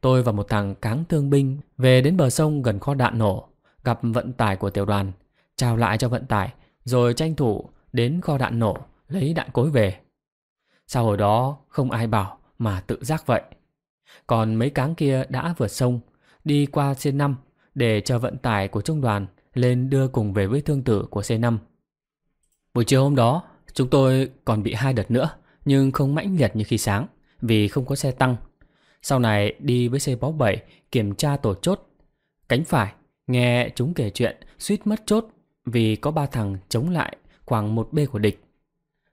Tôi và một thằng cáng thương binh về đến bờ sông gần kho đạn nổ, gặp vận tải của tiểu đoàn, trao lại cho vận tải, rồi tranh thủ đến kho đạn nổ, lấy đạn cối về. Sau hồi đó không ai bảo mà tự giác vậy. Còn mấy cáng kia đã vượt sông, đi qua C5 để chờ vận tải của trung đoàn lên đưa cùng về với thương tử của C5. Buổi chiều hôm đó, chúng tôi còn bị hai đợt nữa, nhưng không mãnh liệt như khi sáng, vì không có xe tăng. Sau này đi với xe C47 kiểm tra tổ chốt, cánh phải Nghe chúng kể chuyện suýt mất chốt vì có ba thằng chống lại khoảng một bê của địch.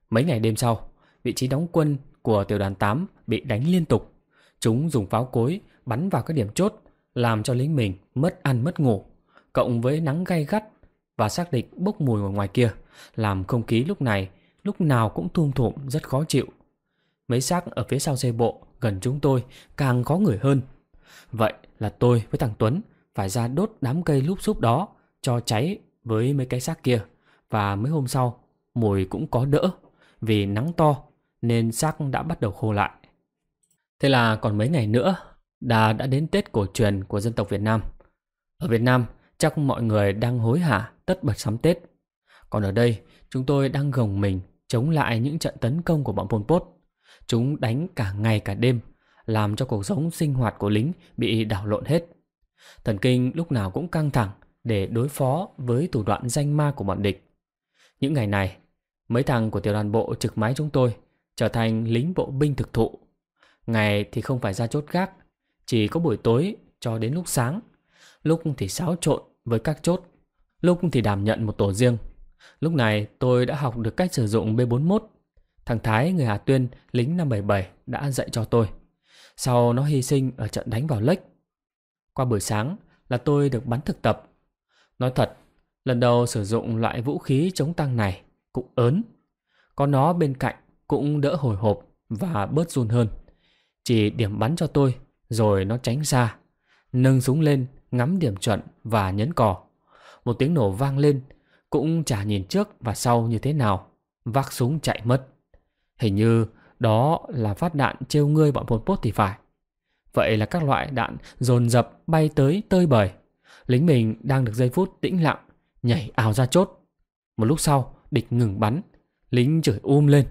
Mấy ngày đêm sau, vị trí đóng quân của tiểu đoàn 8 bị đánh liên tục. Chúng dùng pháo cối bắn vào các điểm chốt làm cho lính mình mất ăn mất ngủ. Cộng với nắng gay gắt và xác định bốc mùi ở ngoài kia làm không khí lúc này lúc nào cũng thum thủm rất khó chịu. Mấy xác ở phía sau xe bộ gần chúng tôi càng khó ngửi hơn. Vậy là tôi với thằng Tuấn phải ra đốt đám cây lúp xúp đó cho cháy với mấy cái xác kia. Và mấy hôm sau, mùi cũng có đỡ vì nắng to nên xác đã bắt đầu khô lại. Thế là còn mấy ngày nữa, Đà đã đến Tết cổ truyền của dân tộc Việt Nam. Ở Việt Nam, chắc mọi người đang hối hả tất bật sắm Tết. Còn ở đây, chúng tôi đang gồng mình chống lại những trận tấn công của bọn Pol Pot. Chúng đánh cả ngày cả đêm, làm cho cuộc sống sinh hoạt của lính bị đảo lộn hết. Thần kinh lúc nào cũng căng thẳng để đối phó với thủ đoạn danh ma của bọn địch. Những ngày này, mấy thằng của tiểu đoàn bộ trực máy chúng tôi trở thành lính bộ binh thực thụ. Ngày thì không phải ra chốt gác, chỉ có buổi tối cho đến lúc sáng. Lúc thì xáo trộn với các chốt, lúc thì đảm nhận một tổ riêng. Lúc này tôi đã học được cách sử dụng B41. Thằng Thái người Hà Tuyên, lính 577 đã dạy cho tôi. Sau nó hy sinh ở trận đánh vào lách qua buổi sáng là tôi được bắn thực tập. Nói thật, lần đầu sử dụng loại vũ khí chống tăng này cũng ớn. Có nó bên cạnh cũng đỡ hồi hộp và bớt run hơn. Chỉ điểm bắn cho tôi rồi nó tránh ra. Nâng súng lên, ngắm điểm chuẩn và nhấn cò. Một tiếng nổ vang lên, cũng chả nhìn trước và sau như thế nào. Vác súng chạy mất. Hình như đó là phát đạn trêu ngươi bọn Pol Pot thì phải. Vậy là các loại đạn dồn dập bay tới tơi bời. Lính mình đang được giây phút tĩnh lặng, nhảy ào ra chốt. Một lúc sau, địch ngừng bắn. Lính chửi um lên.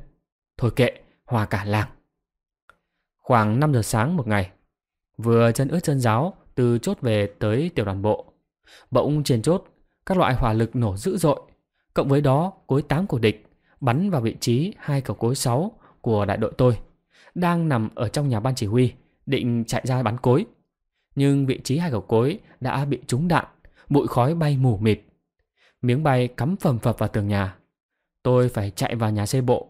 Thôi kệ, hòa cả làng. Khoảng 5 giờ sáng một ngày, vừa chân ướt chân giáo từ chốt về tới tiểu đoàn bộ. Bỗng trên chốt, các loại hỏa lực nổ dữ dội. Cộng với đó, cối 8 của địch bắn vào vị trí hai cầu cối 6 của đại đội tôi, đang nằm ở trong nhà ban chỉ huy định chạy ra bắn cối. Nhưng vị trí hai cầu cối đã bị trúng đạn, bụi khói bay mù mịt. Miếng bay cắm phầm phập vào tường nhà. Tôi phải chạy vào nhà xây bộ.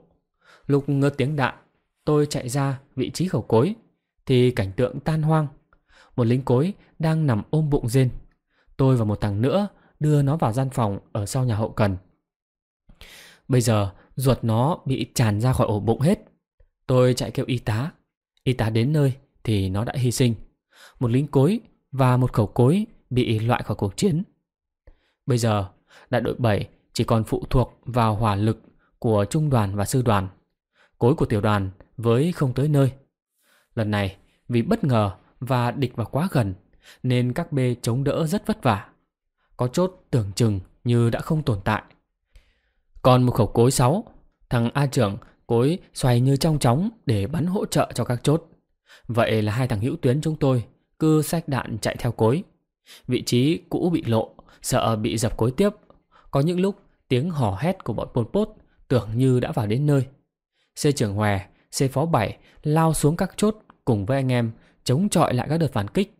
Lúc ngơ tiếng đạn, tôi chạy ra vị trí khẩu cối, thì cảnh tượng tan hoang. Một lính cối đang nằm ôm bụng rên. Tôi và một thằng nữa đưa nó vào gian phòng ở sau nhà hậu cần. Bây giờ ruột nó bị tràn ra khỏi ổ bụng hết. Tôi chạy kêu y tá. Y tá đến nơi thì nó đã hy sinh. Một lính cối và một khẩu cối bị loại khỏi cuộc chiến. Bây giờ, đại đội 7 chỉ còn phụ thuộc vào hỏa lực của trung đoàn và sư đoàn. Cối của tiểu đoàn với không tới nơi. Lần này, vì bất ngờ và địch vào quá gần, nên các bê chống đỡ rất vất vả. Có chốt tưởng chừng như đã không tồn tại. Còn một khẩu cối 6, thằng A trưởng cối xoay như trong chóng để bắn hỗ trợ cho các chốt. Vậy là hai thằng hữu tuyến chúng tôi cứ sách đạn chạy theo cối. Vị trí cũ bị lộ, sợ bị dập cối tiếp. Có những lúc tiếng hò hét của bọn Pol Pot tưởng như đã vào đến nơi. Xe trưởng Hòe, xe phó 7 lao xuống các chốt cùng với anh em chống chọi lại các đợt phản kích.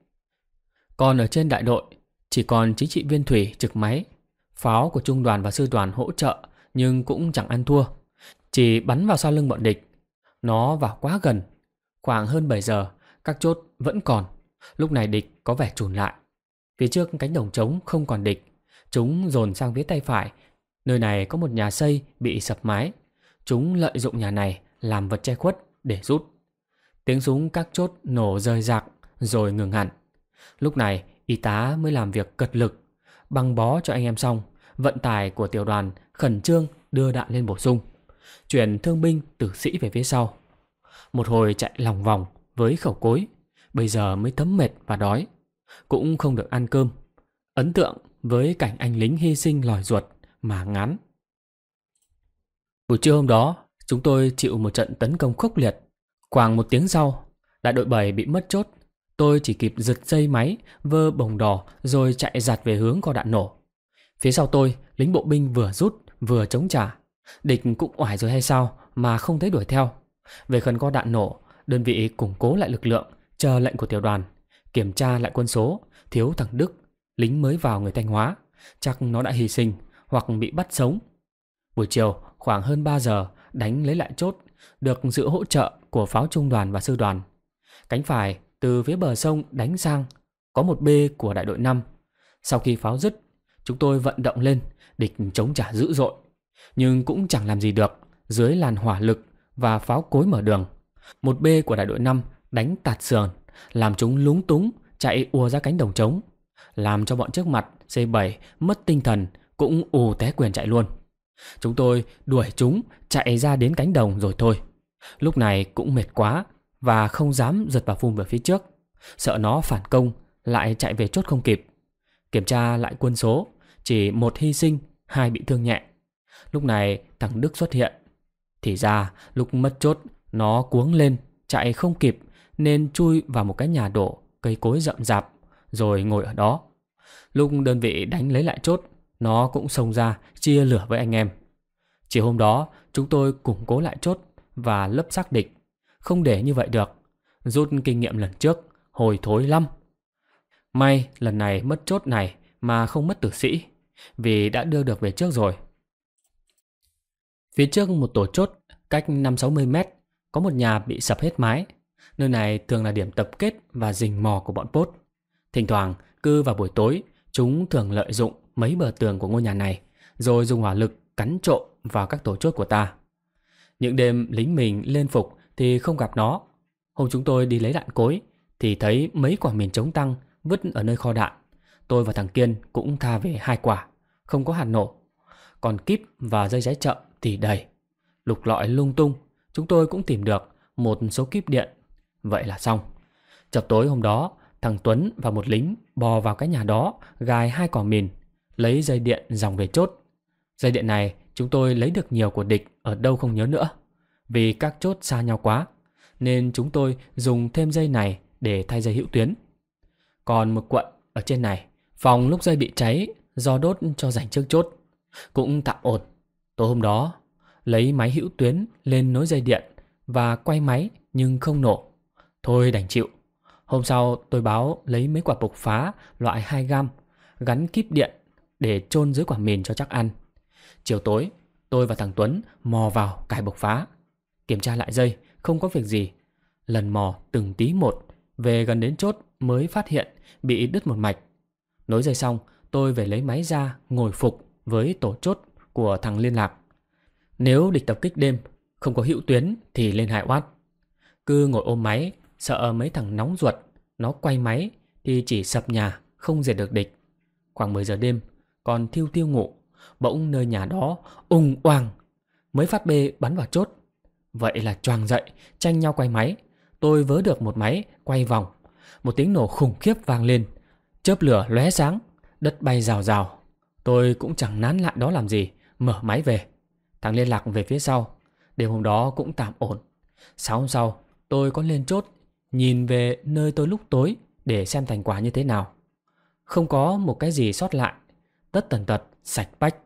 Còn ở trên đại đội, chỉ còn chính trị viên Thủy trực máy. Pháo của trung đoàn và sư đoàn hỗ trợ nhưng cũng chẳng ăn thua. Chỉ bắn vào sau lưng bọn địch. Nó vào quá gần Khoảng hơn 7 giờ, các chốt vẫn còn. Lúc này địch có vẻ trùn lại. Phía trước cánh đồng trống không còn địch. Chúng dồn sang phía tay phải. Nơi này có một nhà xây bị sập mái. Chúng lợi dụng nhà này làm vật che khuất để rút. Tiếng súng các chốt nổ rơi rạc rồi ngừng hẳn. Lúc này y tá mới làm việc cật lực. Băng bó cho anh em xong, vận tài của tiểu đoàn khẩn trương đưa đạn lên bổ sung. Chuyển thương binh tử sĩ về phía sau một hồi chạy lòng vòng với khẩu cối, bây giờ mới thấm mệt và đói. Cũng không được ăn cơm. Ấn tượng với cảnh anh lính hy sinh lòi ruột mà ngắn Buổi trưa hôm đó, chúng tôi chịu một trận tấn công khốc liệt. Khoảng một tiếng sau, đại đội 7 bị mất chốt. Tôi chỉ kịp giật dây máy, vơ bồng đỏ rồi chạy giặt về hướng kho đạn nổ. Phía sau tôi, lính bộ binh vừa rút vừa chống trả. Địch cũng oải rồi hay sao mà không thấy đuổi theo. Về phần kho đạn nổ, đơn vị củng cố lại lực lượng, chờ lệnh của tiểu đoàn, kiểm tra lại quân số, thiếu thằng Đức, lính mới vào người Thanh Hóa, chắc nó đã hy sinh hoặc bị bắt sống. Buổi chiều, khoảng hơn 3 giờ, đánh lấy lại chốt, được sự hỗ trợ của pháo trung đoàn và sư đoàn. Cánh phải từ phía bờ sông đánh sang, có một B của đại đội 5. Sau khi pháo dứt, chúng tôi vận động lên, địch chống trả dữ dội. Nhưng cũng chẳng làm gì được, dưới làn hỏa lực và pháo cối mở đường. Một B của đại đội 5 đánh tạt sườn, làm chúng lúng túng chạy ùa ra cánh đồng trống, làm cho bọn trước mặt C7 mất tinh thần cũng ù té quyền chạy luôn. Chúng tôi đuổi chúng chạy ra đến cánh đồng rồi thôi. Lúc này cũng mệt quá và không dám giật vào phun về phía trước, sợ nó phản công lại chạy về chốt không kịp. Kiểm tra lại quân số, chỉ một hy sinh, hai bị thương nhẹ. Lúc này thằng Đức xuất hiện thì ra lúc mất chốt Nó cuống lên chạy không kịp Nên chui vào một cái nhà đổ Cây cối rậm rạp Rồi ngồi ở đó Lúc đơn vị đánh lấy lại chốt Nó cũng xông ra chia lửa với anh em chiều hôm đó chúng tôi củng cố lại chốt Và lấp xác địch Không để như vậy được Rút kinh nghiệm lần trước Hồi thối lắm May lần này mất chốt này Mà không mất tử sĩ Vì đã đưa được về trước rồi Phía trước một tổ chốt cách 5-60 mét có một nhà bị sập hết mái. Nơi này thường là điểm tập kết và rình mò của bọn bốt. Thỉnh thoảng, cư vào buổi tối, chúng thường lợi dụng mấy bờ tường của ngôi nhà này, rồi dùng hỏa lực cắn trộm vào các tổ chốt của ta. Những đêm lính mình lên phục thì không gặp nó. Hôm chúng tôi đi lấy đạn cối thì thấy mấy quả mìn chống tăng vứt ở nơi kho đạn. Tôi và thằng Kiên cũng tha về hai quả, không có hạt nổ. Còn kíp và dây giấy chậm thì đầy. Lục lọi lung tung, chúng tôi cũng tìm được một số kíp điện. Vậy là xong. Chập tối hôm đó, thằng Tuấn và một lính bò vào cái nhà đó gài hai cỏ mìn, lấy dây điện dòng về chốt. Dây điện này chúng tôi lấy được nhiều của địch ở đâu không nhớ nữa. Vì các chốt xa nhau quá, nên chúng tôi dùng thêm dây này để thay dây hữu tuyến. Còn một quận ở trên này, phòng lúc dây bị cháy do đốt cho dành trước chốt, cũng tạm ổn. Tối hôm đó, lấy máy hữu tuyến lên nối dây điện và quay máy nhưng không nổ. Thôi đành chịu. Hôm sau tôi báo lấy mấy quả bộc phá loại 2 gam gắn kíp điện để chôn dưới quả mìn cho chắc ăn. Chiều tối, tôi và thằng Tuấn mò vào cài bộc phá. Kiểm tra lại dây, không có việc gì. Lần mò từng tí một, về gần đến chốt mới phát hiện bị đứt một mạch. Nối dây xong, tôi về lấy máy ra ngồi phục với tổ chốt của thằng liên lạc. Nếu địch tập kích đêm, không có hữu tuyến thì lên hại oát. Cứ ngồi ôm máy, sợ mấy thằng nóng ruột, nó quay máy thì chỉ sập nhà, không diệt được địch. Khoảng 10 giờ đêm, còn thiêu tiêu ngủ, bỗng nơi nhà đó ùng oang, mới phát bê bắn vào chốt. Vậy là choàng dậy, tranh nhau quay máy. Tôi vớ được một máy, quay vòng. Một tiếng nổ khủng khiếp vang lên. Chớp lửa lóe sáng, đất bay rào rào. Tôi cũng chẳng nán lại đó làm gì, mở máy về. Thằng liên lạc về phía sau. Đêm hôm đó cũng tạm ổn. Sáng hôm sau, tôi có lên chốt, nhìn về nơi tôi lúc tối để xem thành quả như thế nào. Không có một cái gì sót lại. Tất tần tật, sạch bách.